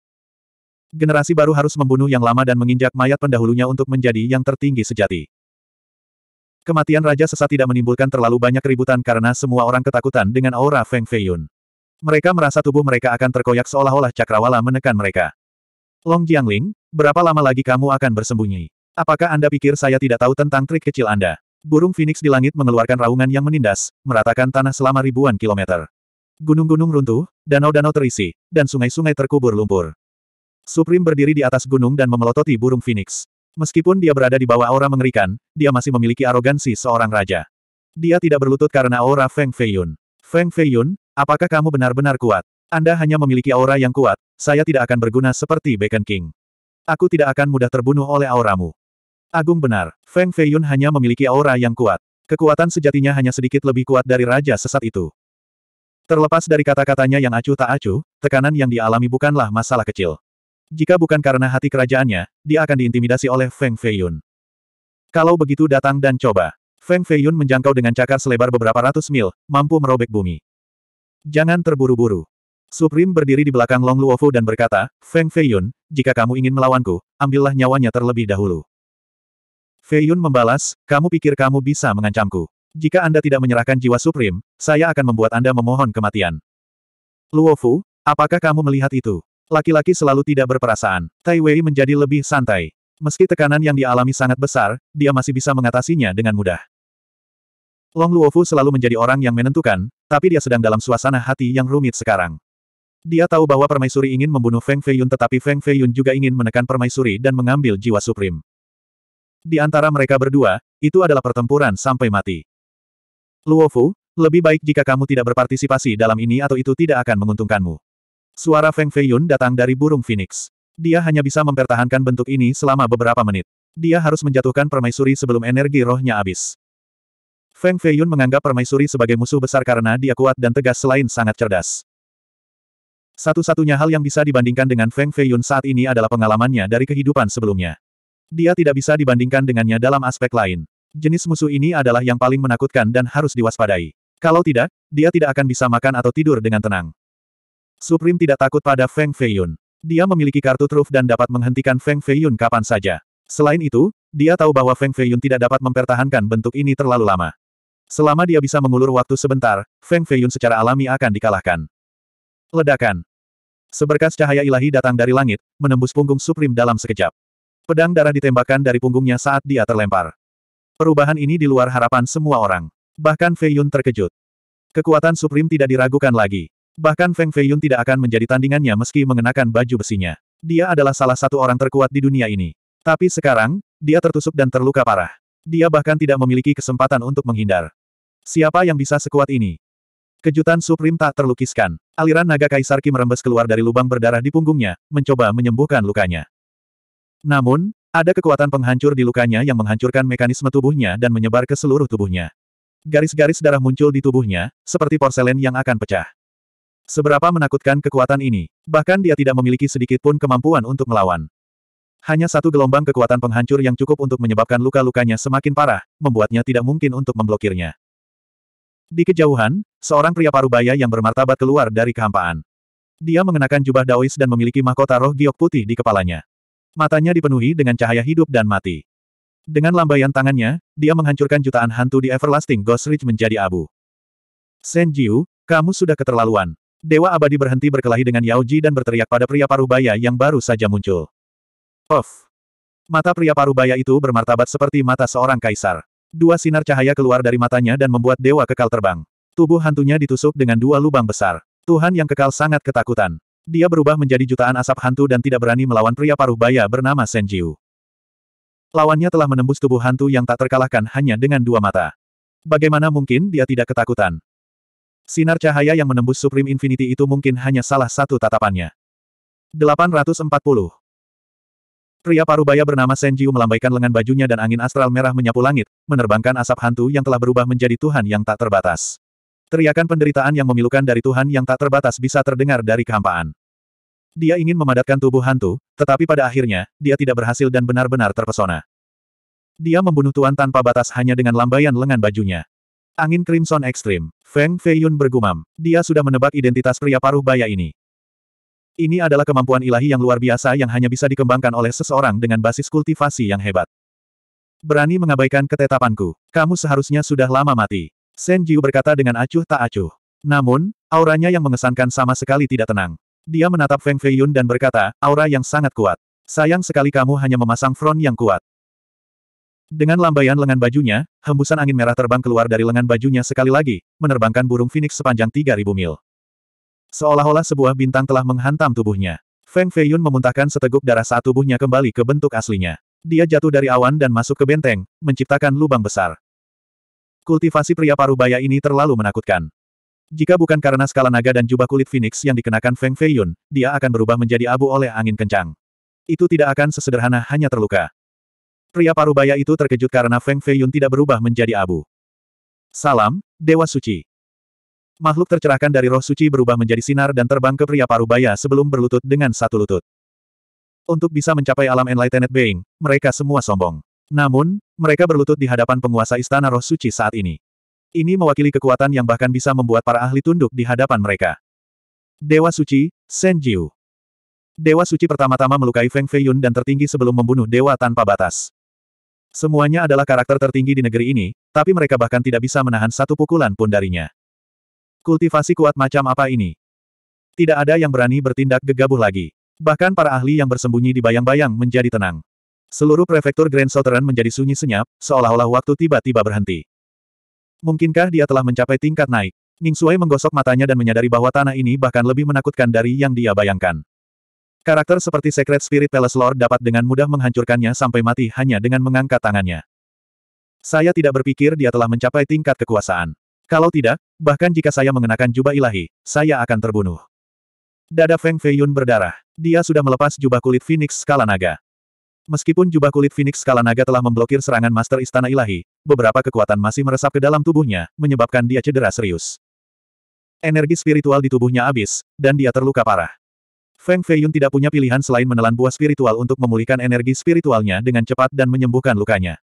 Generasi baru harus membunuh yang lama dan menginjak mayat pendahulunya untuk menjadi yang tertinggi sejati. Kematian Raja Sesat tidak menimbulkan terlalu banyak keributan karena semua orang ketakutan dengan aura Feng Feiyun. Mereka merasa tubuh mereka akan terkoyak seolah-olah cakrawala menekan mereka. Long Jiangling, berapa lama lagi kamu akan bersembunyi? Apakah Anda pikir saya tidak tahu tentang trik kecil Anda? Burung Phoenix di langit mengeluarkan raungan yang menindas, meratakan tanah selama ribuan kilometer. Gunung-gunung runtuh, danau-danau terisi, dan sungai-sungai terkubur lumpur. Supreme berdiri di atas gunung dan memelototi burung Phoenix. Meskipun dia berada di bawah aura mengerikan, dia masih memiliki arogansi seorang raja. Dia tidak berlutut karena aura Feng Feiyun. Feng Feiyun, apakah kamu benar-benar kuat? Anda hanya memiliki aura yang kuat, saya tidak akan berguna seperti Beacon King. Aku tidak akan mudah terbunuh oleh auramu. Agung benar, Feng Feiyun hanya memiliki aura yang kuat. Kekuatan sejatinya hanya sedikit lebih kuat dari Raja Sesat itu. Terlepas dari kata-katanya yang acuh tak acuh, tekanan yang dialami bukanlah masalah kecil. Jika bukan karena hati kerajaannya, dia akan diintimidasi oleh Feng Feiyun. Kalau begitu datang dan coba. Feng Feiyun menjangkau dengan cakar selebar beberapa ratus mil, mampu merobek bumi. Jangan terburu-buru. Supreme berdiri di belakang Long Luofu dan berkata, Feng Feiyun, jika kamu ingin melawanku, ambillah nyawanya terlebih dahulu. Feiyun membalas, kamu pikir kamu bisa mengancamku. Jika Anda tidak menyerahkan jiwa Supreme, saya akan membuat Anda memohon kematian. Luofu, apakah kamu melihat itu? Laki-laki selalu tidak berperasaan. Tai Wei menjadi lebih santai. Meski tekanan yang dialami sangat besar, dia masih bisa mengatasinya dengan mudah. Long Luofu selalu menjadi orang yang menentukan, tapi dia sedang dalam suasana hati yang rumit sekarang. Dia tahu bahwa Permaisuri ingin membunuh Feng Feiyun tetapi Feng Feiyun juga ingin menekan Permaisuri dan mengambil jiwa Supreme. Di antara mereka berdua, itu adalah pertempuran sampai mati. Luofu, lebih baik jika kamu tidak berpartisipasi dalam ini atau itu tidak akan menguntungkanmu. Suara Feng Feiyun datang dari burung Phoenix. Dia hanya bisa mempertahankan bentuk ini selama beberapa menit. Dia harus menjatuhkan permaisuri sebelum energi rohnya habis. Feng Feiyun menganggap permaisuri sebagai musuh besar karena dia kuat dan tegas selain sangat cerdas. Satu-satunya hal yang bisa dibandingkan dengan Feng Feiyun saat ini adalah pengalamannya dari kehidupan sebelumnya. Dia tidak bisa dibandingkan dengannya dalam aspek lain. Jenis musuh ini adalah yang paling menakutkan dan harus diwaspadai. Kalau tidak, dia tidak akan bisa makan atau tidur dengan tenang. Supreme tidak takut pada Feng Feiyun. Dia memiliki kartu truf dan dapat menghentikan Feng Feiyun kapan saja. Selain itu, dia tahu bahwa Feng Feiyun tidak dapat mempertahankan bentuk ini terlalu lama. Selama dia bisa mengulur waktu sebentar, Feng Feiyun secara alami akan dikalahkan. Ledakan. Seberkas cahaya ilahi datang dari langit, menembus punggung Supreme dalam sekejap. Pedang darah ditembakkan dari punggungnya saat dia terlempar. Perubahan ini di luar harapan semua orang. Bahkan Fei Yun terkejut. Kekuatan Supreme tidak diragukan lagi. Bahkan Feng Fei Yun tidak akan menjadi tandingannya meski mengenakan baju besinya. Dia adalah salah satu orang terkuat di dunia ini. Tapi sekarang, dia tertusuk dan terluka parah. Dia bahkan tidak memiliki kesempatan untuk menghindar. Siapa yang bisa sekuat ini? Kejutan Supreme tak terlukiskan. Aliran naga Kaisar Ki merembes keluar dari lubang berdarah di punggungnya, mencoba menyembuhkan lukanya. Namun, ada kekuatan penghancur di lukanya yang menghancurkan mekanisme tubuhnya dan menyebar ke seluruh tubuhnya. Garis-garis darah muncul di tubuhnya, seperti porselen yang akan pecah. Seberapa menakutkan kekuatan ini, bahkan dia tidak memiliki sedikit pun kemampuan untuk melawan. Hanya satu gelombang kekuatan penghancur yang cukup untuk menyebabkan luka-lukanya semakin parah, membuatnya tidak mungkin untuk memblokirnya. Di kejauhan, seorang pria parubaya yang bermartabat keluar dari kehampaan. Dia mengenakan jubah daois dan memiliki mahkota roh giok putih di kepalanya. Matanya dipenuhi dengan cahaya hidup dan mati. Dengan lambaian tangannya, dia menghancurkan jutaan hantu di Everlasting Ghost Ridge menjadi abu. Senjiu, kamu sudah keterlaluan. Dewa abadi berhenti berkelahi dengan Yao Ji dan berteriak pada pria paruh baya yang baru saja muncul. Of! Mata pria paruh baya itu bermartabat seperti mata seorang kaisar. Dua sinar cahaya keluar dari matanya dan membuat dewa kekal terbang. Tubuh hantunya ditusuk dengan dua lubang besar. Tuhan yang kekal sangat ketakutan. Dia berubah menjadi jutaan asap hantu dan tidak berani melawan pria paruh baya bernama Senjiu. Lawannya telah menembus tubuh hantu yang tak terkalahkan hanya dengan dua mata. Bagaimana mungkin dia tidak ketakutan? Sinar cahaya yang menembus Supreme Infinity itu mungkin hanya salah satu tatapannya. 840. Pria parubaya bernama Senjiu melambaikan lengan bajunya dan angin astral merah menyapu langit, menerbangkan asap hantu yang telah berubah menjadi Tuhan yang tak terbatas. Teriakan penderitaan yang memilukan dari Tuhan yang tak terbatas bisa terdengar dari kehampaan. Dia ingin memadatkan tubuh hantu, tetapi pada akhirnya, dia tidak berhasil dan benar-benar terpesona. Dia membunuh Tuan tanpa batas hanya dengan lambaian lengan bajunya. Angin Crimson Extreme. Feng Feiyun bergumam. Dia sudah menebak identitas pria paruh baya ini. Ini adalah kemampuan ilahi yang luar biasa yang hanya bisa dikembangkan oleh seseorang dengan basis kultivasi yang hebat. Berani mengabaikan ketetapanku. Kamu seharusnya sudah lama mati. Shen Jiu berkata dengan acuh tak acuh. Namun, auranya yang mengesankan sama sekali tidak tenang. Dia menatap Feng Feiyun dan berkata, aura yang sangat kuat. Sayang sekali kamu hanya memasang front yang kuat. Dengan lambaian lengan bajunya, hembusan angin merah terbang keluar dari lengan bajunya sekali lagi, menerbangkan burung Phoenix sepanjang 3000 mil. Seolah-olah sebuah bintang telah menghantam tubuhnya. Feng Feiyun memuntahkan seteguk darah saat tubuhnya kembali ke bentuk aslinya. Dia jatuh dari awan dan masuk ke benteng, menciptakan lubang besar. Kultivasi pria parubaya ini terlalu menakutkan. Jika bukan karena skala naga dan jubah kulit phoenix yang dikenakan Feng Feiyun, dia akan berubah menjadi abu oleh angin kencang. Itu tidak akan sesederhana hanya terluka. Pria parubaya itu terkejut karena Feng Feiyun tidak berubah menjadi abu. Salam, Dewa Suci. Makhluk tercerahkan dari roh suci berubah menjadi sinar dan terbang ke pria parubaya sebelum berlutut dengan satu lutut. Untuk bisa mencapai alam Enlightened Being, mereka semua sombong. Namun, mereka berlutut di hadapan penguasa Istana Roh Suci saat ini. Ini mewakili kekuatan yang bahkan bisa membuat para ahli tunduk di hadapan mereka. Dewa Suci, Senjiu. Dewa Suci pertama-tama melukai Feng Feiyun dan tertinggi sebelum membunuh Dewa Tanpa Batas. Semuanya adalah karakter tertinggi di negeri ini, tapi mereka bahkan tidak bisa menahan satu pukulan pun darinya. Kultivasi kuat macam apa ini? Tidak ada yang berani bertindak gegabah lagi. Bahkan para ahli yang bersembunyi di bayang-bayang menjadi tenang. Seluruh prefektur Grand Southern menjadi sunyi senyap, seolah-olah waktu tiba-tiba berhenti. Mungkinkah dia telah mencapai tingkat naik? Ning Suai menggosok matanya dan menyadari bahwa tanah ini bahkan lebih menakutkan dari yang dia bayangkan. Karakter seperti Secret Spirit Palace Lord dapat dengan mudah menghancurkannya sampai mati hanya dengan mengangkat tangannya. Saya tidak berpikir dia telah mencapai tingkat kekuasaan. Kalau tidak, bahkan jika saya mengenakan jubah ilahi, saya akan terbunuh. Dada Feng Feiyun berdarah. Dia sudah melepas jubah kulit Phoenix skala naga. Meskipun jubah kulit Phoenix skala naga telah memblokir serangan Master Istana Ilahi, beberapa kekuatan masih meresap ke dalam tubuhnya, menyebabkan dia cedera serius. Energi spiritual di tubuhnya habis, dan dia terluka parah. Feng Feiyun tidak punya pilihan selain menelan buah spiritual untuk memulihkan energi spiritualnya dengan cepat dan menyembuhkan lukanya.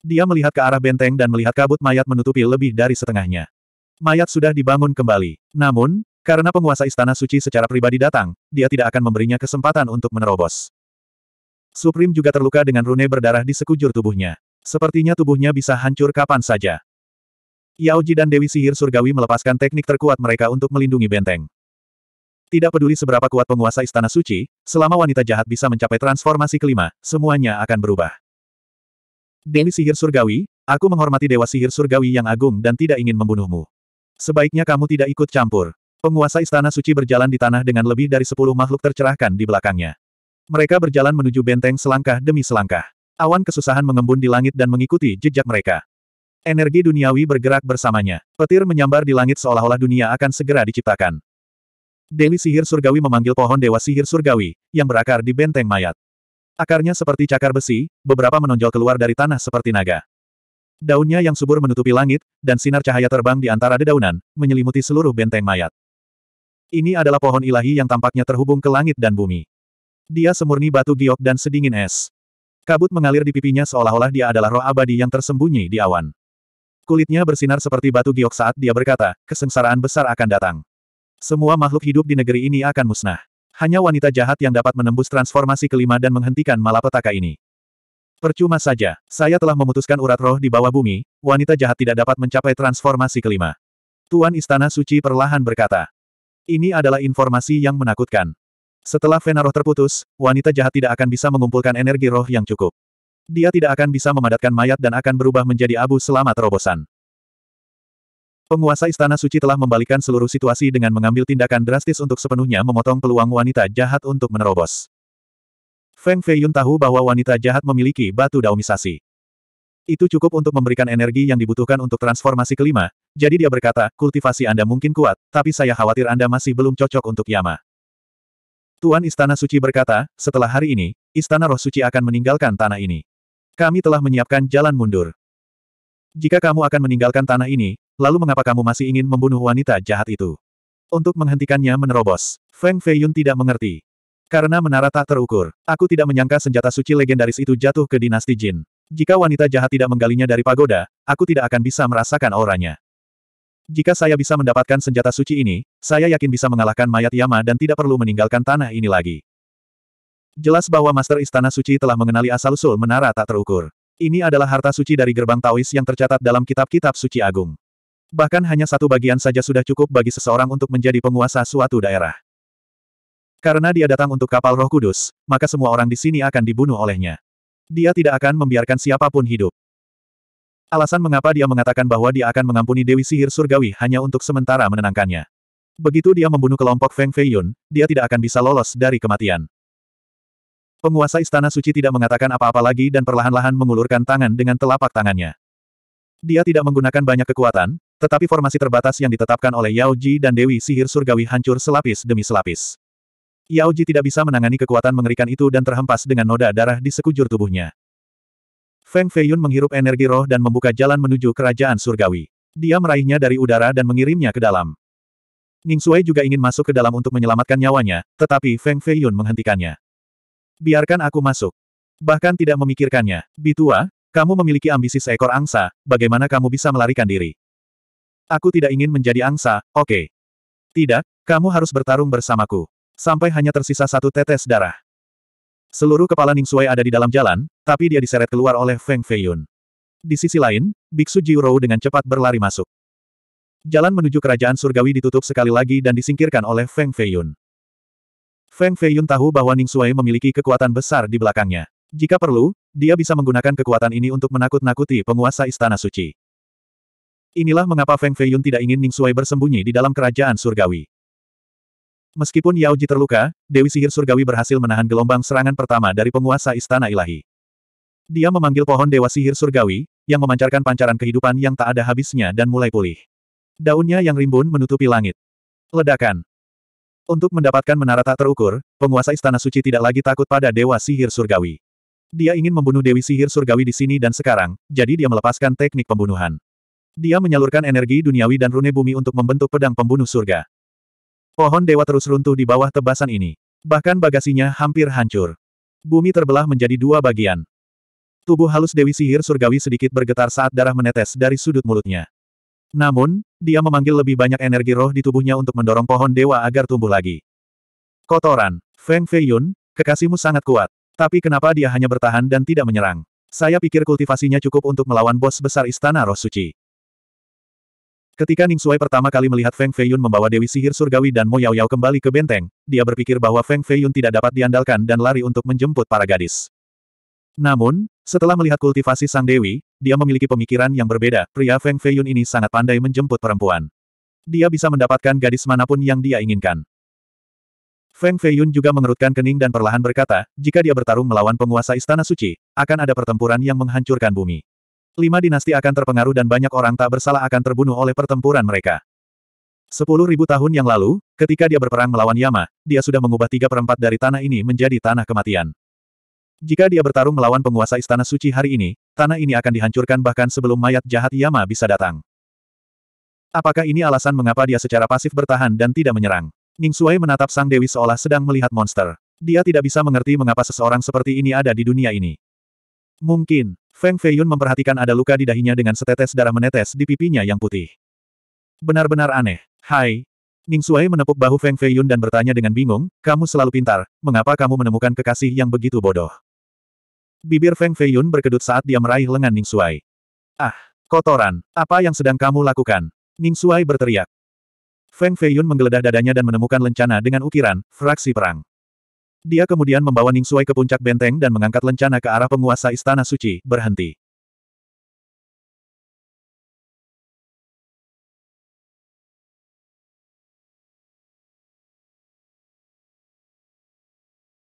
Dia melihat ke arah benteng dan melihat kabut mayat menutupi lebih dari setengahnya. Mayat sudah dibangun kembali. Namun, karena penguasa istana suci secara pribadi datang, dia tidak akan memberinya kesempatan untuk menerobos. Supreme juga terluka dengan rune berdarah di sekujur tubuhnya. Sepertinya tubuhnya bisa hancur kapan saja. Yao Ji dan Dewi Sihir Surgawi melepaskan teknik terkuat mereka untuk melindungi benteng. Tidak peduli seberapa kuat penguasa Istana Suci, selama wanita jahat bisa mencapai transformasi kelima, semuanya akan berubah. Dewi Sihir Surgawi, aku menghormati Dewa Sihir Surgawi yang agung dan tidak ingin membunuhmu. Sebaiknya kamu tidak ikut campur. Penguasa Istana Suci berjalan di tanah dengan lebih dari sepuluh makhluk tercerahkan di belakangnya. Mereka berjalan menuju benteng selangkah demi selangkah. Awan kesusahan mengembun di langit dan mengikuti jejak mereka. Energi duniawi bergerak bersamanya. Petir menyambar di langit seolah-olah dunia akan segera diciptakan. Deli sihir surgawi memanggil pohon dewa sihir surgawi, yang berakar di benteng mayat. Akarnya seperti cakar besi, beberapa menonjol keluar dari tanah seperti naga. Daunnya yang subur menutupi langit, dan sinar cahaya terbang di antara dedaunan, menyelimuti seluruh benteng mayat. Ini adalah pohon ilahi yang tampaknya terhubung ke langit dan bumi. Dia semurni batu giok dan sedingin es. Kabut mengalir di pipinya seolah-olah dia adalah roh abadi yang tersembunyi di awan. Kulitnya bersinar seperti batu giok saat dia berkata, kesengsaraan besar akan datang. Semua makhluk hidup di negeri ini akan musnah. Hanya wanita jahat yang dapat menembus transformasi kelima dan menghentikan malapetaka ini. Percuma saja, saya telah memutuskan urat roh di bawah bumi, wanita jahat tidak dapat mencapai transformasi kelima. Tuan Istana Suci perlahan berkata. Ini adalah informasi yang menakutkan. Setelah vena roh terputus, wanita jahat tidak akan bisa mengumpulkan energi roh yang cukup. Dia tidak akan bisa memadatkan mayat dan akan berubah menjadi abu selama terobosan. Penguasa Istana Suci telah membalikan seluruh situasi dengan mengambil tindakan drastis untuk sepenuhnya memotong peluang wanita jahat untuk menerobos. Feng Fei Yun tahu bahwa wanita jahat memiliki batu daumisasi. Itu cukup untuk memberikan energi yang dibutuhkan untuk transformasi kelima, jadi dia berkata, kultivasi Anda mungkin kuat, tapi saya khawatir Anda masih belum cocok untuk Yama. Tuan Istana Suci berkata, setelah hari ini, Istana Roh Suci akan meninggalkan tanah ini. Kami telah menyiapkan jalan mundur. Jika kamu akan meninggalkan tanah ini, lalu mengapa kamu masih ingin membunuh wanita jahat itu? Untuk menghentikannya menerobos, Feng Feiyun tidak mengerti. Karena menara tak terukur, aku tidak menyangka senjata suci legendaris itu jatuh ke dinasti Jin. Jika wanita jahat tidak menggalinya dari pagoda, aku tidak akan bisa merasakan auranya. Jika saya bisa mendapatkan senjata suci ini, saya yakin bisa mengalahkan mayat Yama dan tidak perlu meninggalkan tanah ini lagi. Jelas bahwa Master Istana Suci telah mengenali asal-usul menara tak terukur. Ini adalah harta suci dari gerbang Taois yang tercatat dalam kitab-kitab suci agung. Bahkan hanya satu bagian saja sudah cukup bagi seseorang untuk menjadi penguasa suatu daerah. Karena dia datang untuk kapal roh kudus, maka semua orang di sini akan dibunuh olehnya. Dia tidak akan membiarkan siapapun hidup. Alasan mengapa dia mengatakan bahwa dia akan mengampuni Dewi Sihir Surgawi hanya untuk sementara menenangkannya. Begitu dia membunuh kelompok Feng Feiyun, dia tidak akan bisa lolos dari kematian. Penguasa Istana Suci tidak mengatakan apa-apa lagi dan perlahan-lahan mengulurkan tangan dengan telapak tangannya. Dia tidak menggunakan banyak kekuatan, tetapi formasi terbatas yang ditetapkan oleh Yao Ji dan Dewi Sihir Surgawi hancur selapis demi selapis. Yao Ji tidak bisa menangani kekuatan mengerikan itu dan terhempas dengan noda darah di sekujur tubuhnya. Feng Feiyun menghirup energi roh dan membuka jalan menuju kerajaan surgawi. Dia meraihnya dari udara dan mengirimnya ke dalam. Ning Sui juga ingin masuk ke dalam untuk menyelamatkan nyawanya, tetapi Feng Feiyun menghentikannya. Biarkan aku masuk. Bahkan tidak memikirkannya. Bitua, kamu memiliki ambisi seekor angsa, bagaimana kamu bisa melarikan diri? Aku tidak ingin menjadi angsa, oke. Okay. Tidak, kamu harus bertarung bersamaku. Sampai hanya tersisa satu tetes darah. Seluruh kepala Ning Suai ada di dalam jalan, tapi dia diseret keluar oleh Feng Feiyun. Di sisi lain, Biksu Jiuro dengan cepat berlari masuk. Jalan menuju kerajaan surgawi ditutup sekali lagi dan disingkirkan oleh Feng Feiyun. Feng Feiyun tahu bahwa Ning Suai memiliki kekuatan besar di belakangnya. Jika perlu, dia bisa menggunakan kekuatan ini untuk menakut-nakuti penguasa Istana Suci. Inilah mengapa Feng Feiyun tidak ingin Ning Suai bersembunyi di dalam kerajaan surgawi. Meskipun Yao Ji terluka, Dewi Sihir Surgawi berhasil menahan gelombang serangan pertama dari penguasa Istana Ilahi. Dia memanggil pohon Dewa Sihir Surgawi, yang memancarkan pancaran kehidupan yang tak ada habisnya dan mulai pulih. Daunnya yang rimbun menutupi langit. Ledakan. Untuk mendapatkan menara tak terukur, penguasa Istana Suci tidak lagi takut pada Dewa Sihir Surgawi. Dia ingin membunuh Dewi Sihir Surgawi di sini dan sekarang, jadi dia melepaskan teknik pembunuhan. Dia menyalurkan energi duniawi dan rune bumi untuk membentuk pedang pembunuh surga. Pohon dewa terus runtuh di bawah tebasan ini. Bahkan bagasinya hampir hancur. Bumi terbelah menjadi dua bagian. Tubuh halus Dewi Sihir Surgawi sedikit bergetar saat darah menetes dari sudut mulutnya. Namun, dia memanggil lebih banyak energi roh di tubuhnya untuk mendorong pohon dewa agar tumbuh lagi. Kotoran, Feng Feiyun, kekasihmu sangat kuat. Tapi kenapa dia hanya bertahan dan tidak menyerang? Saya pikir kultivasinya cukup untuk melawan bos besar Istana Roh Suci. Ketika Ning Suai pertama kali melihat Feng Feiyun membawa Dewi Sihir Surgawi dan Mo Yao Yao kembali ke benteng, dia berpikir bahwa Feng Feiyun tidak dapat diandalkan dan lari untuk menjemput para gadis. Namun, setelah melihat kultivasi Sang Dewi, dia memiliki pemikiran yang berbeda, pria Feng Feiyun ini sangat pandai menjemput perempuan. Dia bisa mendapatkan gadis manapun yang dia inginkan. Feng Feiyun juga mengerutkan kening dan perlahan berkata, jika dia bertarung melawan penguasa Istana Suci, akan ada pertempuran yang menghancurkan bumi. Lima dinasti akan terpengaruh dan banyak orang tak bersalah akan terbunuh oleh pertempuran mereka. Sepuluh ribu tahun yang lalu, ketika dia berperang melawan Yama, dia sudah mengubah tiga perempat dari tanah ini menjadi tanah kematian. Jika dia bertarung melawan penguasa Istana Suci hari ini, tanah ini akan dihancurkan bahkan sebelum mayat jahat Yama bisa datang. Apakah ini alasan mengapa dia secara pasif bertahan dan tidak menyerang? Ning Suai menatap Sang Dewi seolah sedang melihat monster. Dia tidak bisa mengerti mengapa seseorang seperti ini ada di dunia ini. Mungkin, Feng Feiyun memperhatikan ada luka di dahinya dengan setetes darah menetes di pipinya yang putih. Benar-benar aneh. Hai. Ning Suai menepuk bahu Feng Feiyun dan bertanya dengan bingung, kamu selalu pintar, mengapa kamu menemukan kekasih yang begitu bodoh? Bibir Feng Feiyun berkedut saat dia meraih lengan Ning Suai. Ah, kotoran, apa yang sedang kamu lakukan? Ning Suai berteriak. Feng Feiyun menggeledah dadanya dan menemukan lencana dengan ukiran, fraksi perang. Dia kemudian membawa Ning Ningsuai ke puncak benteng dan mengangkat lencana ke arah penguasa Istana Suci, berhenti.